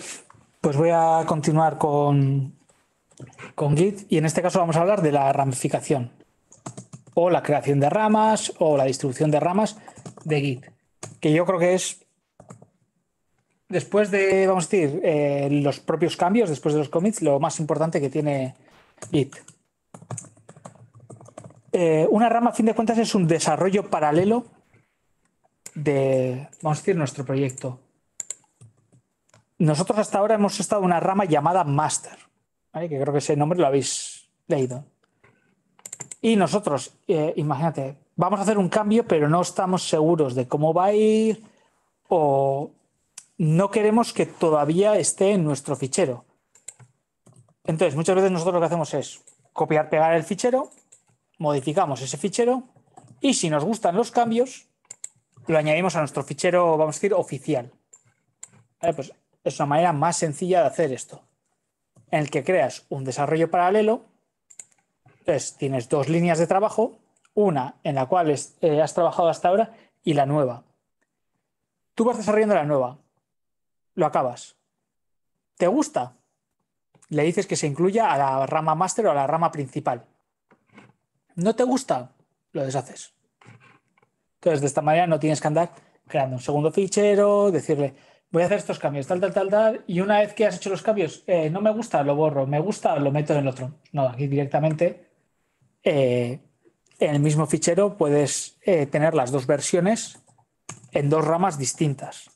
pues voy a continuar con, con Git y en este caso vamos a hablar de la ramificación o la creación de ramas o la distribución de ramas de Git, que yo creo que es después de, vamos a decir, eh, los propios cambios, después de los commits, lo más importante que tiene Git. Eh, una rama, a fin de cuentas, es un desarrollo paralelo de, vamos nuestro proyecto nosotros hasta ahora hemos estado en una rama llamada master, que creo que ese nombre lo habéis leído. Y nosotros, eh, imagínate, vamos a hacer un cambio, pero no estamos seguros de cómo va a ir o no queremos que todavía esté en nuestro fichero. Entonces, muchas veces nosotros lo que hacemos es copiar, pegar el fichero, modificamos ese fichero y si nos gustan los cambios, lo añadimos a nuestro fichero, vamos a decir, oficial. pues es una manera más sencilla de hacer esto, en el que creas un desarrollo paralelo, tienes dos líneas de trabajo, una en la cual eh, has trabajado hasta ahora y la nueva. Tú vas desarrollando la nueva, lo acabas. ¿Te gusta? Le dices que se incluya a la rama máster o a la rama principal. ¿No te gusta? Lo deshaces. Entonces, de esta manera no tienes que andar creando un segundo fichero, decirle, voy a hacer estos cambios, tal, tal, tal, tal, y una vez que has hecho los cambios, eh, no me gusta, lo borro, me gusta, lo meto en el otro. No, aquí directamente eh, en el mismo fichero puedes eh, tener las dos versiones en dos ramas distintas.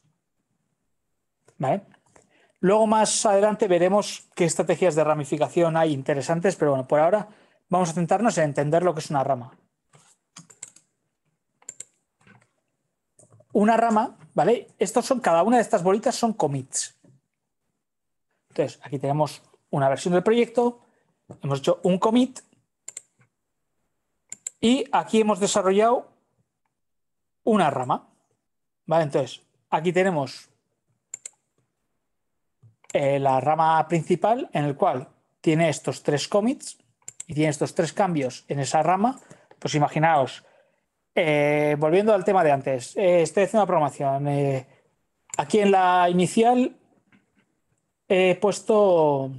Luego más adelante veremos qué estrategias de ramificación hay interesantes, pero bueno, por ahora vamos a centrarnos en entender lo que es una rama. Una rama estos son, cada una de estas bolitas son commits. Entonces, aquí tenemos una versión del proyecto, hemos hecho un commit y aquí hemos desarrollado una rama. ¿Vale? Entonces, aquí tenemos eh, la rama principal en el cual tiene estos tres commits y tiene estos tres cambios en esa rama. Pues imaginaos eh, volviendo al tema de antes, eh, estoy haciendo una programación. Eh, aquí en la inicial he puesto,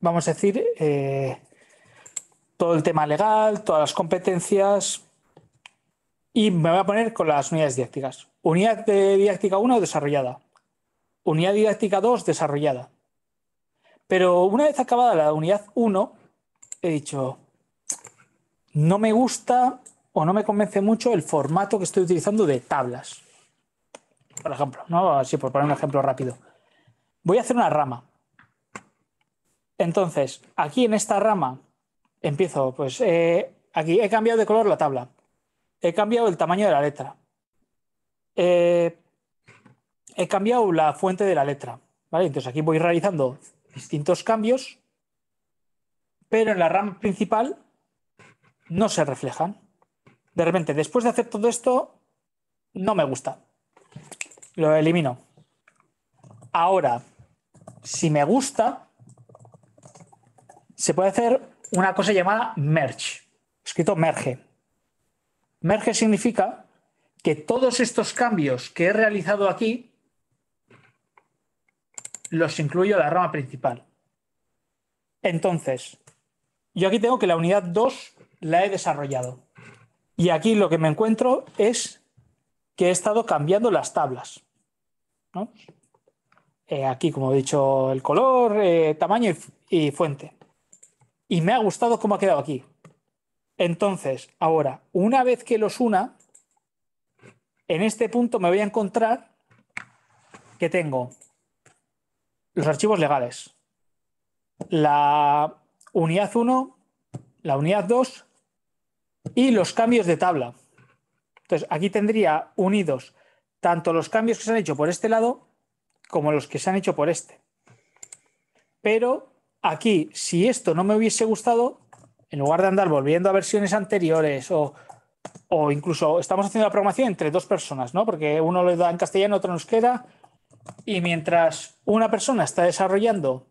vamos a decir, todo el tema legal, todas las competencias y me voy a poner con las unidades didácticas. Unidad didáctica 1 desarrollada. Unidad didáctica 2 desarrollada. Pero una vez acabada la unidad 1, he dicho, no me gusta o no me convence mucho el formato que estoy utilizando de tablas. Por ejemplo, ¿no? Así por poner un ejemplo rápido. Voy a hacer una rama. Entonces, aquí en esta rama empiezo, pues eh, aquí he cambiado de color la tabla. He cambiado el tamaño de la letra. Eh, he cambiado la fuente de la letra. Entonces aquí voy realizando distintos cambios, pero en la rama principal no se reflejan. De repente, después de hacer todo esto, no me gusta. Lo elimino. Ahora, si me gusta, se puede hacer una cosa llamada merge. Escrito merge. Merge significa que todos estos cambios que he realizado aquí los incluyo a la rama principal. Entonces, yo aquí tengo que la unidad 2 la he desarrollado. Y aquí lo que me encuentro es que he estado cambiando las tablas. Eh, aquí, como he dicho, el color, eh, tamaño y, y fuente. Y me ha gustado cómo ha quedado aquí. Entonces, ahora, una vez que los una, en este punto me voy a encontrar que tengo los archivos legales, la unidad 1, la unidad 2 y los cambios de tabla. Entonces, aquí tendría unidos tanto los cambios que se han hecho por este lado como los que se han hecho por este. Pero aquí, si esto no me hubiese gustado, en lugar de andar volviendo a versiones anteriores o, incluso estamos haciendo la programación entre dos personas, ¿no? Porque uno lo da en castellano, otro en queda y mientras una persona está desarrollando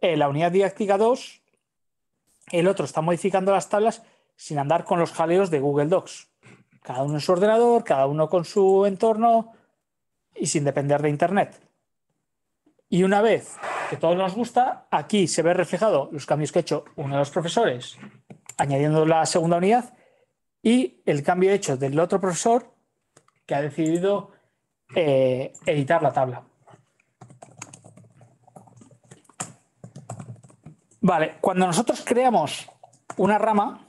eh, la unidad didáctica 2, el otro está modificando las tablas sin andar con los jaleos de Google Docs. Cada uno en su ordenador, cada uno con su entorno y sin depender de Internet. Y una vez que todos nos gusta, aquí se ve reflejado los cambios que ha hecho uno de los profesores, añadiendo la segunda unidad, y el cambio hecho del otro profesor que ha decidido eh, editar la tabla. Vale, cuando nosotros creamos una rama,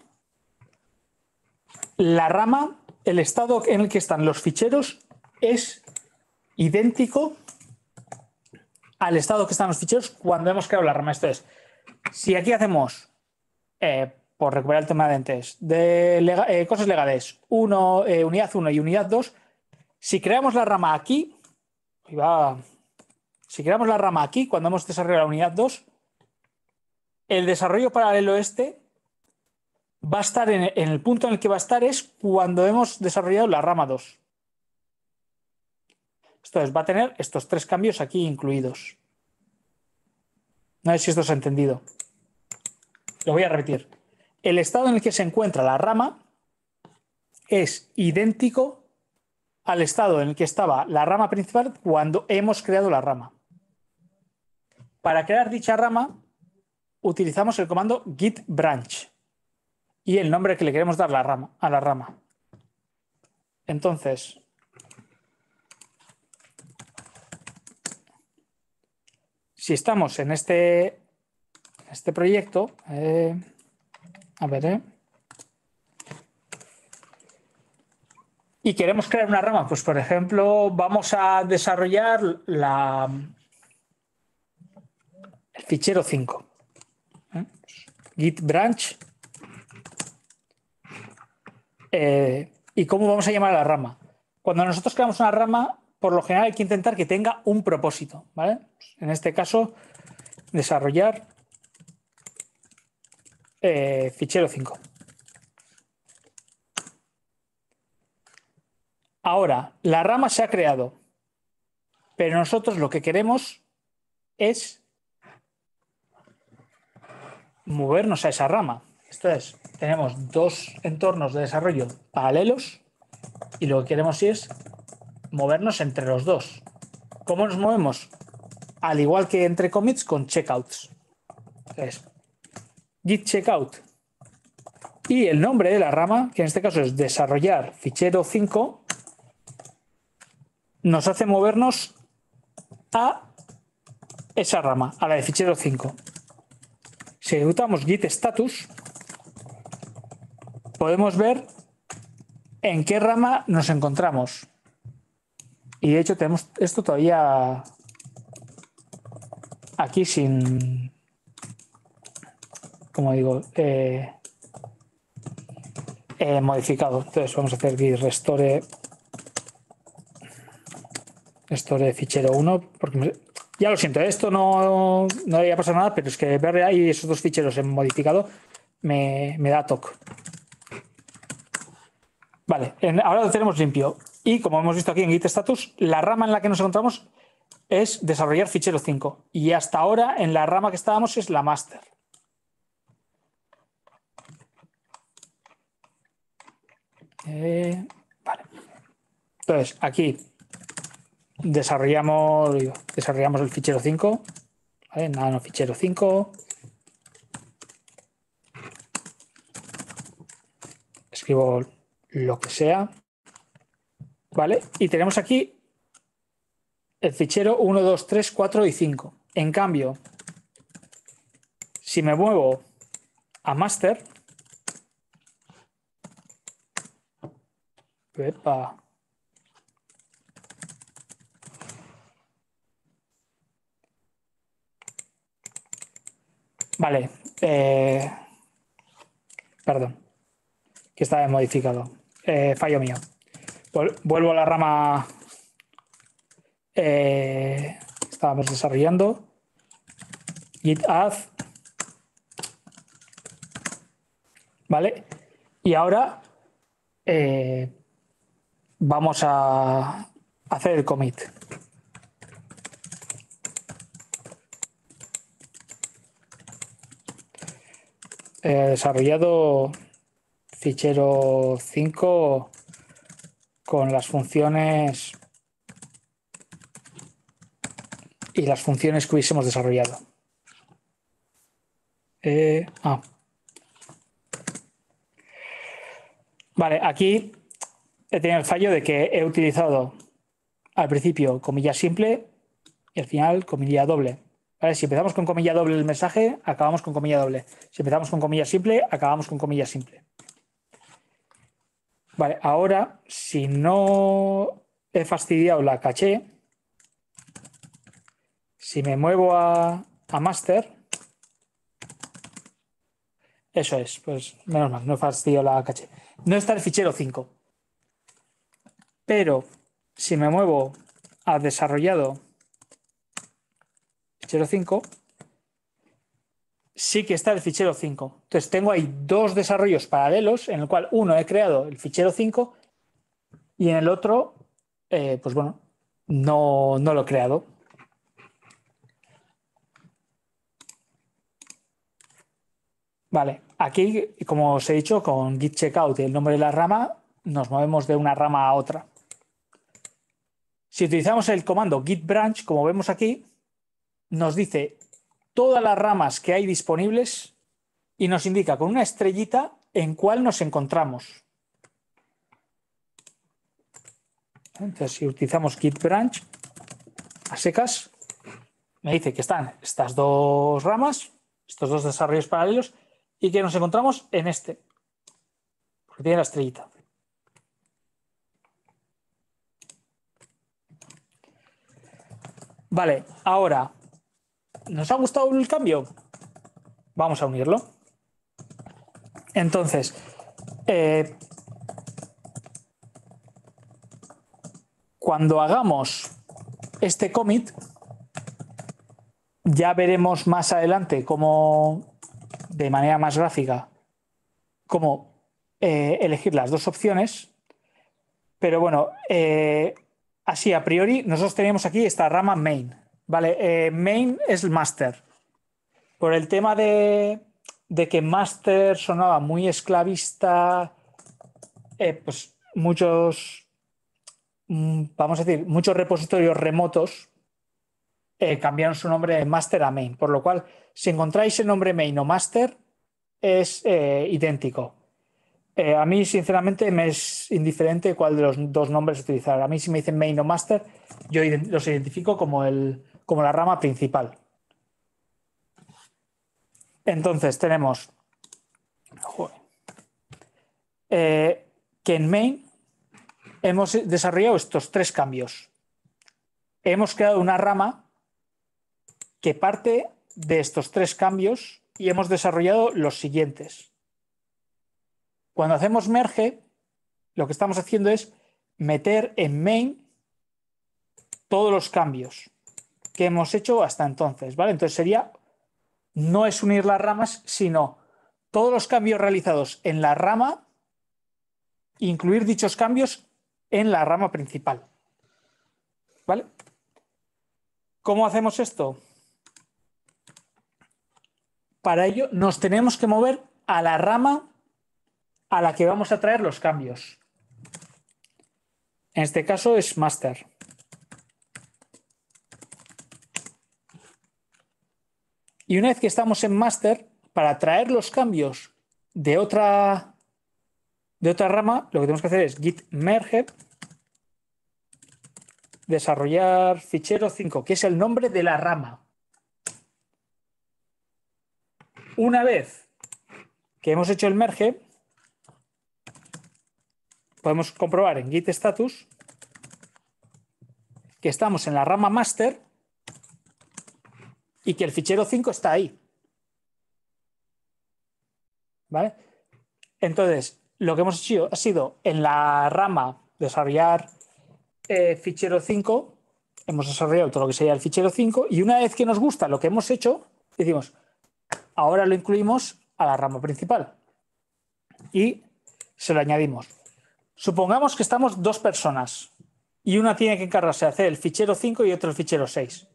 la rama, el estado en el que están los ficheros es idéntico al estado que están los ficheros cuando hemos creado la rama. Esto si aquí hacemos, eh, por recuperar el tema de antes, de eh, cosas legales, eh, unidad 1 y unidad 2, si creamos la rama aquí, si creamos la rama aquí, cuando hemos desarrollado la unidad 2, el desarrollo paralelo este va a estar en, el punto en el que va a estar es cuando hemos desarrollado la rama 2. Entonces va a tener estos tres cambios aquí incluidos. No sé si esto se ha entendido. Lo voy a repetir. El estado en el que se encuentra la rama es idéntico al estado en el que estaba la rama principal cuando hemos creado la rama. Para crear dicha rama utilizamos el comando git branch y el nombre que le queremos dar la rama, a la rama. Entonces, si estamos en este, este proyecto, eh, a ver, eh, y queremos crear una rama, pues por ejemplo, vamos a desarrollar la, el fichero 5 git branch. Eh, ¿Y cómo vamos a llamar a la rama? Cuando nosotros creamos una rama, por lo general hay que intentar que tenga un propósito, ¿vale? En este caso, desarrollar eh, fichero 5. Ahora, la rama se ha creado, pero nosotros lo que queremos es movernos a esa rama. Esto es, tenemos dos entornos de desarrollo paralelos y lo que queremos es movernos entre los dos. ¿Cómo nos movemos? Al igual que entre commits con checkouts. Entonces, git checkout y el nombre de la rama, que en este caso es desarrollar fichero 5, nos hace movernos a esa rama, a la de fichero 5. Si ejecutamos git status, podemos ver en qué rama nos encontramos. Y de hecho tenemos esto todavía aquí sin, como digo, eh, eh, modificado. Entonces vamos a hacer git restore, restore fichero 1, porque ya lo siento, esto no, no debería pasar nada, pero es que ver ahí esos dos ficheros en modificado me, da toque. Vale, ahora lo tenemos limpio. Y como hemos visto aquí en Git Status, la rama en la que nos encontramos es desarrollar fichero 5. Y hasta ahora en la rama que estábamos es la master. Eh, vale. Entonces, aquí desarrollamos, desarrollamos el fichero 5, ¿vale? nano fichero 5. Escribo lo que sea. ¿Vale? Y tenemos aquí el fichero 1, 2, 3, 4 y 5. En cambio, si me muevo a master, epa, Vale. Eh, perdón. Que estaba modificado. Eh, fallo mío. Vuelvo a la rama eh, que estábamos desarrollando. Git add. ¿Vale? Y ahora vamos a hacer el commit. He eh, desarrollado fichero 5 con las funciones y las funciones que hubiésemos desarrollado. Eh, ah. Vale, aquí he tenido el fallo de que he utilizado al principio comilla simple y al final comilla doble. Si empezamos con comilla doble el mensaje, acabamos con comilla doble. Si empezamos con comilla simple, acabamos con comilla simple. Vale, ahora, si no he fastidiado la caché, si me muevo a, a master, eso es, pues menos mal, no he fastidiado la caché. No está el fichero 5. Pero si me muevo a desarrollado 5, sí que está el fichero 5. Entonces tengo ahí dos desarrollos paralelos en el cual uno he creado el fichero 5 y en el otro, eh, pues bueno, no, no lo he creado. Vale, aquí, como os he dicho, con git checkout y el nombre de la rama, nos movemos de una rama a otra. Si utilizamos el comando git branch, como vemos aquí, nos dice todas las ramas que hay disponibles y nos indica con una estrellita en cuál nos encontramos. Entonces, si utilizamos Git Branch a secas, me dice que están estas dos ramas, estos dos desarrollos paralelos, y que nos encontramos en este, porque tiene la estrellita. Vale, ahora ¿Nos ha gustado el cambio? Vamos a unirlo. Entonces, eh, cuando hagamos este commit, ya veremos más adelante cómo, de manera más gráfica, cómo eh, elegir las dos opciones. Pero bueno, eh, así a priori, nosotros tenemos aquí esta rama main, Vale, eh, main es master. Por el tema de, que master sonaba muy esclavista, eh, pues muchos, mm, vamos a decir, muchos repositorios remotos eh, cambiaron su nombre de master a main, por lo cual, si encontráis el nombre main o master, es idéntico. a mí, sinceramente, me es indiferente cuál de los dos nombres utilizar. A mí, si me dicen main o master, yo los identifico como el, como la rama principal. Entonces tenemos eh, que en main hemos desarrollado estos tres cambios. Hemos creado una rama que parte de estos tres cambios y hemos desarrollado los siguientes. Cuando hacemos merge, lo que estamos haciendo es meter en main todos los cambios que hemos hecho hasta entonces, ¿vale? Entonces sería, no es unir las ramas, sino todos los cambios realizados en la rama, incluir dichos cambios en la rama principal, ¿vale? ¿Cómo hacemos esto? Para ello nos tenemos que mover a la rama a la que vamos a traer los cambios. En este caso es master. Y una vez que estamos en master, para traer los cambios de otra, de otra rama, lo que tenemos que hacer es git merge desarrollar fichero 5, que es el nombre de la rama. Una vez que hemos hecho el merge, podemos comprobar en git status que estamos en la rama master y que el fichero 5 está ahí. ¿Vale? Entonces, lo que hemos hecho ha sido en la rama desarrollar eh, fichero 5, hemos desarrollado todo lo que sería el fichero 5 y una vez que nos gusta lo que hemos hecho, decimos, ahora lo incluimos a la rama principal y se lo añadimos. Supongamos que estamos dos personas y una tiene que encargarse de hacer el fichero 5 y otro el fichero 6.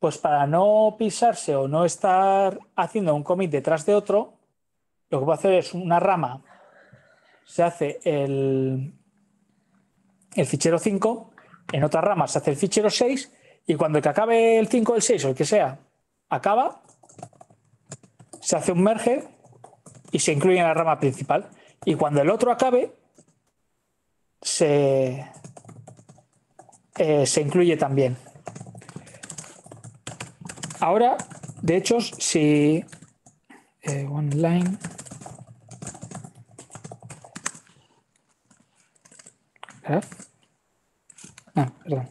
Pues para no pisarse o no estar haciendo un commit detrás de otro, lo que a hacer es una rama. Se hace el, el fichero 5, en otra rama se hace el fichero 6 y cuando el que acabe el 5, el 6 o el que sea, acaba, se hace un merge y se incluye en la rama principal. Y cuando el otro acabe, se, eh, se incluye también. Ahora, de hecho, si eh, online ah, perdón.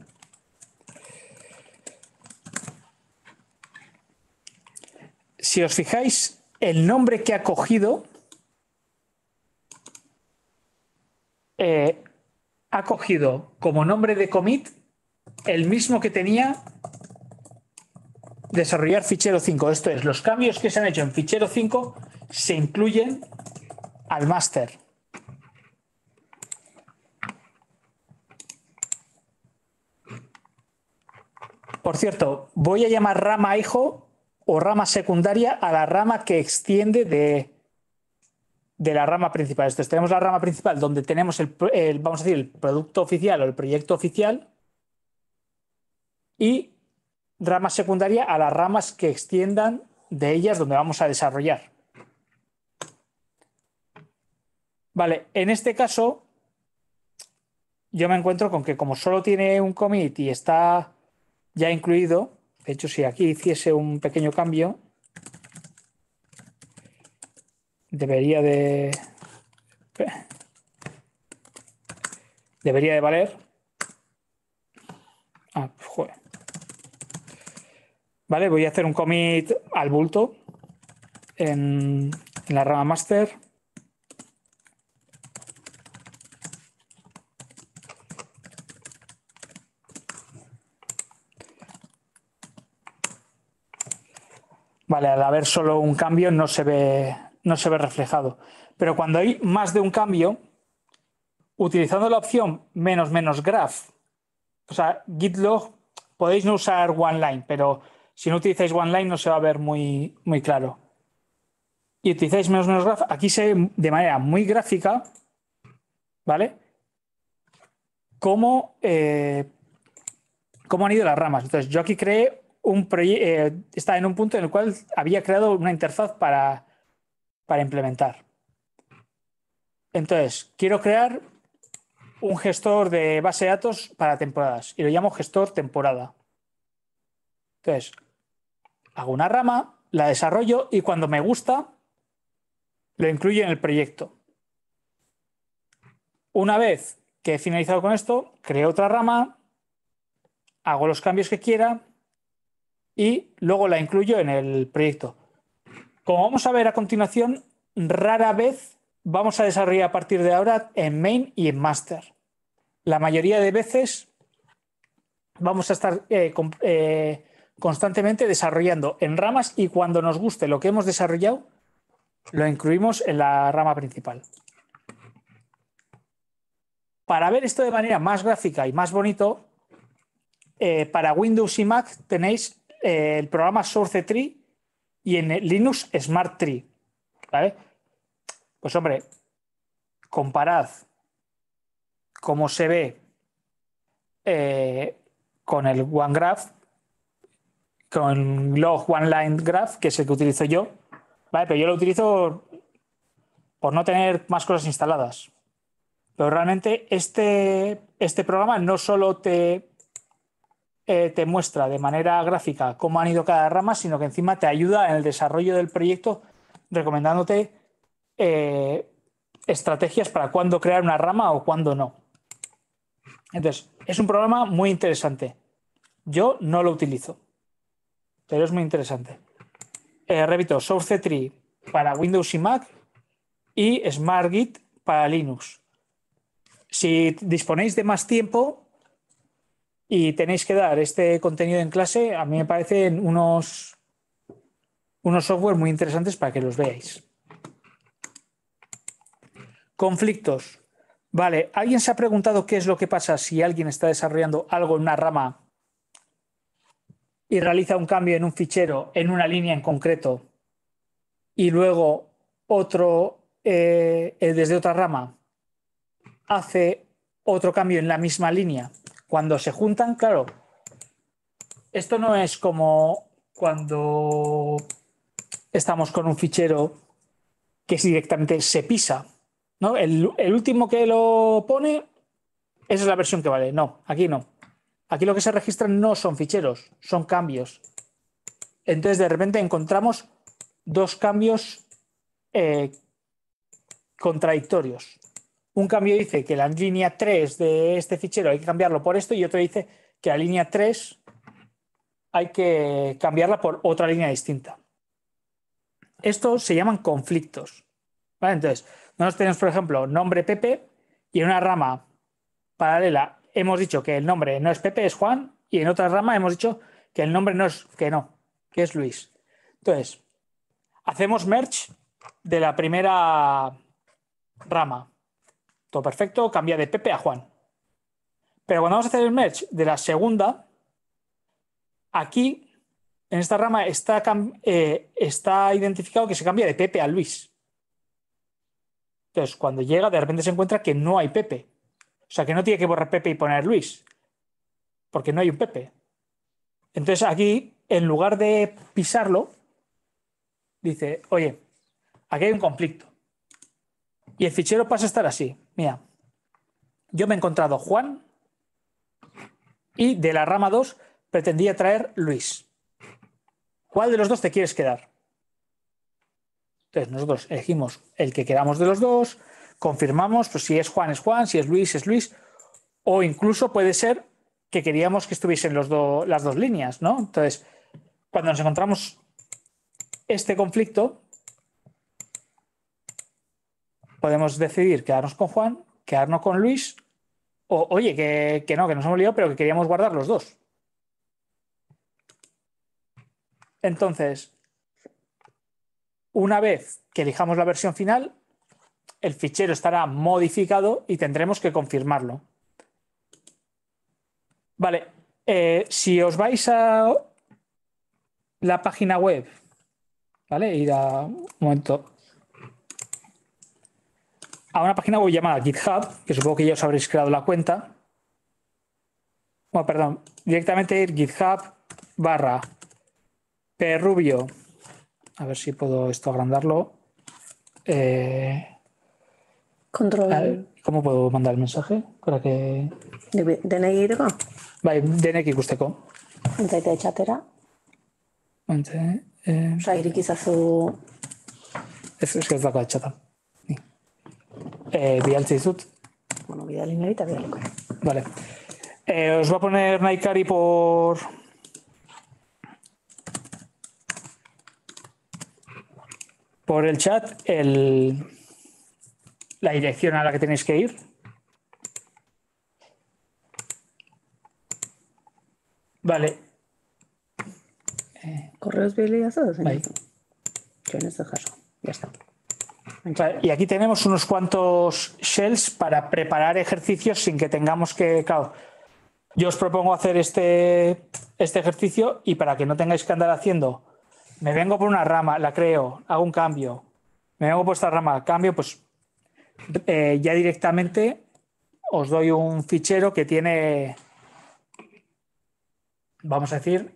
Si os fijáis, el nombre que ha cogido eh, ha cogido como nombre de commit el mismo que tenía desarrollar fichero 5. Esto es, los cambios que se han hecho en fichero 5 se incluyen al máster. Por cierto, voy a llamar rama hijo o rama secundaria a la rama que extiende de, de la rama principal. Esto tenemos la rama principal donde tenemos vamos a decir, el producto oficial o el proyecto oficial y rama secundaria a las ramas que extiendan de ellas donde vamos a desarrollar. Vale, en este caso yo me encuentro con que como solo tiene un commit y está ya incluido, de hecho si aquí hiciese un pequeño cambio, debería de... Debería de valer. Ah, pues, joder. Vale, voy a hacer un commit al bulto en, la rama master. Vale, al haber solo un cambio no se ve, no se ve reflejado. Pero cuando hay más de un cambio, utilizando la opción menos menos graph, o sea, git log, podéis no usar one line, pero si no utilizáis OneLine no se va a ver muy, muy claro. Y utilizáis menos menos graph, aquí se de manera muy gráfica, ¿vale? Eh, cómo, han ido las ramas. Entonces, yo aquí creé un proyecto, eh, Está en un punto en el cual había creado una interfaz para, para implementar. Entonces, quiero crear un gestor de base de datos para temporadas y lo llamo gestor temporada. Entonces, hago una rama, la desarrollo y cuando me gusta, lo incluyo en el proyecto. Una vez que he finalizado con esto, creo otra rama, hago los cambios que quiera y luego la incluyo en el proyecto. Como vamos a ver a continuación, rara vez vamos a desarrollar a partir de ahora en main y en master. La mayoría de veces vamos a estar eh, eh constantemente desarrollando en ramas y cuando nos guste lo que hemos desarrollado, lo incluimos en la rama principal. Para ver esto de manera más gráfica y más bonito, eh, para Windows y Mac tenéis eh, el programa SourceTree y en Linux SmartTree. Pues hombre, comparad cómo se ve eh, con el OneGraph con log one line graph, que es el que utilizo yo, Pero yo lo utilizo por no tener más cosas instaladas. Pero realmente este, este programa no solo te, eh, te muestra de manera gráfica cómo han ido cada rama, sino que encima te ayuda en el desarrollo del proyecto recomendándote eh, estrategias para cuándo crear una rama o cuándo no. Entonces, es un programa muy interesante. Yo no lo utilizo pero es muy interesante. Eh, repito, Source C3 para Windows y Mac y SmartGit para Linux. Si disponéis de más tiempo y tenéis que dar este contenido en clase, a mí me parecen unos, unos software muy interesantes para que los veáis. Conflictos. Vale, ¿alguien se ha preguntado qué es lo que pasa si alguien está desarrollando algo en una rama y realiza un cambio en un fichero, en una línea en concreto, y luego otro eh, eh, desde otra rama hace otro cambio en la misma línea, cuando se juntan, claro, esto no es como cuando estamos con un fichero que directamente se pisa. ¿no? El, el último que lo pone, esa es la versión que vale. No, aquí no. Aquí lo que se registra no son ficheros, son cambios. Entonces, de repente encontramos dos cambios eh, contradictorios. Un cambio dice que la línea 3 de este fichero hay que cambiarlo por esto y otro dice que la línea 3 hay que cambiarla por otra línea distinta. Estos se llaman conflictos. Entonces, nosotros tenemos, por ejemplo, nombre Pepe y en una rama paralela hemos dicho que el nombre no es Pepe, es Juan, y en otra rama hemos dicho que el nombre no es, que no, que es Luis. Entonces, hacemos merge de la primera rama. Todo perfecto, cambia de Pepe a Juan. Pero cuando vamos a hacer el merge de la segunda, aquí, en esta rama, está, eh, está identificado que se cambia de Pepe a Luis. Entonces, cuando llega, de repente se encuentra que no hay Pepe o sea, que no tiene que borrar Pepe y poner Luis, porque no hay un Pepe. Entonces aquí, en lugar de pisarlo, dice, oye, aquí hay un conflicto. Y el fichero pasa a estar así. Mira, yo me he encontrado Juan y de la rama 2 pretendía traer Luis. ¿Cuál de los dos te quieres quedar? Entonces nosotros elegimos el que queramos de los dos, confirmamos pues, si es Juan es Juan, si es Luis es Luis, o incluso puede ser que queríamos que estuviesen los las dos líneas, ¿no? Entonces, cuando nos encontramos este conflicto, podemos decidir quedarnos con Juan, quedarnos con Luis, o oye, que, que no, que nos hemos liado, pero que queríamos guardar los dos. Entonces, una vez que elijamos la versión final, el fichero estará modificado y tendremos que confirmarlo. Vale, eh, si os vais a la página web, ¿vale? Ir a un momento a una página web llamada GitHub, que supongo que ya os habréis creado la cuenta. Bueno, perdón, directamente ir GitHub barra perrubio. A ver si puedo esto agrandarlo. Eh, Control. ¿Cómo puedo mandar el mensaje para que... Denei Vale, Bai, denek ikusteko. de chatera. Entze... Eh... Es, es Es es la cosa dago chata. Eh, el Bueno, vida nire eta Vale. Eh, os voy a poner Naikari por... Por el chat el la dirección a la que tenéis que ir. Vale. Eh, correos está? señor. Yo en este caso. Ya está. y aquí tenemos unos cuantos shells para preparar ejercicios sin que tengamos que. Claro, yo os propongo hacer este, este ejercicio y para que no tengáis que andar haciendo, me vengo por una rama, la creo, hago un cambio, me vengo por esta rama, cambio, pues eh, ya directamente os doy un fichero que tiene, vamos a decir,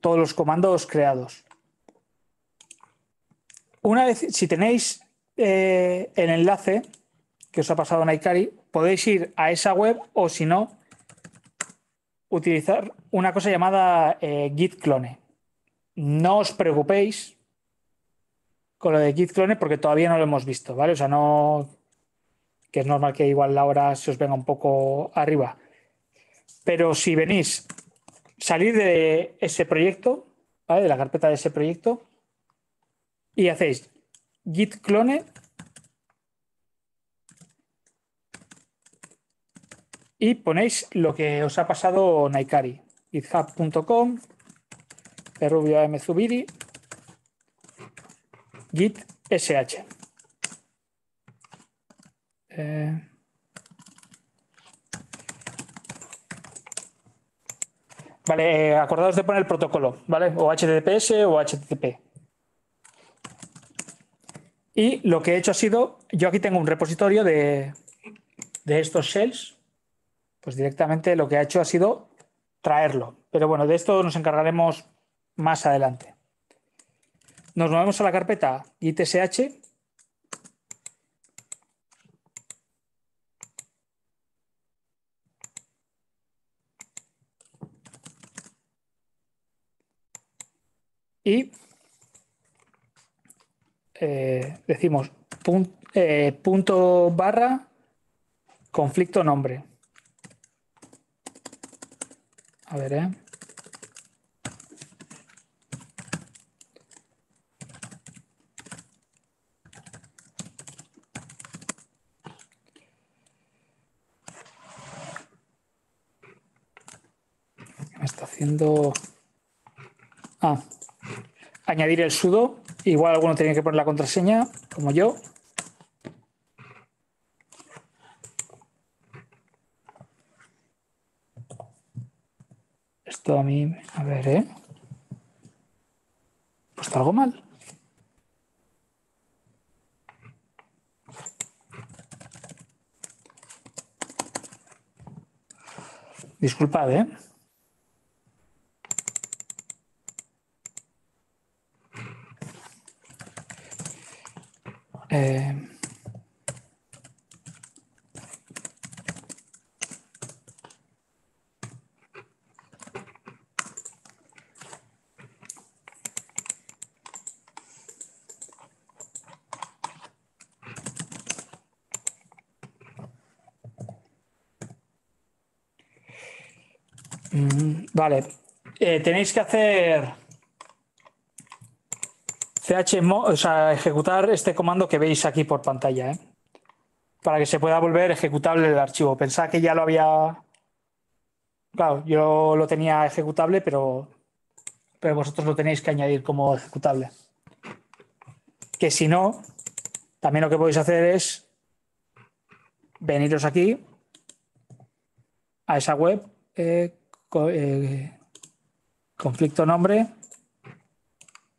todos los comandos creados. Una vez, si tenéis eh, el enlace que os ha pasado en podéis ir a esa web o si no, utilizar una cosa llamada eh, Git Clone. No os preocupéis con lo de Git Clone porque todavía no lo hemos visto, ¿vale? O sea, no que es normal que igual la hora se os venga un poco arriba. Pero si venís, salir de ese proyecto, de la carpeta de ese proyecto, y hacéis git clone y ponéis lo que os ha pasado Naikari, github.com, perrubioamzubiri, git sh. Eh, vale, eh, acordaos de poner el protocolo, ¿vale? O HTTPS o HTTP. Y lo que he hecho ha sido, yo aquí tengo un repositorio de, de estos shells, pues directamente lo que ha hecho ha sido traerlo. Pero bueno, de esto nos encargaremos más adelante. Nos movemos a la carpeta itsh y eh, decimos eh, punto barra conflicto nombre. A ver, ¿eh? Me está haciendo... Ah, añadir el sudo. Igual alguno tiene que poner la contraseña, como yo. Esto a mí, a ver, ¿eh? Pues está algo mal. Disculpad, ¿eh? Vale. Eh, tenéis que hacer chmo, o sea, ejecutar este comando que veis aquí por pantalla, ¿eh? para que se pueda volver ejecutable el archivo. Pensaba que ya lo había... Claro, yo lo tenía ejecutable, pero, pero vosotros lo tenéis que añadir como ejecutable. Que si no, también lo que podéis hacer es veniros aquí a esa web. Eh, eh, conflicto nombre,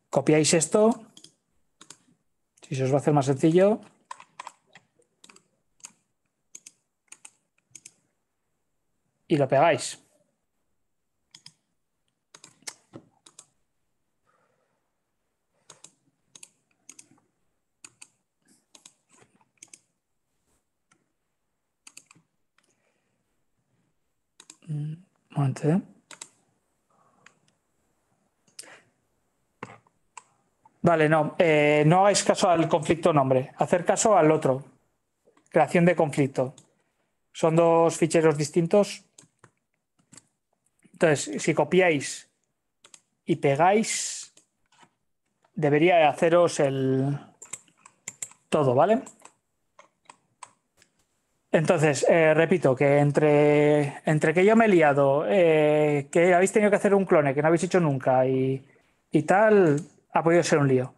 copiáis esto, si se os va a hacer más sencillo. Y lo pegáis. Vale, no, eh, no hagáis caso al conflicto nombre, hacer caso al otro, creación de conflicto. Son dos ficheros distintos. Entonces, si copiáis y pegáis, debería haceros el todo, ¿vale? vale entonces, eh, repito, que entre, que yo me he liado, eh, que habéis tenido que hacer un clone que no habéis hecho nunca y, y, tal, ha podido ser un lío.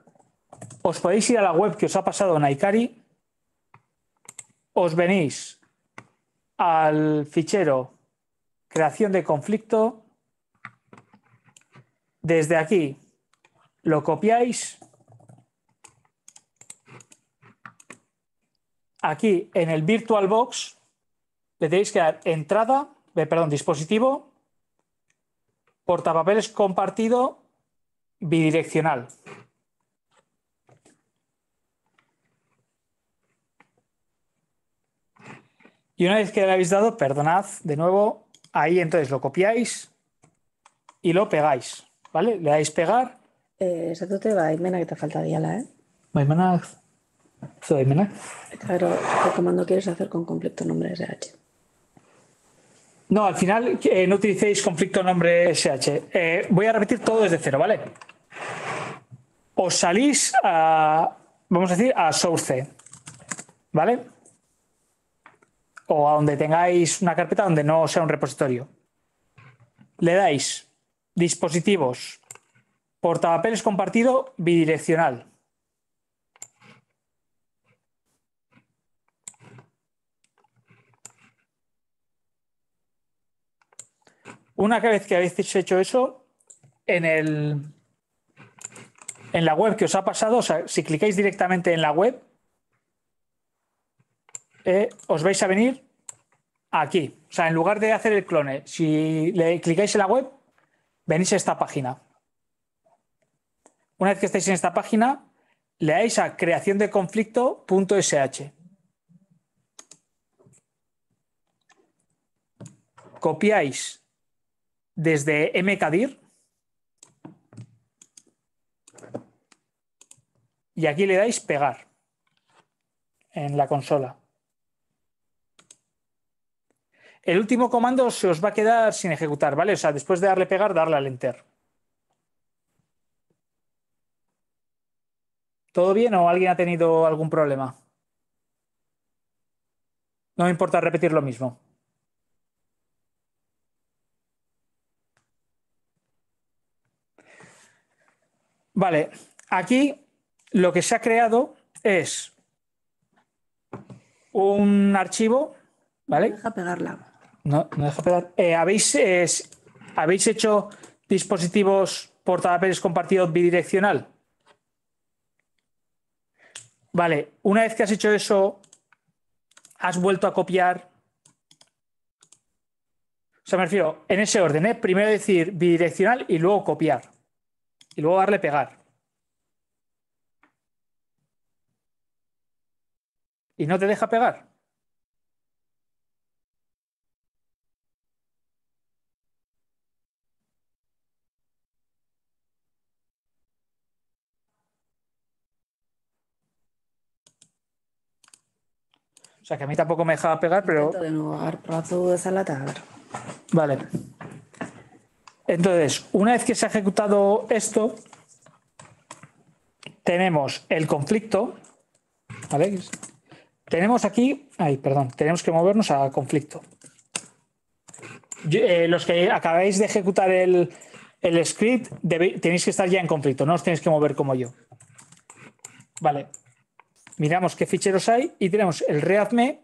Os podéis ir a la web que os ha pasado Naikari, os venís al fichero creación de conflicto, desde aquí lo copiáis aquí en el VirtualBox le tenéis que dar entrada, eh, perdón, dispositivo, portapapeles compartido bidireccional. Y una vez que le habéis dado, perdonad, de nuevo, ahí entonces lo copiáis y lo pegáis, ¿vale? Le dais pegar. Eh, te va, Imena, que te falta la, ¿eh? Imena. Claro, ¿Qué comando quieres hacer con conflicto nombre SH. No, al final eh, no utilicéis conflicto nombre SH. Eh, voy a repetir todo desde cero, ¿vale? Os salís a, vamos a decir, a source, ¿vale? O a donde tengáis una carpeta donde no sea un repositorio. Le dais dispositivos, portapapeles compartido bidireccional. Una vez que habéis hecho eso, en, el, en la web que os ha pasado, si clicáis directamente en la web, eh, os vais a venir aquí. O sea, en lugar de hacer el clone, si le clicáis en la web, venís a esta página. Una vez que estáis en esta página, leáis a creación de conflicto.sh. Copiáis desde mkdir. Y aquí le dais pegar en la consola. El último comando se os va a quedar sin ejecutar, ¿vale? O sea, después de darle pegar, darle al enter. ¿Todo bien o alguien ha tenido algún problema? No me importa repetir lo mismo. Vale, aquí lo que se ha creado es un archivo, ¿vale? deja pegarla. No, no deja pegar. Eh, ¿habéis, ¿Habéis hecho dispositivos portapapeles compartidos bidireccional? Vale, una vez que has hecho eso, has vuelto a copiar. O sea, me refiero en ese orden, ¿eh? Primero decir bidireccional y luego copiar y luego darle pegar. ¿Y no te deja pegar? O sea que a mí tampoco me dejaba pegar, pero... De Vale. Entonces, una vez que se ha ejecutado esto, tenemos el conflicto, ¿vale? Tenemos aquí, ay, perdón, tenemos que movernos a conflicto. Eh, los que acabáis de ejecutar el, script, tenéis que estar ya en conflicto, no os tenéis que mover como yo. Vale, miramos qué ficheros hay y tenemos el readme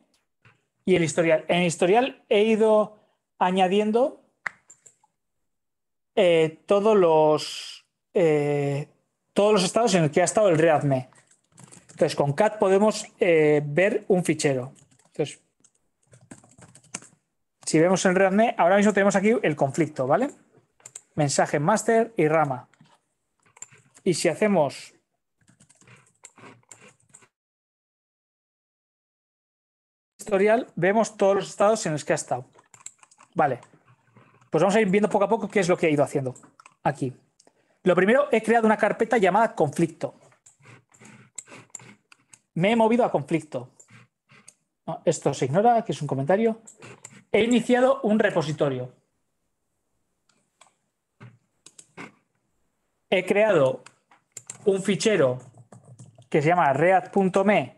y el historial. En historial he ido añadiendo eh, todos los eh, todos los estados en los que ha estado el readme. Entonces, con cat podemos eh, ver un fichero. Entonces, si vemos el readme, ahora mismo tenemos aquí el conflicto, ¿vale? Mensaje master y rama. Y si hacemos historial, vemos todos los estados en los que ha estado. Vale, pues vamos a ir viendo poco a poco qué es lo que he ido haciendo aquí. Lo primero, he creado una carpeta llamada conflicto. Me he movido a conflicto. esto se ignora, que es un comentario. He iniciado un repositorio. He creado un fichero que se llama read.me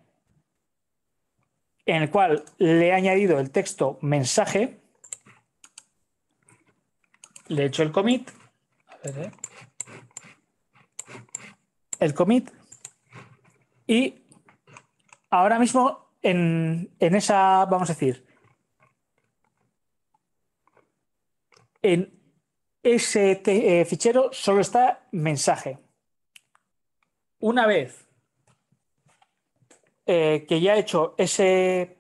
en el cual le he añadido el texto mensaje le hecho el commit. Eh. El commit. Y ahora mismo en, esa, vamos a decir, en ese eh, fichero solo está mensaje. Una vez eh, que ya he hecho ese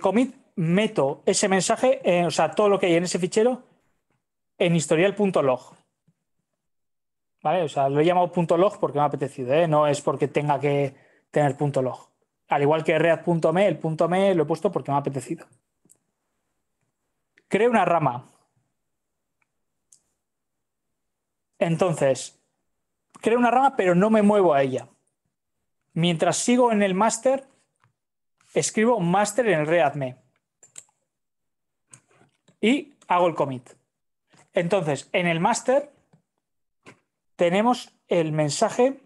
commit, meto ese mensaje, o sea, todo lo que hay en ese fichero en historial.log. ¿Vale? O sea, lo he llamado .log porque me ha apetecido, ¿eh? no es porque tenga que tener .log. Al igual que read.me, el .me lo he puesto porque me ha apetecido. Creo una rama. Entonces, creo una rama, pero no me muevo a ella. Mientras sigo en el máster, escribo máster en el readme. Y hago el commit. Entonces, en el máster tenemos el mensaje,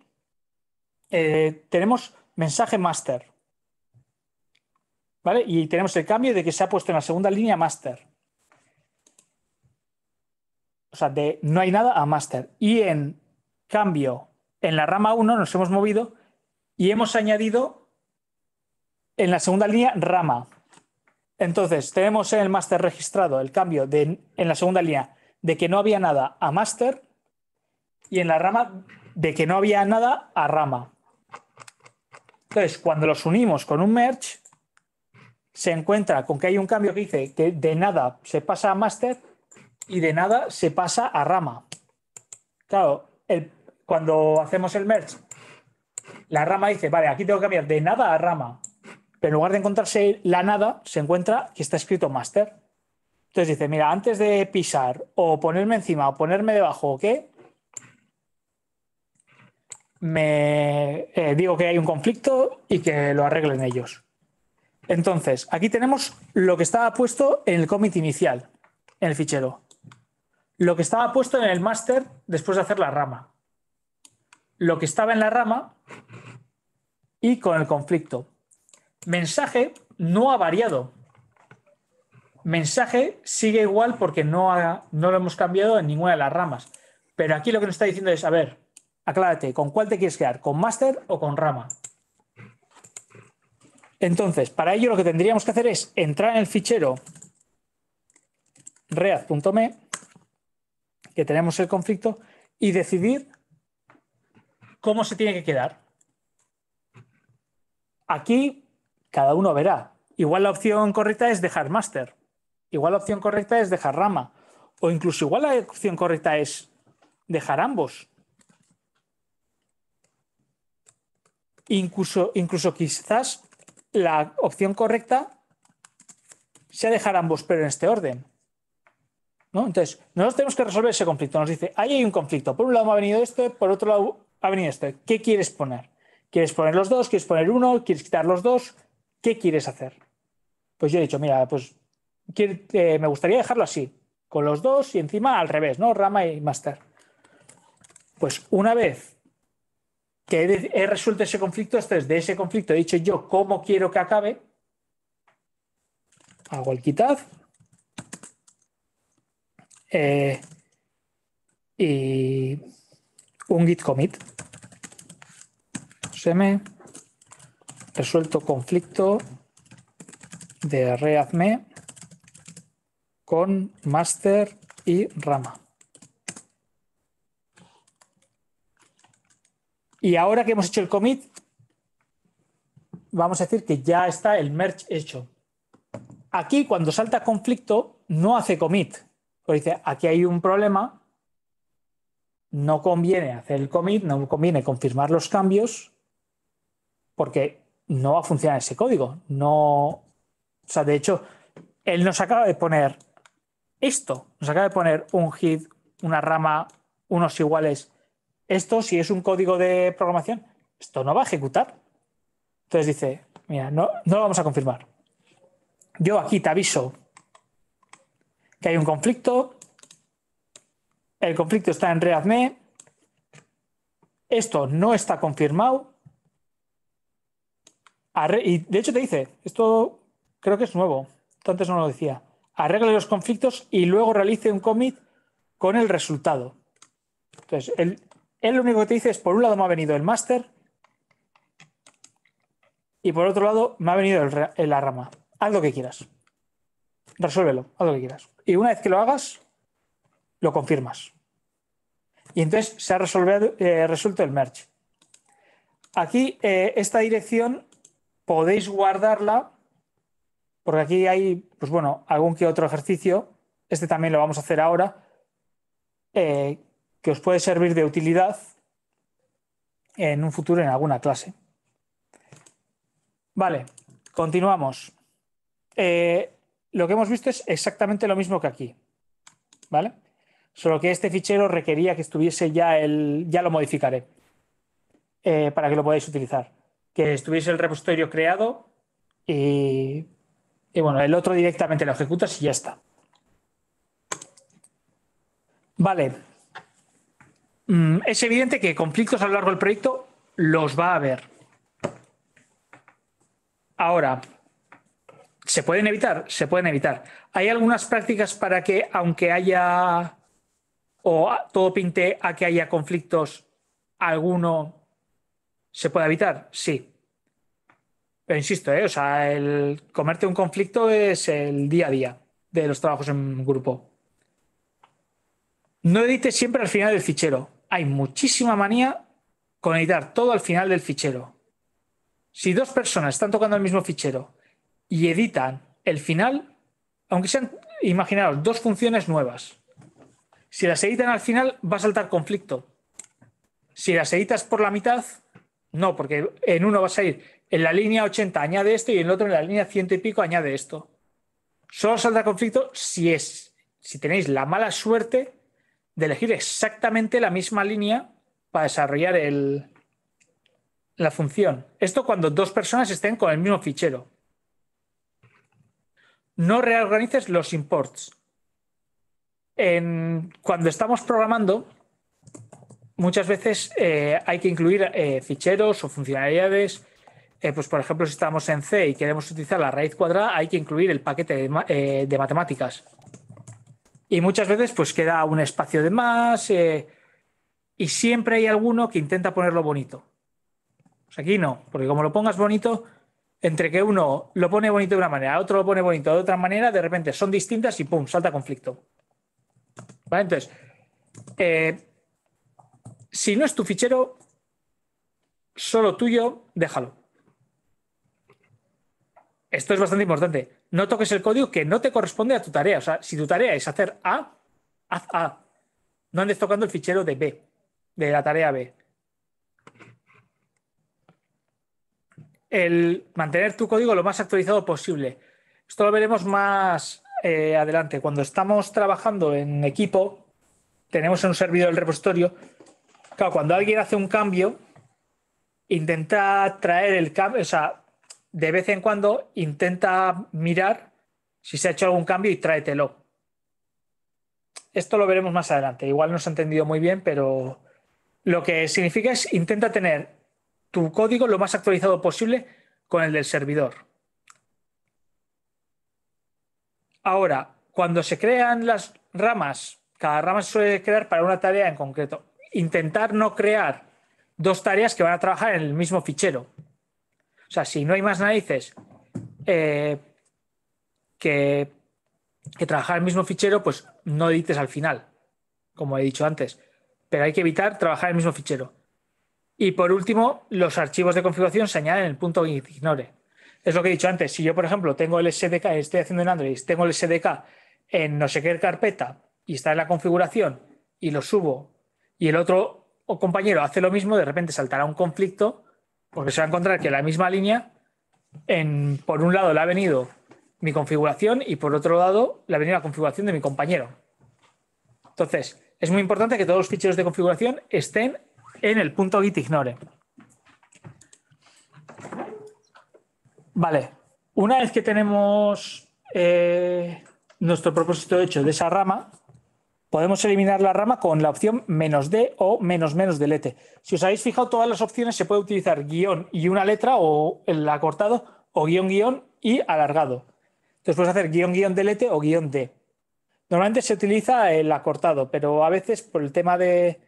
eh, tenemos mensaje master. ¿Vale? Y tenemos el cambio de que se ha puesto en la segunda línea master. O sea, de no hay nada a master. Y en cambio, en la rama 1 nos hemos movido y hemos añadido en la segunda línea rama. Entonces, tenemos en el máster registrado el cambio en la segunda línea de que no había nada a master y en la rama de que no había nada a rama. Entonces, cuando los unimos con un merge, se encuentra con que hay un cambio que dice que de nada se pasa a master y de nada se pasa a rama. Claro, cuando hacemos el merge, la rama dice, vale, aquí tengo que cambiar de nada a rama, pero en lugar de encontrarse la nada, se encuentra que está escrito master. Entonces dice, mira, antes de pisar o ponerme encima o ponerme debajo o qué, me eh, digo que hay un conflicto y que lo arreglen ellos. Entonces, aquí tenemos lo que estaba puesto en el commit inicial, en el fichero. Lo que estaba puesto en el master después de hacer la rama. Lo que estaba en la rama y con el conflicto. Mensaje no ha variado. Mensaje sigue igual porque no, no lo hemos cambiado en ninguna de las ramas. Pero aquí lo que nos está diciendo es, a ver, aclárate, ¿con cuál te quieres quedar? ¿Con master o con rama? Entonces, para ello lo que tendríamos que hacer es entrar en el fichero read.me, que tenemos el conflicto, y decidir cómo se tiene que quedar. Aquí cada uno verá. Igual la opción correcta es dejar master. Igual la opción correcta es dejar rama. O incluso igual la opción correcta es dejar ambos. Incluso, incluso quizás la opción correcta sea dejar ambos, pero en este orden. ¿No? Entonces, nosotros tenemos que resolver ese conflicto. Nos dice, ahí hay un conflicto. Por un lado me ha venido este, por otro lado ha venido este, ¿Qué quieres poner? ¿Quieres poner los dos? ¿Quieres poner uno? ¿Quieres quitar los dos? ¿Qué quieres hacer? Pues yo he dicho, mira, pues eh, me gustaría dejarlo así, con los dos y encima al revés, ¿no? Rama y master. Pues una vez que he, resuelto ese conflicto, esto es de ese conflicto, he dicho yo cómo quiero que acabe, hago el quitad eh, y un git commit. Seme, resuelto conflicto de readme con master y rama. Y ahora que hemos hecho el commit, vamos a decir que ya está el merge hecho. Aquí cuando salta conflicto no hace commit. o pues dice, aquí hay un problema, no conviene hacer el commit, no conviene confirmar los cambios porque no va a funcionar ese código. No, o sea, de hecho, él nos acaba de poner esto nos acaba de poner un hit, una rama, unos iguales. Esto, si es un código de programación, esto no va a ejecutar. Entonces dice, mira, no, lo vamos a confirmar. Yo aquí te aviso que hay un conflicto. El conflicto está en ReadMe. Esto no está confirmado. Y de hecho te dice, esto creo que es nuevo. Antes no lo decía arregle los conflictos y luego realice un commit con el resultado. Entonces, él, lo único que te dice es, por un lado me ha venido el master y por otro lado me ha venido el, la rama. Haz lo que quieras. Resuélvelo, haz lo que quieras. Y una vez que lo hagas, lo confirmas. Y entonces se ha eh, resuelto el merge. Aquí, eh, esta dirección podéis guardarla porque aquí hay, pues bueno, algún que otro ejercicio, este también lo vamos a hacer ahora, eh, que os puede servir de utilidad en un futuro en alguna clase. Vale, continuamos. Eh, lo que hemos visto es exactamente lo mismo que aquí, ¿vale? Solo que este fichero requería que estuviese ya el, ya lo modificaré, eh, para que lo podáis utilizar, que estuviese el repositorio creado y y bueno, el otro directamente lo ejecutas y ya está. Vale. Mm, es evidente que conflictos a lo largo del proyecto los va a haber. Ahora, ¿se pueden evitar? Se pueden evitar. Hay algunas prácticas para que, aunque haya o todo pinte a que haya conflictos, alguno se pueda evitar. Sí. Pero insisto, ¿eh? o sea, el comerte un conflicto es el día a día de los trabajos en grupo. No edites siempre al final del fichero. Hay muchísima manía con editar todo al final del fichero. Si dos personas están tocando el mismo fichero y editan el final, aunque sean, imaginaos, dos funciones nuevas. Si las editan al final, va a saltar conflicto. Si las editas por la mitad, no, porque en uno vas a ir en la línea 80 añade esto y en el otro en la línea 100 y pico añade esto. Solo saldrá conflicto si es, si tenéis la mala suerte de elegir exactamente la misma línea para desarrollar el, la función. Esto cuando dos personas estén con el mismo fichero. No reorganices los imports. cuando estamos programando, muchas veces eh, hay que incluir eh, ficheros o funcionalidades eh, pues por ejemplo, si estamos en C y queremos utilizar la raíz cuadrada, hay que incluir el paquete de, eh, matemáticas. Y muchas veces pues queda un espacio de más eh, y siempre hay alguno que intenta ponerlo bonito. Pues aquí no, porque como lo pongas bonito, entre que uno lo pone bonito de una manera, otro lo pone bonito de otra manera, de repente son distintas y pum, salta conflicto. Entonces, si no es tu fichero, solo tuyo, déjalo esto es bastante importante, no toques el código que no te corresponde a tu tarea. O sea, si tu tarea es hacer A, haz A. No andes tocando el fichero de B, de la tarea B. El mantener tu código lo más actualizado posible. Esto lo veremos más eh, adelante. Cuando estamos trabajando en equipo, tenemos en un servidor el repositorio. Claro, cuando alguien hace un cambio, intenta traer el cambio, o sea, de vez en cuando intenta mirar si se ha hecho algún cambio y tráetelo. Esto lo veremos más adelante. Igual no se ha entendido muy bien, pero lo que significa es intenta tener tu código lo más actualizado posible con el del servidor. Ahora, cuando se crean las ramas, cada rama se suele crear para una tarea en concreto. Intentar no crear dos tareas que van a trabajar en el mismo fichero o sea, si no hay más narices eh, que, que trabajar el mismo fichero, pues no edites al final, como he dicho antes. Pero hay que evitar trabajar el mismo fichero. Y por último, los archivos de configuración se añaden en el punto que ignore. Es lo que he dicho antes. Si yo, por ejemplo, tengo el SDK, estoy haciendo en Android, tengo el SDK en no sé qué carpeta y está en la configuración y lo subo y el otro compañero hace lo mismo, de repente saltará un conflicto porque se va a encontrar que la misma línea, por un lado le ha venido mi configuración y por otro lado le ha venido la configuración de mi compañero. Entonces, es muy importante que todos los ficheros de configuración estén en el punto git Vale, una vez que tenemos eh, nuestro propósito hecho de esa rama, Podemos eliminar la rama con la opción menos D o menos menos delete. Si os habéis fijado, todas las opciones se puede utilizar guión y una letra o el acortado o guión guión y alargado. Entonces puedes hacer guión guión delete o guión D. Normalmente se utiliza el acortado, pero a veces por el tema de,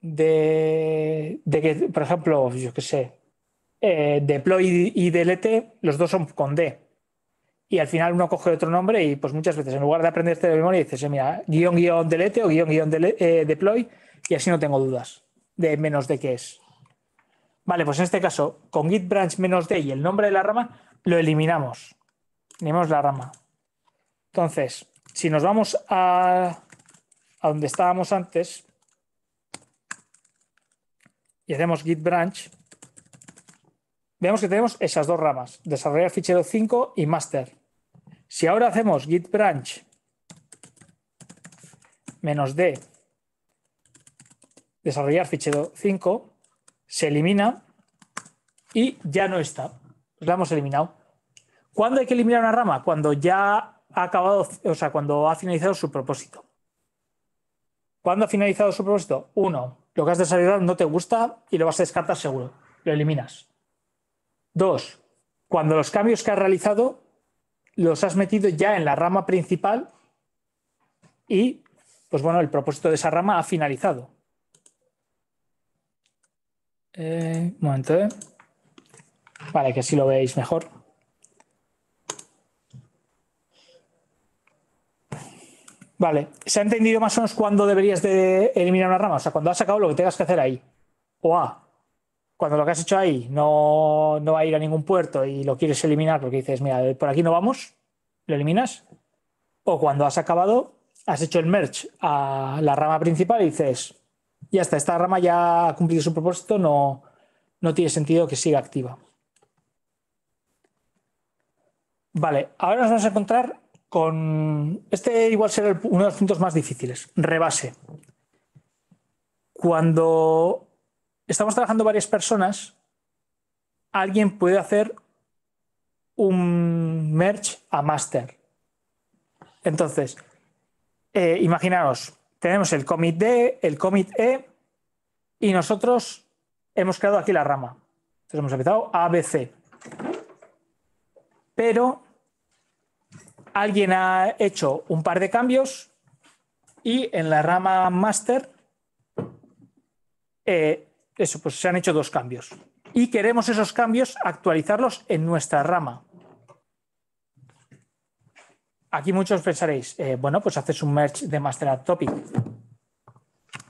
de, que, por ejemplo, yo qué sé, eh, deploy y delete, los dos son con D y al final uno coge otro nombre y pues muchas veces en lugar de aprenderte de memoria dices, eh, mira, guión guión delete o guión guión eh, deploy y así no tengo dudas de menos de qué es. Vale, pues en este caso, con git branch menos de y el nombre de la rama, lo eliminamos. Eliminamos la rama. Entonces, si nos vamos a, donde estábamos antes y hacemos git branch, vemos que tenemos esas dos ramas, desarrollar fichero 5 y master. Si ahora hacemos git branch menos d desarrollar fichero 5, se elimina y ya no está. lo pues la hemos eliminado. ¿Cuándo hay que eliminar una rama? Cuando ya ha acabado, o sea, cuando ha finalizado su propósito. ¿Cuándo ha finalizado su propósito? Uno, lo que has desarrollado no te gusta y lo vas a descartar seguro. Lo eliminas. Dos, cuando los cambios que has realizado los has metido ya en la rama principal y, pues bueno, el propósito de esa rama ha finalizado. Eh, un momento, eh. Vale, que así lo veáis mejor. Vale, ¿se ha entendido más o menos cuándo deberías de eliminar una rama? O sea, cuando has sacado lo que tengas que hacer ahí. O A, cuando lo que has hecho ahí no, va a ir a ningún puerto y lo quieres eliminar porque dices, mira, por aquí no vamos, lo eliminas. O cuando has acabado, has hecho el merge a la rama principal y dices, ya está, esta rama ya ha cumplido su propósito, no, no tiene sentido que siga activa. Vale, ahora nos vamos a encontrar con... Este igual será uno de los puntos más difíciles, rebase. Cuando estamos trabajando varias personas, alguien puede hacer un merge a master. Entonces, eh, imaginaos, tenemos el commit D, el commit E, y nosotros hemos creado aquí la rama. Entonces hemos empezado ABC. Pero alguien ha hecho un par de cambios y en la rama master eh, eso, pues se han hecho dos cambios. Y queremos esos cambios actualizarlos en nuestra rama. Aquí muchos pensaréis, eh, bueno, pues haces un merge de master at topic.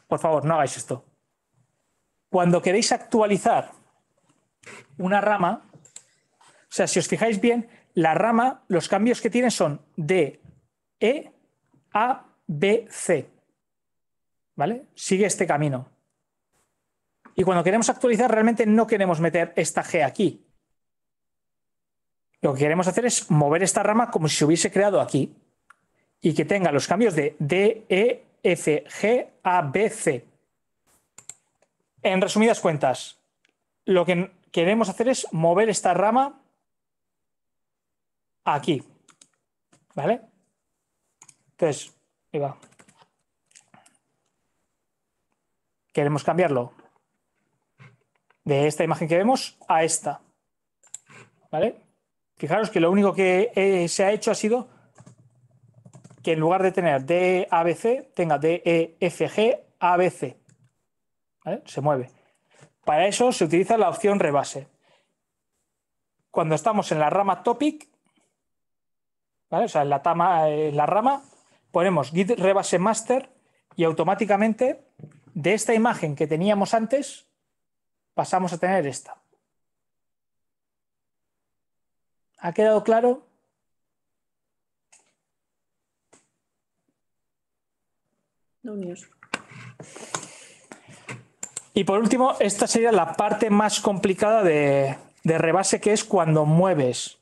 Por favor, no hagáis esto. Cuando queréis actualizar una rama, o sea, si os fijáis bien, la rama, los cambios que tiene son de E a B, C. ¿Vale? Sigue este camino. Y cuando queremos actualizar, realmente no queremos meter esta G aquí. Lo que queremos hacer es mover esta rama como si se hubiese creado aquí y que tenga los cambios de D, E, F, G, A, B, C. En resumidas cuentas, lo que queremos hacer es mover esta rama aquí. ¿Vale? Entonces, ahí va. Queremos cambiarlo de esta imagen que vemos a esta. Fijaros que lo único que eh, se ha hecho ha sido que en lugar de tener DABC, tenga defgabc, Se mueve. Para eso se utiliza la opción rebase. Cuando estamos en la rama topic, o sea, en la rama, ponemos git rebase master y automáticamente de esta imagen que teníamos antes pasamos a tener esta. ¿Ha quedado claro? No, Y por último, esta sería la parte más complicada de, rebase, que es cuando mueves.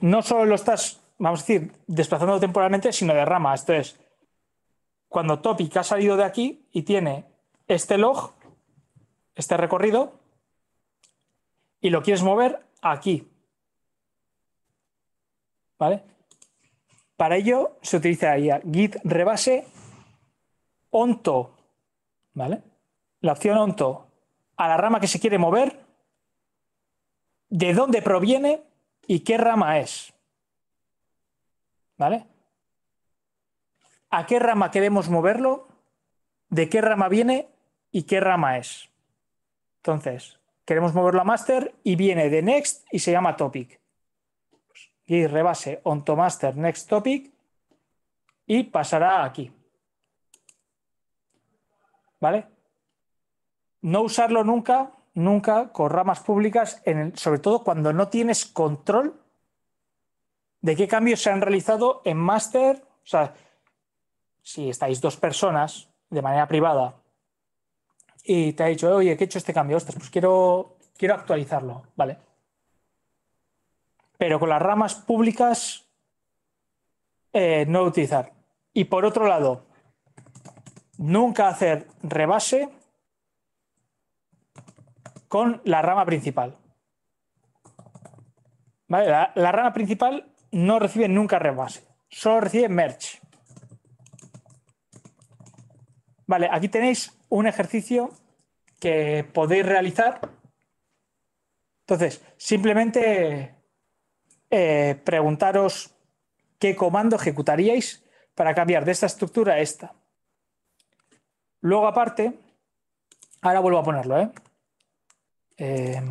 No solo lo estás, vamos a decir, desplazando temporalmente, sino derrama Esto es, cuando Topic ha salido de aquí y tiene este log este recorrido y lo quieres mover aquí. ¿Vale? Para ello se utiliza git rebase onto, ¿vale? La opción onto a la rama que se quiere mover, de dónde proviene y qué rama es. ¿Vale? ¿A qué rama queremos moverlo? ¿De qué rama viene y qué rama es? Entonces, queremos moverlo a master y viene de next y se llama topic. Y rebase onto master next topic y pasará aquí. ¿Vale? No usarlo nunca, nunca con ramas públicas, en sobre todo cuando no tienes control de qué cambios se han realizado en master. O sea, si estáis dos personas de manera privada y te ha dicho, oye, que he hecho este cambio, pues quiero, quiero actualizarlo, ¿vale? Pero con las ramas públicas eh, no utilizar. Y por otro lado, nunca hacer rebase con la rama principal. ¿Vale? La, la, rama principal no recibe nunca rebase, solo recibe merge. Vale, aquí tenéis un ejercicio que podéis realizar. Entonces, simplemente eh, preguntaros qué comando ejecutaríais para cambiar de esta estructura a esta. Luego, aparte, ahora vuelvo a ponerlo. ¿eh? Eh,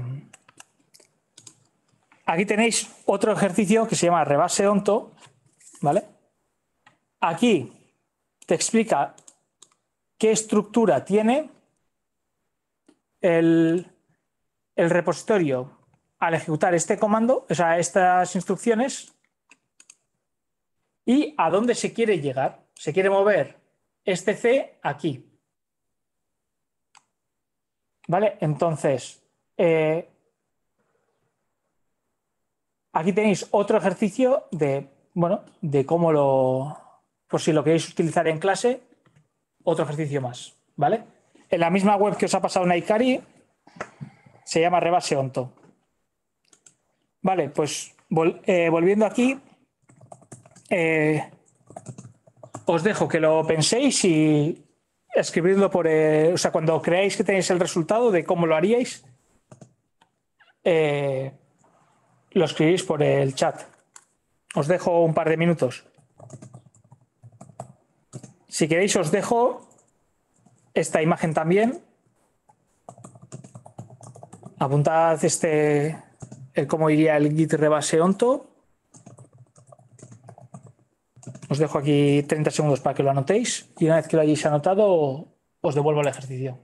aquí tenéis otro ejercicio que se llama rebase onto. ¿vale? Aquí te explica qué estructura tiene el, repositorio al ejecutar este comando, o sea, estas instrucciones, y a dónde se quiere llegar. Se quiere mover este C aquí. ¿Vale? Entonces, eh, aquí tenéis otro ejercicio de, bueno, de cómo lo, por si lo queréis utilizar en clase, otro ejercicio más, ¿vale? En la misma web que os ha pasado Naikari, se llama rebase onto. Vale, pues eh, volviendo aquí, eh, os dejo que lo penséis y escribidlo por, eh, o sea, cuando creáis que tenéis el resultado de cómo lo haríais, eh, lo escribís por el chat. Os dejo un par de minutos. Si queréis os dejo esta imagen también. Apuntad este, cómo iría el git rebase onto. Os dejo aquí 30 segundos para que lo anotéis y una vez que lo hayáis anotado os devuelvo el ejercicio.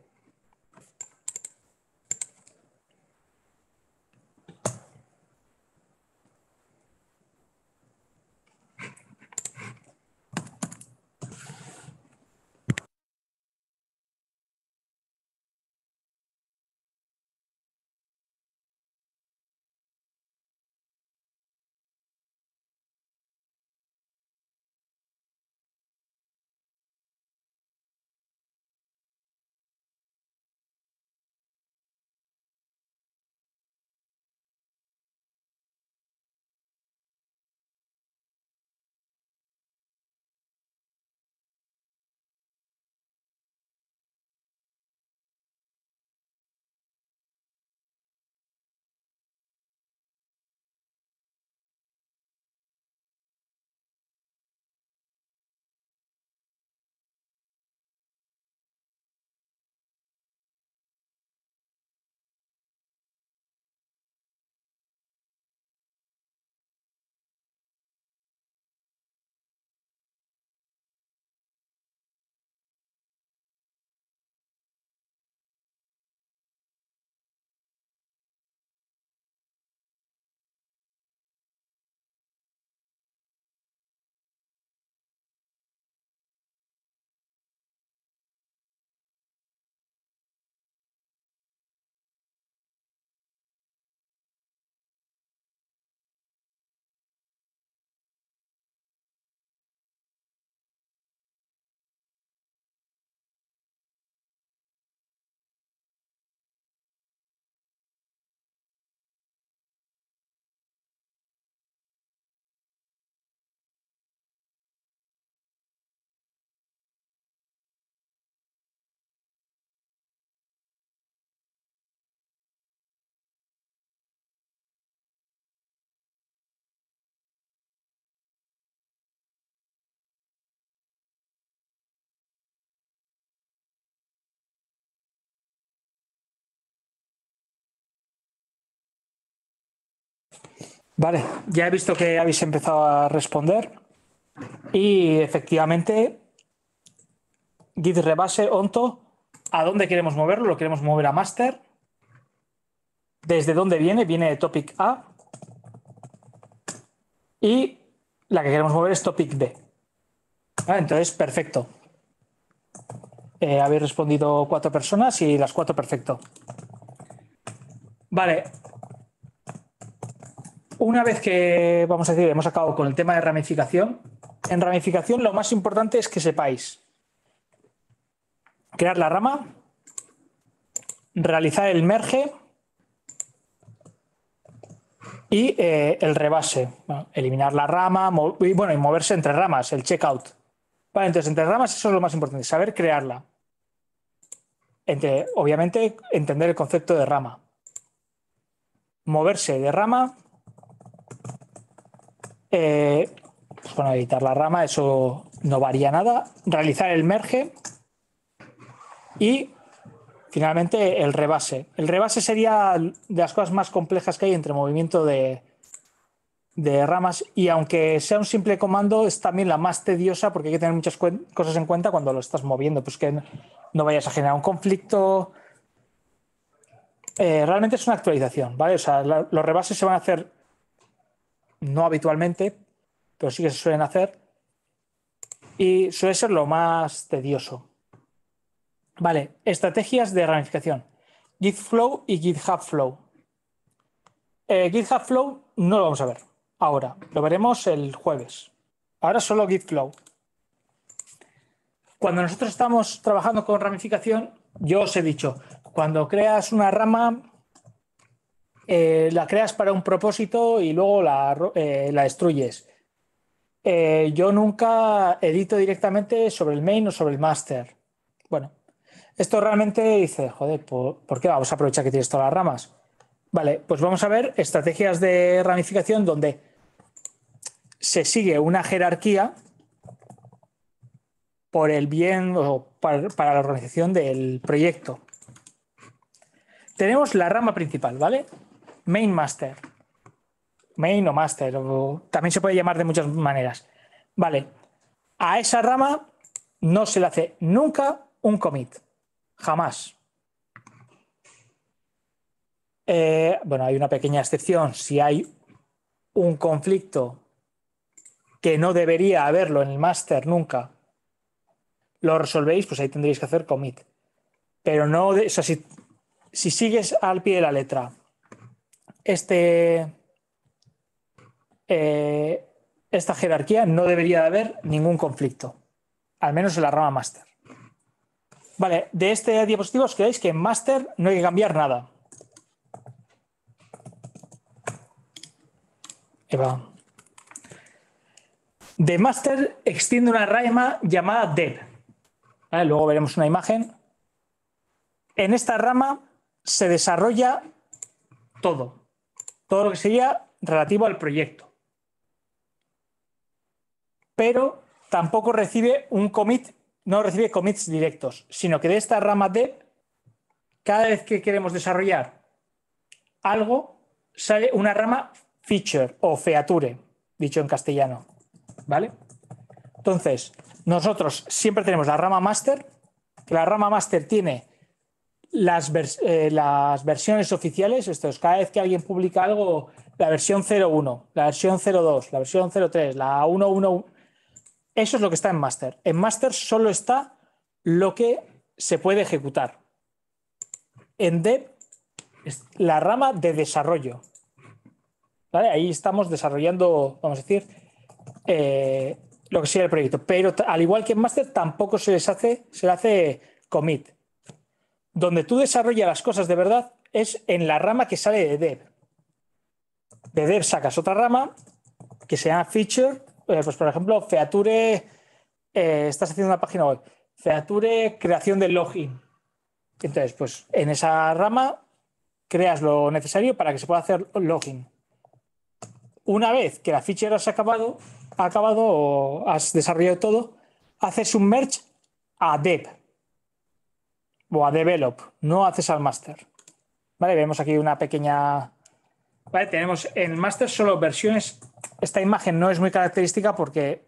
Vale, ya he visto que habéis empezado a responder y efectivamente git rebase onto, ¿a dónde queremos moverlo? Lo queremos mover a master. ¿Desde dónde viene? Viene de topic A. Y la que queremos mover es topic B. Ah, entonces, perfecto. Eh, habéis respondido cuatro personas y las cuatro, perfecto. Vale, una vez que, vamos a decir, hemos acabado con el tema de ramificación, en ramificación lo más importante es que sepáis crear la rama, realizar el merge y eh, el rebase, eliminar la rama y, bueno, y moverse entre ramas, el checkout. Vale, entonces entre ramas eso es lo más importante, saber crearla. Entre, obviamente entender el concepto de rama. Moverse de rama eh, pues bueno, editar la rama, eso no varía nada. Realizar el merge y finalmente el rebase. El rebase sería de las cosas más complejas que hay entre movimiento de, ramas y aunque sea un simple comando es también la más tediosa porque hay que tener muchas cosas en cuenta cuando lo estás moviendo, pues que no vayas a generar un conflicto. Eh, realmente es una actualización, ¿vale? O sea, los rebases se van a hacer no habitualmente, pero sí que se suelen hacer. Y suele ser lo más tedioso. Vale, estrategias de ramificación. GitFlow y GitHub Flow. Eh, GitHub Flow no lo vamos a ver ahora, lo veremos el jueves. Ahora solo GitFlow. Cuando nosotros estamos trabajando con ramificación, yo os he dicho, cuando creas una rama, eh, la creas para un propósito y luego la, eh, destruyes. Eh, yo nunca edito directamente sobre el main o sobre el master. Bueno, esto realmente dice, joder, ¿por, qué vamos a aprovechar que tienes todas las ramas? Vale, pues vamos a ver estrategias de ramificación donde se sigue una jerarquía por el bien o para, la organización del proyecto. Tenemos la rama principal, ¿vale? main master. Main o master, también se puede llamar de muchas maneras. Vale, a esa rama no se le hace nunca un commit, jamás. Eh, bueno, hay una pequeña excepción. Si hay un conflicto que no debería haberlo en el master nunca, lo resolvéis, pues ahí tendréis que hacer commit. Pero no, de, si sigues al pie de la letra este, eh, esta jerarquía no debería de haber ningún conflicto, al menos en la rama master Vale, de este diapositivo os creéis que en master no hay que cambiar nada. De master extiende una rama llamada dev. Luego veremos una imagen. En esta rama se desarrolla todo todo lo que sería relativo al proyecto. Pero tampoco recibe un commit, no recibe commits directos, sino que de esta rama de cada vez que queremos desarrollar algo, sale una rama feature o feature, dicho en castellano. ¿Vale? Entonces, nosotros siempre tenemos la rama master, que la rama master tiene eh, las, versiones oficiales, esto es, cada vez que alguien publica algo, la versión 01, la versión 02, la versión 03, la 1.1 eso es lo que está en master. En master solo está lo que se puede ejecutar. En dev, la rama de desarrollo. Ahí estamos desarrollando, vamos a decir, eh, lo que sea el proyecto. Pero al igual que en master, tampoco se les hace, se le hace commit donde tú desarrollas las cosas de verdad es en la rama que sale de dev. De dev sacas otra rama que se llama feature, eh, pues por ejemplo, Feature, eh, estás haciendo una página web, Feature creación de login. Entonces, pues en esa rama creas lo necesario para que se pueda hacer login. Una vez que la feature has acabado, ha acabado o has desarrollado todo, haces un merge a dev o a develop, no haces al master. Vale, vemos aquí una pequeña. Vale, tenemos en master solo versiones. Esta imagen no es muy característica porque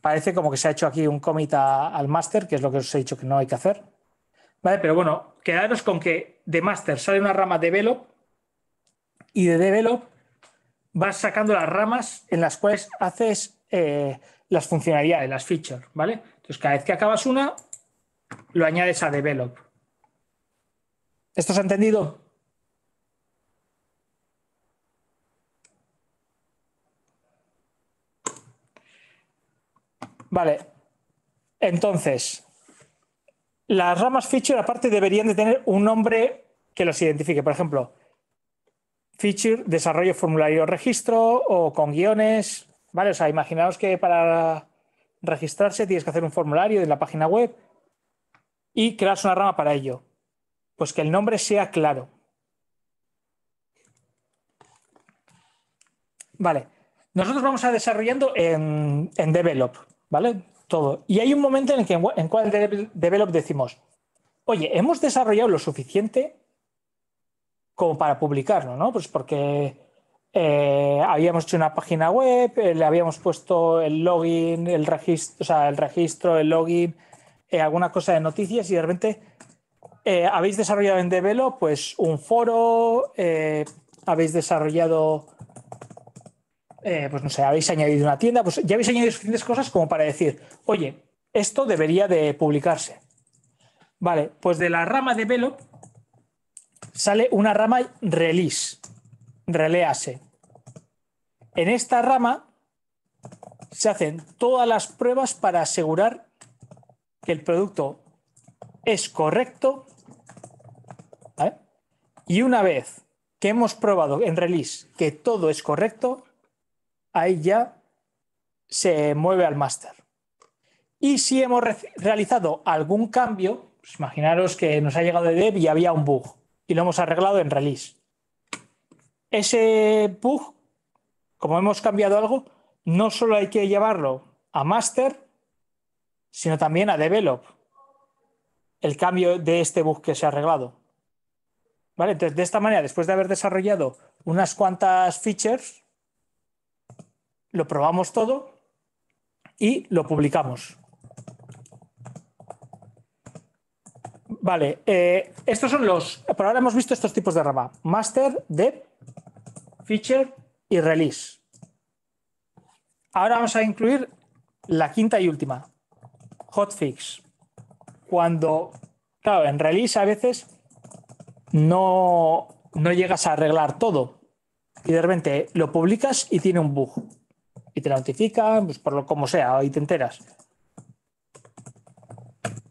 parece como que se ha hecho aquí un commit al master, que es lo que os he dicho que no hay que hacer. Vale, pero bueno, quedaros con que de master sale una rama develop y de develop vas sacando las ramas en las cuales haces eh, las funcionalidades, las features, ¿vale? Entonces, cada vez que acabas una, lo añades a develop. ¿Esto se ha entendido? Vale, entonces, las ramas feature aparte deberían de tener un nombre que los identifique. Por ejemplo, feature, desarrollo formulario registro o con guiones. Vale, o sea, imaginaos que para registrarse tienes que hacer un formulario de la página web y creas una rama para ello. Pues que el nombre sea claro. Vale. Nosotros vamos a desarrollando en, develop, ¿vale? Todo. Y hay un momento en el que en, develop decimos, oye, hemos desarrollado lo suficiente como para publicarlo, ¿no? Pues porque eh, habíamos hecho una página web, eh, le habíamos puesto el login, el registro, o sea, el registro, el login, eh, alguna cosa de noticias y de repente eh, habéis desarrollado en Develo pues un foro, eh, habéis desarrollado, pues no sé, habéis añadido una tienda, pues ya habéis añadido suficientes cosas como para decir, oye, esto debería de publicarse. Vale, pues de la rama de Velo sale una rama Release, Release. En esta rama se hacen todas las pruebas para asegurar que el producto es correcto. Y una vez que hemos probado en release que todo es correcto, ahí ya se mueve al master. Y si hemos realizado algún cambio, pues imaginaros que nos ha llegado de dev y había un bug y lo hemos arreglado en release. Ese bug, como hemos cambiado algo, no solo hay que llevarlo a master, sino también a develop el cambio de este bug que se ha arreglado. ¿Vale? Entonces, de esta manera, después de haber desarrollado unas cuantas features, lo probamos todo y lo publicamos. Vale, eh, estos son los. Por ahora hemos visto estos tipos de rama: master, dev, feature y release. Ahora vamos a incluir la quinta y última, hotfix. Cuando, claro, en release a veces no, no llegas a arreglar todo y de repente lo publicas y tiene un bug y te notifica pues por lo como sea, y te enteras.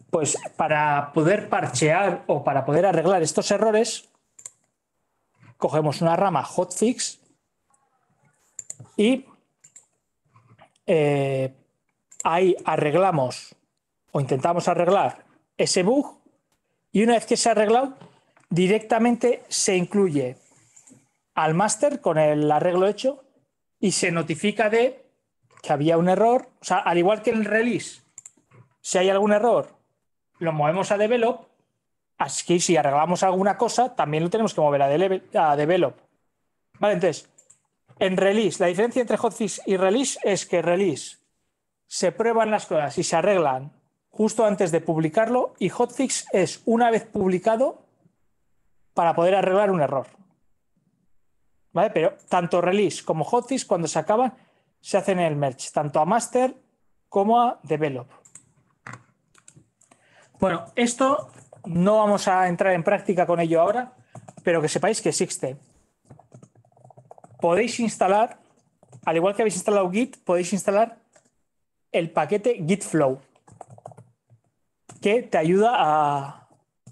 Pues para poder parchear o para poder arreglar estos errores, cogemos una rama hotfix y eh, ahí arreglamos o intentamos arreglar ese bug y una vez que se ha arreglado, directamente se incluye al máster con el arreglo hecho y se notifica de que había un error. O sea, al igual que en release, si hay algún error, lo movemos a develop. Así que si arreglamos alguna cosa, también lo tenemos que mover a, a develop. Vale, entonces, en release, la diferencia entre hotfix y release es que release se prueban las cosas y se arreglan justo antes de publicarlo y hotfix es una vez publicado para poder arreglar un error. ¿Vale? Pero tanto release como hotfix cuando se acaban se hacen en el merge, tanto a master como a develop. Bueno, esto no vamos a entrar en práctica con ello ahora, pero que sepáis que existe. Podéis instalar, al igual que habéis instalado Git, podéis instalar el paquete Git Flow que te ayuda a,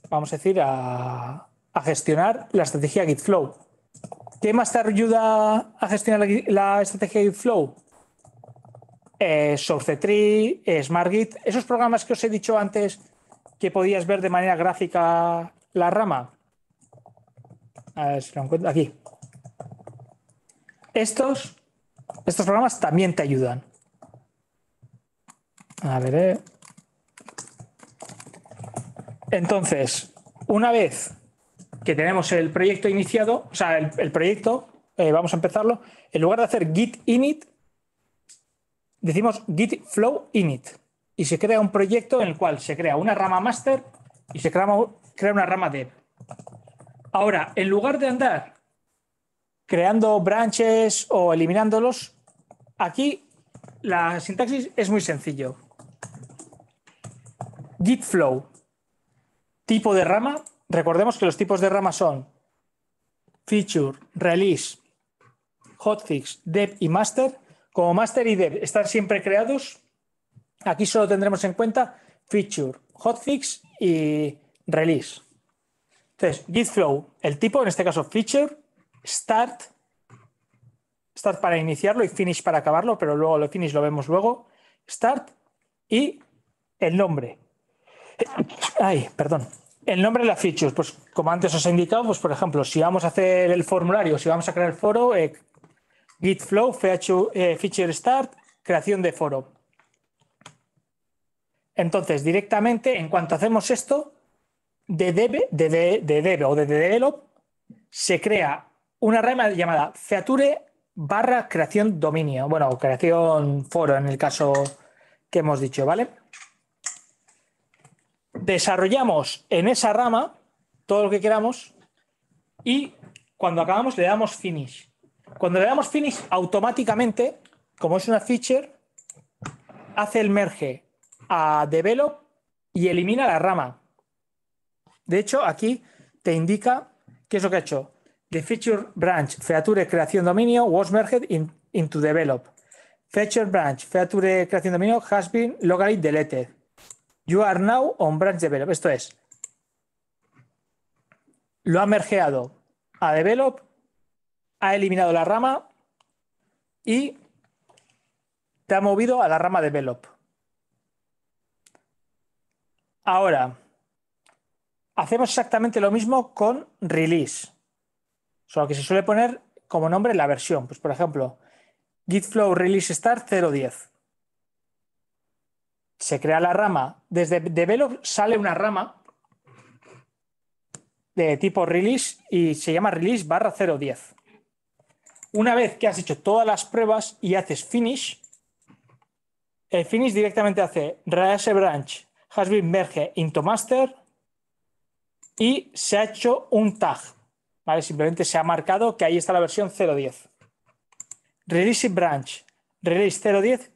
vamos a decir, a, gestionar la estrategia GitFlow. ¿Qué más te ayuda a gestionar la, estrategia GitFlow? Eh, SourceTree, eh, SmartGit, esos programas que os he dicho antes que podías ver de manera gráfica la rama. A ver si lo encuentro aquí. Estos, estos programas también te ayudan. A ver, eh. Entonces, una vez que tenemos el proyecto iniciado, o sea, el, proyecto, eh, vamos a empezarlo, en lugar de hacer git init, decimos git flow init. Y se crea un proyecto en el cual se crea una rama master y se crea, crea una rama dev. Ahora, en lugar de andar creando branches o eliminándolos, aquí la sintaxis es muy sencillo. Git flow Tipo de rama. Recordemos que los tipos de rama son feature, release, hotfix, dev y master. Como master y dev están siempre creados, aquí solo tendremos en cuenta feature, hotfix y release. Entonces, git el tipo, en este caso feature, start, start para iniciarlo y finish para acabarlo, pero luego lo finish lo vemos luego, start y el nombre. Ay, perdón. El nombre de la feature, pues como antes os he indicado, pues por ejemplo, si vamos a hacer el formulario, si vamos a crear el foro, eh, git flow, eh, feature, start, creación de foro. Entonces, directamente, en cuanto hacemos esto, de debe, de, o de, de develop, se crea una rama llamada feature barra creación dominio, bueno, creación foro en el caso que hemos dicho, ¿vale? desarrollamos en esa rama todo lo que queramos y cuando acabamos le damos finish. Cuando le damos finish, automáticamente, como es una feature, hace el merge a develop y elimina la rama. De hecho, aquí te indica qué es lo que ha hecho. The feature branch, feature creación dominio, was merged into develop. Feature branch, feature creación dominio, has been locally deleted. You are now on branch develop. Esto es, lo ha mergeado a develop, ha eliminado la rama y te ha movido a la rama develop. Ahora, hacemos exactamente lo mismo con release, solo que se suele poner como nombre la versión. Pues por ejemplo, git flow release start 0.10 se crea la rama. Desde develop sale una rama de tipo release y se llama release barra 010. Una vez que has hecho todas las pruebas y haces finish, el finish directamente hace rease branch has been merged into master y se ha hecho un tag. Simplemente se ha marcado que ahí está la versión 010. Release branch, release 010,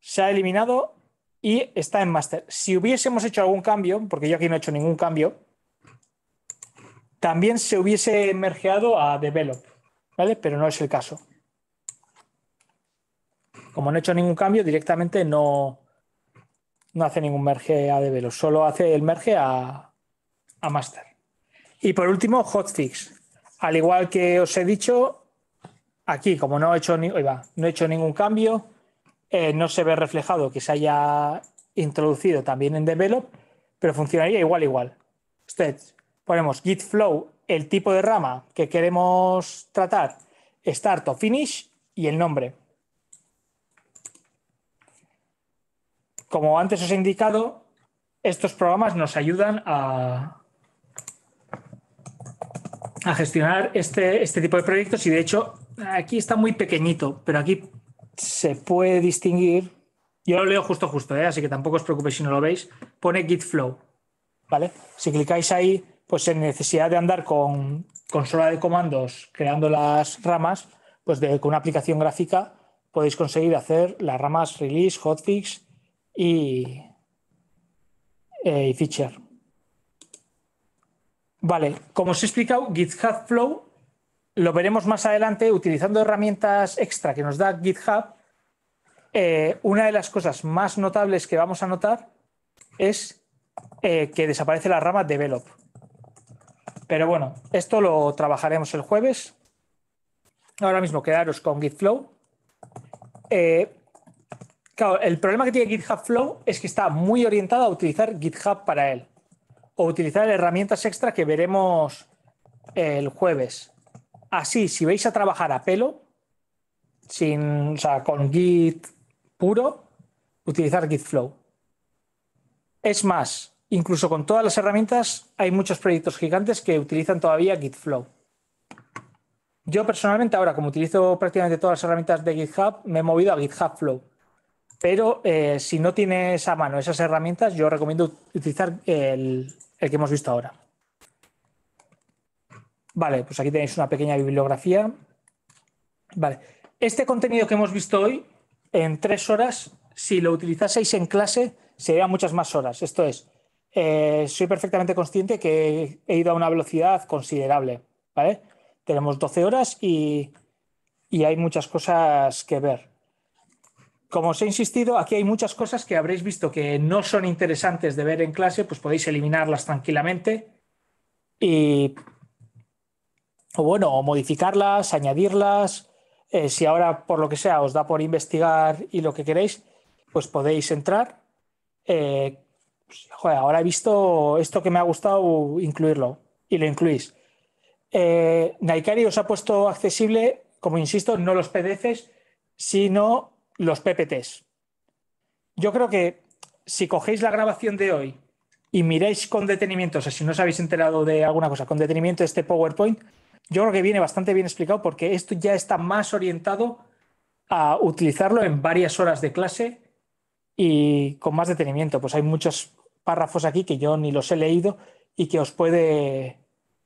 se ha eliminado y está en master. Si hubiésemos hecho algún cambio, porque yo aquí no he hecho ningún cambio, también se hubiese mergeado a develop, ¿vale? Pero no es el caso. Como no he hecho ningún cambio, directamente no, no hace ningún merge a develop, solo hace el merge a, master. Y por último, hotfix. Al igual que os he dicho, aquí, como no he hecho, ni, no he hecho ningún cambio, eh, no se ve reflejado que se haya introducido también en develop, pero funcionaría igual, igual. Usted, ponemos git flow, el tipo de rama que queremos tratar, start o finish y el nombre. Como antes os he indicado, estos programas nos ayudan a, a gestionar este, este tipo de proyectos y de hecho aquí está muy pequeñito, pero aquí se puede distinguir. Yo lo leo justo justo, ¿eh? así que tampoco os preocupéis si no lo veis. Pone Git Flow. ¿Vale? Si clicáis ahí, pues en necesidad de andar con consola de comandos creando las ramas, pues de, con una aplicación gráfica podéis conseguir hacer las ramas release, hotfix y, eh, y feature. Vale, como os he explicado, GitHub Flow lo veremos más adelante utilizando herramientas extra que nos da GitHub. Eh, una de las cosas más notables que vamos a notar es eh, que desaparece la rama develop. Pero bueno, esto lo trabajaremos el jueves. Ahora mismo quedaros con GitFlow. Flow. Eh, claro, el problema que tiene GitHub Flow es que está muy orientado a utilizar GitHub para él o utilizar herramientas extra que veremos el jueves. Así, si vais a trabajar a pelo, sin, o sea, con Git puro, utilizar Git Flow. Es más, incluso con todas las herramientas, hay muchos proyectos gigantes que utilizan todavía Git Flow. Yo personalmente ahora, como utilizo prácticamente todas las herramientas de GitHub, me he movido a GitHub Flow. Pero eh, si no tienes a mano esas herramientas, yo recomiendo utilizar el que hemos visto ahora. Vale, pues aquí tenéis una pequeña bibliografía. Vale, este contenido que hemos visto hoy, en tres horas, si lo utilizaseis en clase, serían muchas más horas. Esto es, eh, soy perfectamente consciente que he ido a una velocidad considerable, ¿vale? Tenemos 12 horas y, y hay muchas cosas que ver. Como os he insistido, aquí hay muchas cosas que habréis visto que no son interesantes de ver en clase, pues podéis eliminarlas tranquilamente y o bueno, o modificarlas, añadirlas. Eh, si ahora, por lo que sea, os da por investigar y lo que queréis, pues podéis entrar. Eh, pues, ahora he visto esto que me ha gustado, incluirlo. Y lo incluís. Eh, Naikari os ha puesto accesible, como insisto, no los PDFs, sino los PPTs. Yo creo que si cogéis la grabación de hoy y miráis con detenimiento, o sea, si no os habéis enterado de alguna cosa, con detenimiento este PowerPoint, yo creo que viene bastante bien explicado porque esto ya está más orientado a utilizarlo en varias horas de clase y con más detenimiento. Pues hay muchos párrafos aquí que yo ni los he leído y que os puede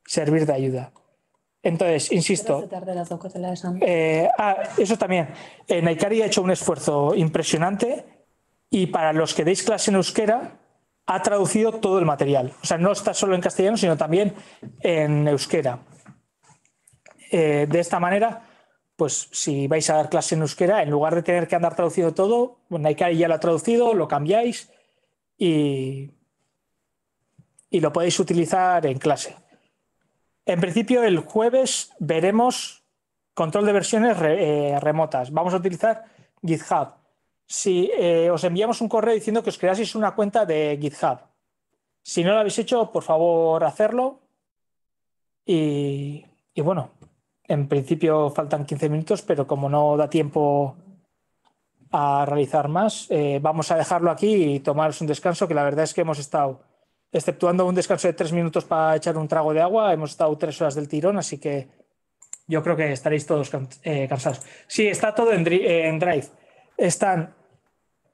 servir de ayuda. Entonces, insisto. Eh, ah, eso también. En eh, Naikari ha hecho un esfuerzo impresionante y para los que deis clase en euskera, ha traducido todo el material. O sea, no está solo en castellano, sino también en euskera. Eh, de esta manera, pues si vais a dar clase en euskera, en lugar de tener que andar traducido todo, Naikari ya lo ha traducido, lo cambiáis y, lo podéis utilizar en clase. En principio, el jueves veremos control de versiones eh, remotas. Vamos a utilizar GitHub. Si eh, os enviamos un correo diciendo que os creaseis una cuenta de GitHub, si no lo habéis hecho, por favor, hacerlo. y bueno, en principio faltan 15 minutos, pero como no da tiempo a realizar más, eh, vamos a dejarlo aquí y tomaros un descanso, que la verdad es que hemos estado, exceptuando un descanso de tres minutos para echar un trago de agua, hemos estado tres horas del tirón, así que yo creo que estaréis todos eh, cansados. Sí, está todo eh, en, Drive. Están,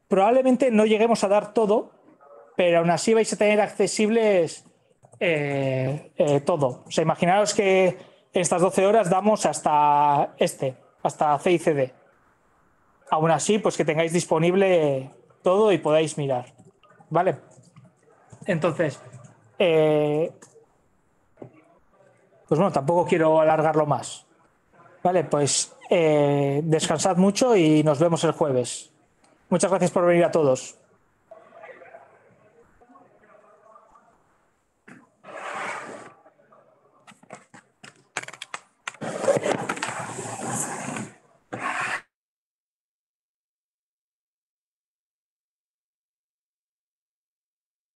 probablemente no lleguemos a dar todo, pero aún así vais a tener accesibles todo. O sea, imaginaros que estas 12 horas damos hasta este, hasta CICD. Aún así, pues que tengáis disponible todo y podáis mirar. ¿Vale? Entonces, eh, pues bueno, tampoco quiero alargarlo más. Vale, pues eh, descansad mucho y nos vemos el jueves. Muchas gracias por venir a todos.